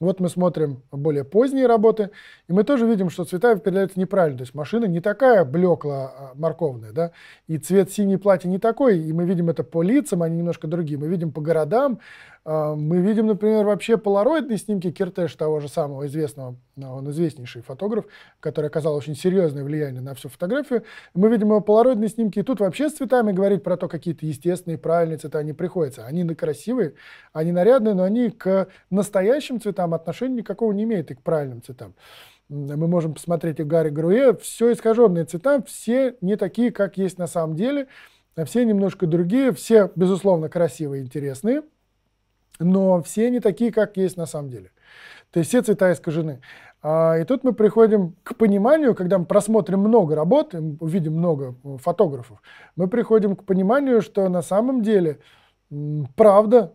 Вот мы смотрим более поздние работы, и мы тоже видим, что цвета передаются неправильно. То есть машина не такая блекла а, а, морковная, да, и цвет синей платья не такой, и мы видим это по лицам, они немножко другие. Мы видим по городам, а, мы видим, например, вообще полароидные снимки Киртеш, того же самого известного, а, он известнейший фотограф, который оказал очень серьезное влияние на всю фотографию. Мы видим его полароидные снимки, и тут вообще с цветами говорить про то, какие-то естественные, правильные цвета не приходится. Они на красивые, они нарядные, но они к настоящим цветам отношения никакого не имеют, и к правильным цветам. Мы можем посмотреть и Гарри Груе, все искаженные цвета, все не такие, как есть на самом деле, а все немножко другие, все, безусловно, красивые, интересные, но все они такие, как есть на самом деле. То есть все цвета искажены. А, и тут мы приходим к пониманию, когда мы просмотрим много работ, увидим много э, фотографов, мы приходим к пониманию, что на самом деле правда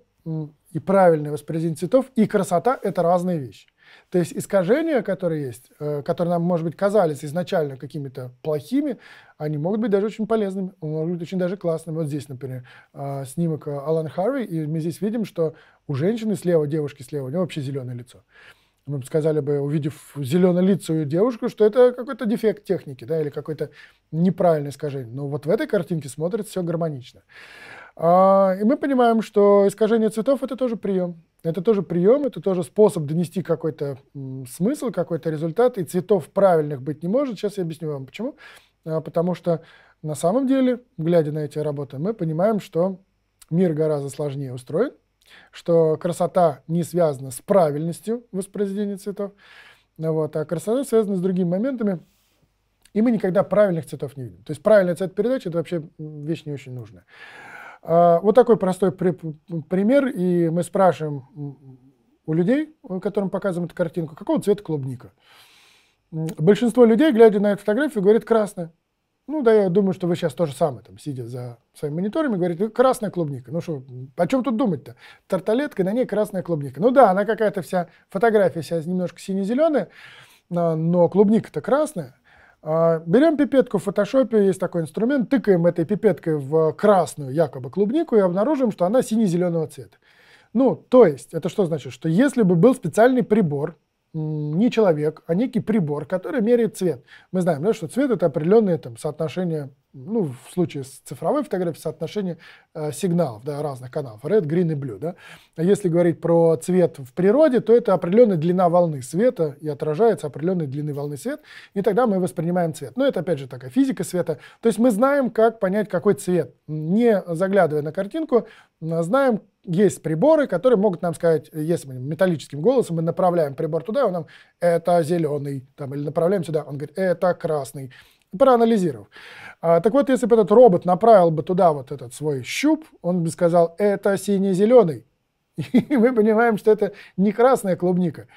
и правильное восприятие цветов и красота – это разные вещи. То есть искажения, которые есть, э, которые нам, может быть, казались изначально какими-то плохими, они могут быть даже очень полезными, могут быть очень даже классными. Вот здесь, например, э, снимок э, Алан Харви, и мы здесь видим, что у женщины слева, девушки слева, у нее вообще зеленое лицо. Мы бы сказали бы, увидев зеленолицую девушку, что это какой-то дефект техники, да, или какое-то неправильное искажение. Но вот в этой картинке смотрится все гармонично. А, и мы понимаем, что искажение цветов это тоже прием. Это тоже прием, это тоже способ донести какой-то смысл, какой-то результат, и цветов правильных быть не может. Сейчас я объясню вам почему. А, потому что на самом деле, глядя на эти работы, мы понимаем, что мир гораздо сложнее устроен, что красота не связана с правильностью воспроизведения цветов, ну вот, а красота связана с другими моментами, и мы никогда правильных цветов не видим. То есть правильный цвет передачи – это вообще вещь не очень нужная. А, вот такой простой пример, и мы спрашиваем у людей, которым показываем эту картинку, какого цвета клубника. Большинство людей, глядя на эту фотографию, говорит красная. Ну, да, я думаю, что вы сейчас тоже самое, там, сидя за своими мониторами, говорите, «Ну, красная клубника. Ну что, о чем тут думать-то? Тарталетка, на ней красная клубника. Ну да, она какая-то вся, фотография вся немножко сине-зеленая, но клубника-то красная. А, берем пипетку в фотошопе, есть такой инструмент, тыкаем этой пипеткой в красную якобы клубнику и обнаружим, что она сине-зеленого цвета. Ну, то есть, это что значит? Что если бы был специальный прибор, не человек, а некий прибор, который меряет цвет. Мы знаем, да, что цвет это определенное там, соотношение, ну, в случае с цифровой фотографией, соотношение э, сигналов да, разных каналов, red, green и blue. Да? А если говорить про цвет в природе, то это определенная длина волны света и отражается определенной длины волны свет, и тогда мы воспринимаем цвет. Но это опять же такая физика света. То есть мы знаем, как понять, какой цвет. Не заглядывая на картинку, знаем, есть приборы, которые могут нам сказать, если мы металлическим голосом мы направляем прибор туда, он нам это зеленый, там, или направляем сюда, он говорит это красный, проанализировав. А, так вот, если бы этот робот направил бы туда вот этот свой щуп, он бы сказал это синий-зеленый, и мы понимаем, что это не красная клубника.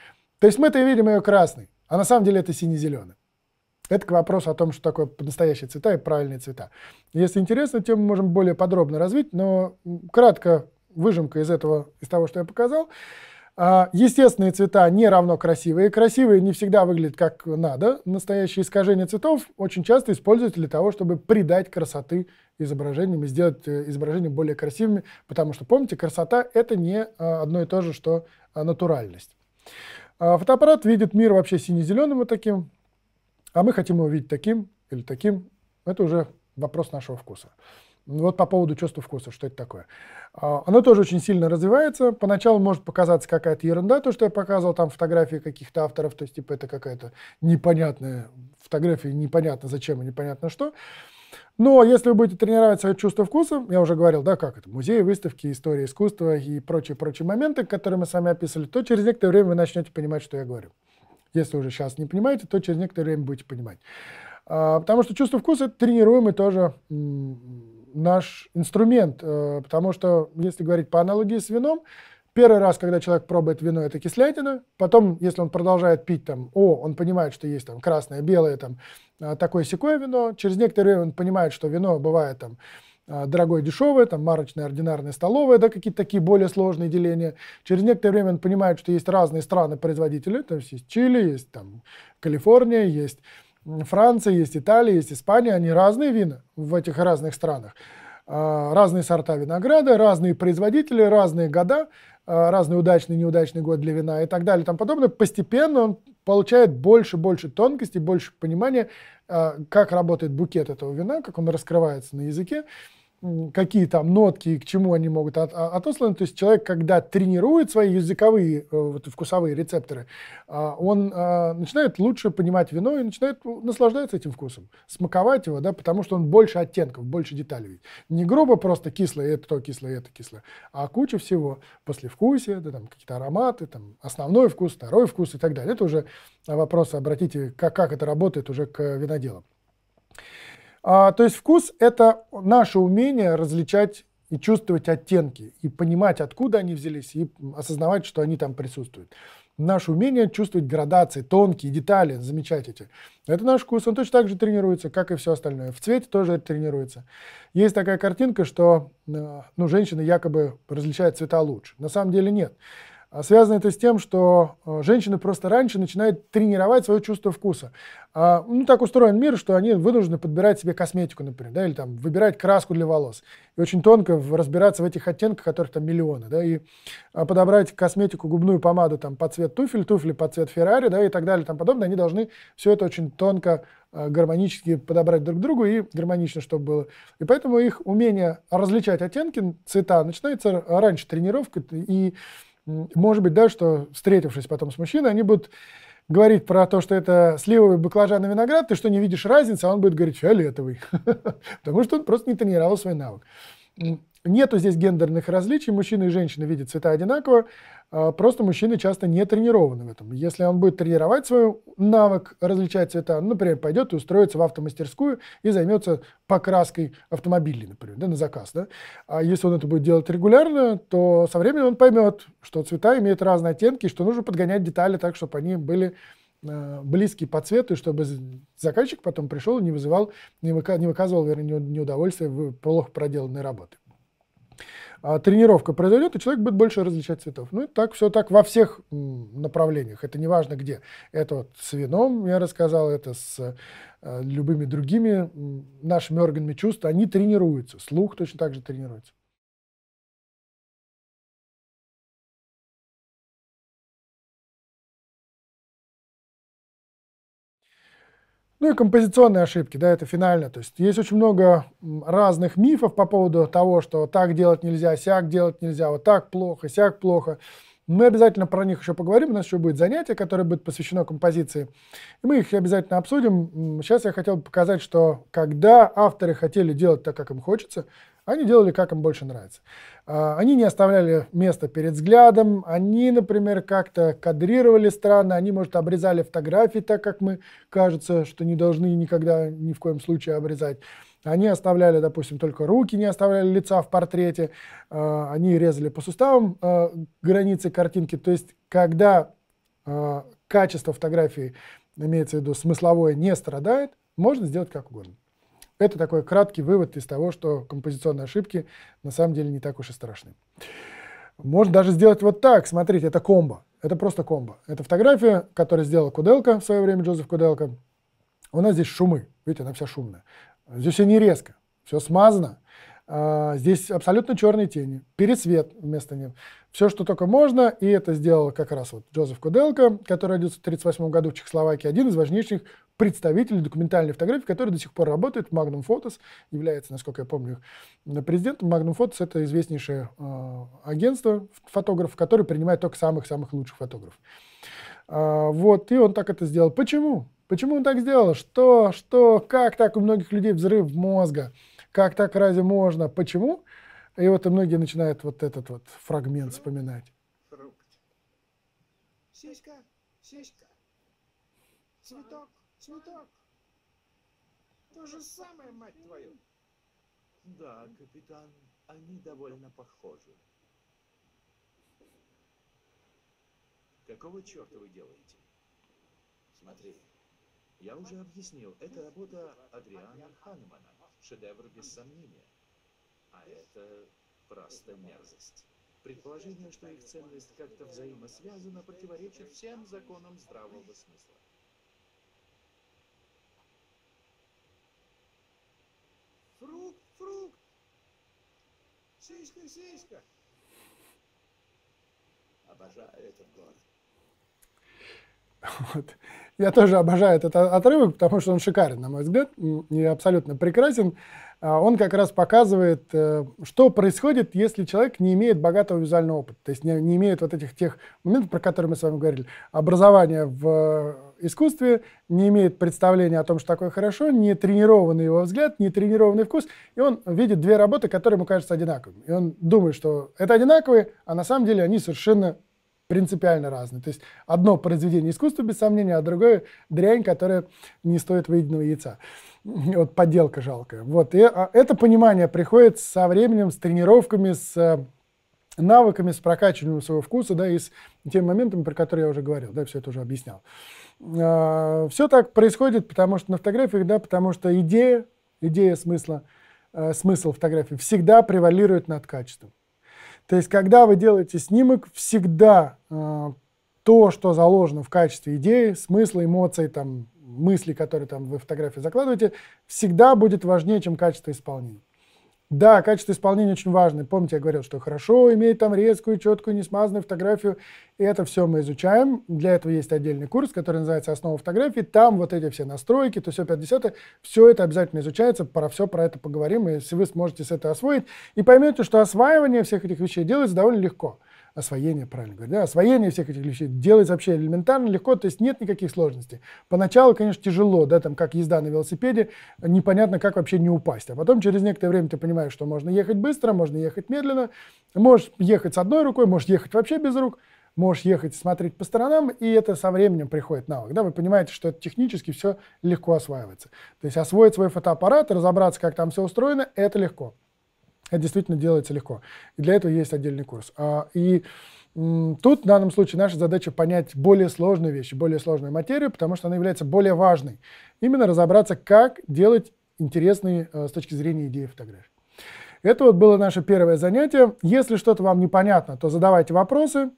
То есть мы-то видим ее красной, а на самом деле это сине-зеленый. Это к вопросу о том, что такое настоящие цвета и правильные цвета. Если интересно, тему можем более подробно развить, но кратко выжимка из этого, из того, что я показал. А, естественные цвета не равно красивые. Красивые не всегда выглядят как надо. Настоящие искажения цветов очень часто используют для того, чтобы придать красоты изображениям и сделать э, изображения более красивыми. Потому что, помните, красота — это не а, одно и то же, что а, натуральность. Фотоаппарат видит мир вообще сине-зеленым вот таким, а мы хотим его видеть таким или таким. Это уже вопрос нашего вкуса. Вот по поводу чувства вкуса, что это такое. А, оно тоже очень сильно развивается. Поначалу может показаться какая-то ерунда, то, что я показывал, там фотографии каких-то авторов, то есть типа это какая-то непонятная фотография, непонятно зачем и непонятно что. Но если вы будете тренировать свое чувство вкуса, я уже говорил, да, как это, музеи, выставки, история искусства и прочие-прочие моменты, которые мы с вами описывали, то через некоторое время вы начнете понимать, что я говорю. Если уже сейчас не понимаете, то через некоторое время будете понимать. А, потому что чувство вкуса – это тренируемый тоже наш инструмент, э, потому что, если говорить по аналогии с вином, первый раз, когда человек пробует вино, это кислятина, потом, если он продолжает пить там, о, он понимает, что есть там красное, белое, там, а, такое секое вино, через некоторое время он понимает, что вино бывает там а, дорогое, дешевое, там марочное, ординарное, столовое, да, какие-то такие более сложные деления. Через некоторое время он понимает, что есть разные страны-производители, то есть есть Чили, есть там Калифорния, есть Франция, есть Италия, есть Испания, они разные вина в этих разных странах. А, разные сорта винограда, разные производители, разные года, а, разный удачный, неудачный год для вина и так далее и тому подобное. Постепенно он получает больше, больше тонкости, больше понимания, а, как работает букет этого вина, как он раскрывается на языке какие там нотки и к чему они могут от, а, отосланы. То есть человек, когда тренирует свои языковые э, вот, вкусовые рецепторы, а, он а, начинает лучше понимать вино и начинает наслаждаться этим вкусом, смаковать его, да, потому что он больше оттенков, больше деталей видит. Не грубо просто кислое, это то, кислое, это кислое, а куча всего послевкусия, да, там какие-то ароматы, там основной вкус, второй вкус и так далее. Это уже вопрос, обратите, как, как это работает уже к виноделам. А, то есть вкус – это наше умение различать и чувствовать оттенки, и понимать, откуда они взялись, и осознавать, что они там присутствуют. Наше умение чувствовать градации, тонкие детали, замечать эти. Это наш вкус, он точно так же тренируется, как и все остальное. В цвете тоже это тренируется. Есть такая картинка, что э, ну, женщины якобы различают цвета лучше. На самом деле Нет. А связано это с тем, что э, женщины просто раньше начинают тренировать свое чувство вкуса. А, ну, так устроен мир, что они вынуждены подбирать себе косметику, например, да, или там выбирать краску для волос. И очень тонко разбираться в этих оттенках, которых там миллионы, да, и а, подобрать косметику, губную помаду там под цвет туфель, туфли под цвет Феррари, да, и так далее, и тому подобное. Они должны все это очень тонко гармонически подобрать друг к другу и гармонично, чтобы было. И поэтому их умение различать оттенки, цвета, начинается раньше тренировка, и может быть, да, что встретившись потом с мужчиной, они будут говорить про то, что это сливовый баклажан и виноград, ты что, не видишь разницы, а он будет говорить фиолетовый, потому что он просто не тренировал свой навык. Нету здесь гендерных различий, мужчины и женщины видят цвета одинаково, а, просто мужчины часто не тренированы в этом. Если он будет тренировать свой навык различать цвета, ну, например, пойдет и устроится в автомастерскую и займется покраской автомобилей, например, да, на заказ. Да? А если он это будет делать регулярно, то со временем он поймет, что цвета имеют разные оттенки, что нужно подгонять детали так, чтобы они были а, близкие по цвету, чтобы заказчик потом пришел и не вызывал, не выказывал, вернее, неудовольствие плохо проделанной работы. А, тренировка произойдет, и человек будет больше различать цветов. Ну и так, все так во всех направлениях. Это не важно где. Это вот с вином, я рассказал, это с э, любыми другими нашими органами чувств. Они тренируются. Слух точно так же тренируется. Ну и композиционные ошибки, да, это финально. То есть есть очень много разных мифов по поводу того, что так делать нельзя, сяк делать нельзя, вот так плохо, сяк плохо. Мы обязательно про них еще поговорим, у нас еще будет занятие, которое будет посвящено композиции. И мы их обязательно обсудим. Сейчас я хотел показать, что когда авторы хотели делать так, как им хочется, они делали, как им больше нравится. А, они не оставляли места перед взглядом, они, например, как-то кадрировали страны. они, может, обрезали фотографии так, как мы кажется, что не должны никогда ни в коем случае обрезать. Они оставляли, допустим, только руки, не оставляли лица в портрете, а, они резали по суставам а, границы картинки. То есть, когда качество фотографии, имеется в виду смысловое, не страдает, можно сделать как угодно. Это такой краткий вывод из того, что композиционные ошибки на самом деле не так уж и страшны. Можно даже сделать вот так. Смотрите, это комбо. Это просто комбо. Это фотография, которую сделал Куделка в свое время, Джозеф Куделка. У нас здесь шумы. Видите, она вся шумная. Здесь все не резко. Все смазано. А, здесь абсолютно черные тени. Пересвет вместо них. Все, что только можно. И это сделал как раз вот Джозеф Куделка, который родился в 1938 году в Чехословакии. Один из важнейших представитель документальной фотографии, которые до сих пор работает. Magnum Photos является, насколько я помню, э, президентом. Magnum Photos — это известнейшее э, агентство фотографов, которое принимает только самых-самых лучших фотографов. Э, вот, и он так это сделал. Почему? Почему он так сделал? Что, что, как так у многих людей взрыв мозга? Как так разве можно? Почему? И вот и многие начинают вот этот вот фрагмент вспоминать. Сиська, сиська, цветок. Цветок. То же самое, мать твою! Да, капитан, они довольно похожи. Какого черта вы делаете? Смотри, я уже объяснил, это работа Адриана Ханемана, шедевр без сомнения. А это просто мерзость. Предположение, что их ценность как-то взаимосвязана, противоречит всем законам здравого смысла. сиська, сиська. Обожаю этот город. Вот. Я тоже обожаю этот отрывок, потому что он шикарен, на мой взгляд, и абсолютно прекрасен. А он как раз показывает, э, что происходит, если человек не имеет богатого визуального опыта, то есть не, не имеет вот этих тех моментов, про которые мы с вами говорили, образование в искусстве, не имеет представления о том, что такое хорошо, не тренированный его взгляд, не тренированный вкус, и он видит две работы, которые ему кажутся одинаковыми. И он думает, что это одинаковые, а на самом деле они совершенно принципиально разные. То есть одно произведение искусства, без сомнения, а другое дрянь, которая не стоит выеденного яйца. Вот подделка жалкая. Вот. И а, это понимание приходит со временем, с тренировками, с э, навыками, с прокачиванием своего вкуса, да, и с теми моментами, про которые я уже говорил, да, все это уже объяснял. А, все так происходит, потому что на фотографиях, да, потому что идея, идея смысла, э, смысл фотографии всегда превалирует над качеством. То есть, когда вы делаете снимок, всегда э, то, что заложено в качестве идеи, смысла, эмоций, там, мысли, которые там вы в фотографии закладываете, всегда будет важнее, чем качество исполнения. Да, качество исполнения очень важно. Помните, я говорил, что хорошо имеет там резкую, четкую, несмазанную фотографию. И это все мы изучаем. Для этого есть отдельный курс, который называется «Основа фотографии». Там вот эти все настройки, то все 50 все это обязательно изучается. Про все про это поговорим, если вы сможете с это освоить. И поймете, что осваивание всех этих вещей делается довольно легко освоение, правильно говорю, да, освоение всех этих вещей делается вообще элементарно, легко, то есть нет никаких сложностей. Поначалу, конечно, тяжело, да, там, как езда на велосипеде, непонятно, как вообще не упасть. А потом через некоторое время ты понимаешь, что можно ехать быстро, можно ехать медленно, можешь ехать с одной рукой, можешь ехать вообще без рук, можешь ехать смотреть по сторонам, и это со временем приходит навык. Да, вы понимаете, что это технически все легко осваивается. То есть освоить свой фотоаппарат, разобраться, как там все устроено, это легко. Это действительно делается легко. И для этого есть отдельный курс. А, и Тут в данном случае наша задача понять более сложные вещи, более сложную материю, потому что она является более важной. Именно разобраться, как делать интересные э, с точки зрения идеи фотографии. Это вот было наше первое занятие. Если что-то вам непонятно, то задавайте вопросы.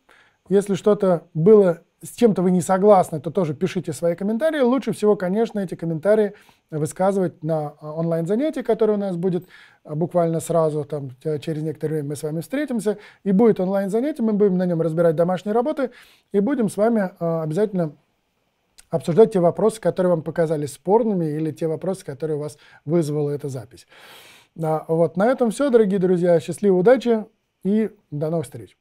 Если что-то было с чем-то вы не согласны, то тоже пишите свои комментарии. Лучше всего, конечно, эти комментарии высказывать на а, онлайн-занятии, которое у нас будет а, буквально сразу, там, через некоторое время мы с вами встретимся, и будет онлайн-занятие, мы будем на нем разбирать домашние работы, и будем с вами а, обязательно обсуждать те вопросы, которые вам показались спорными, или те вопросы, которые у вас вызвала эта запись. Да, вот на этом все, дорогие друзья. Счастливой удачи и до новых встреч.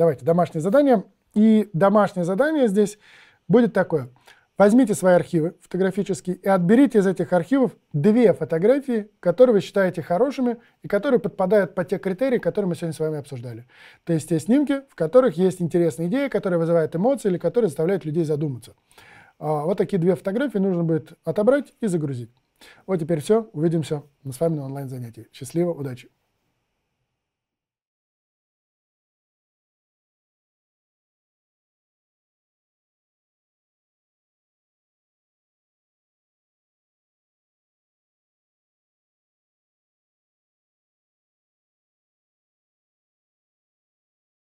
Давайте, домашнее задание. И домашнее задание здесь будет такое. Возьмите свои архивы фотографические и отберите из этих архивов две фотографии, которые вы считаете хорошими и которые подпадают под те критерии, которые мы сегодня с вами обсуждали. То есть те снимки, в которых есть интересные идеи, которые вызывают эмоции или которые заставляют людей задуматься. А, вот такие две фотографии нужно будет отобрать и загрузить. Вот теперь все. Увидимся с вами на онлайн-занятии. Счастливо, удачи!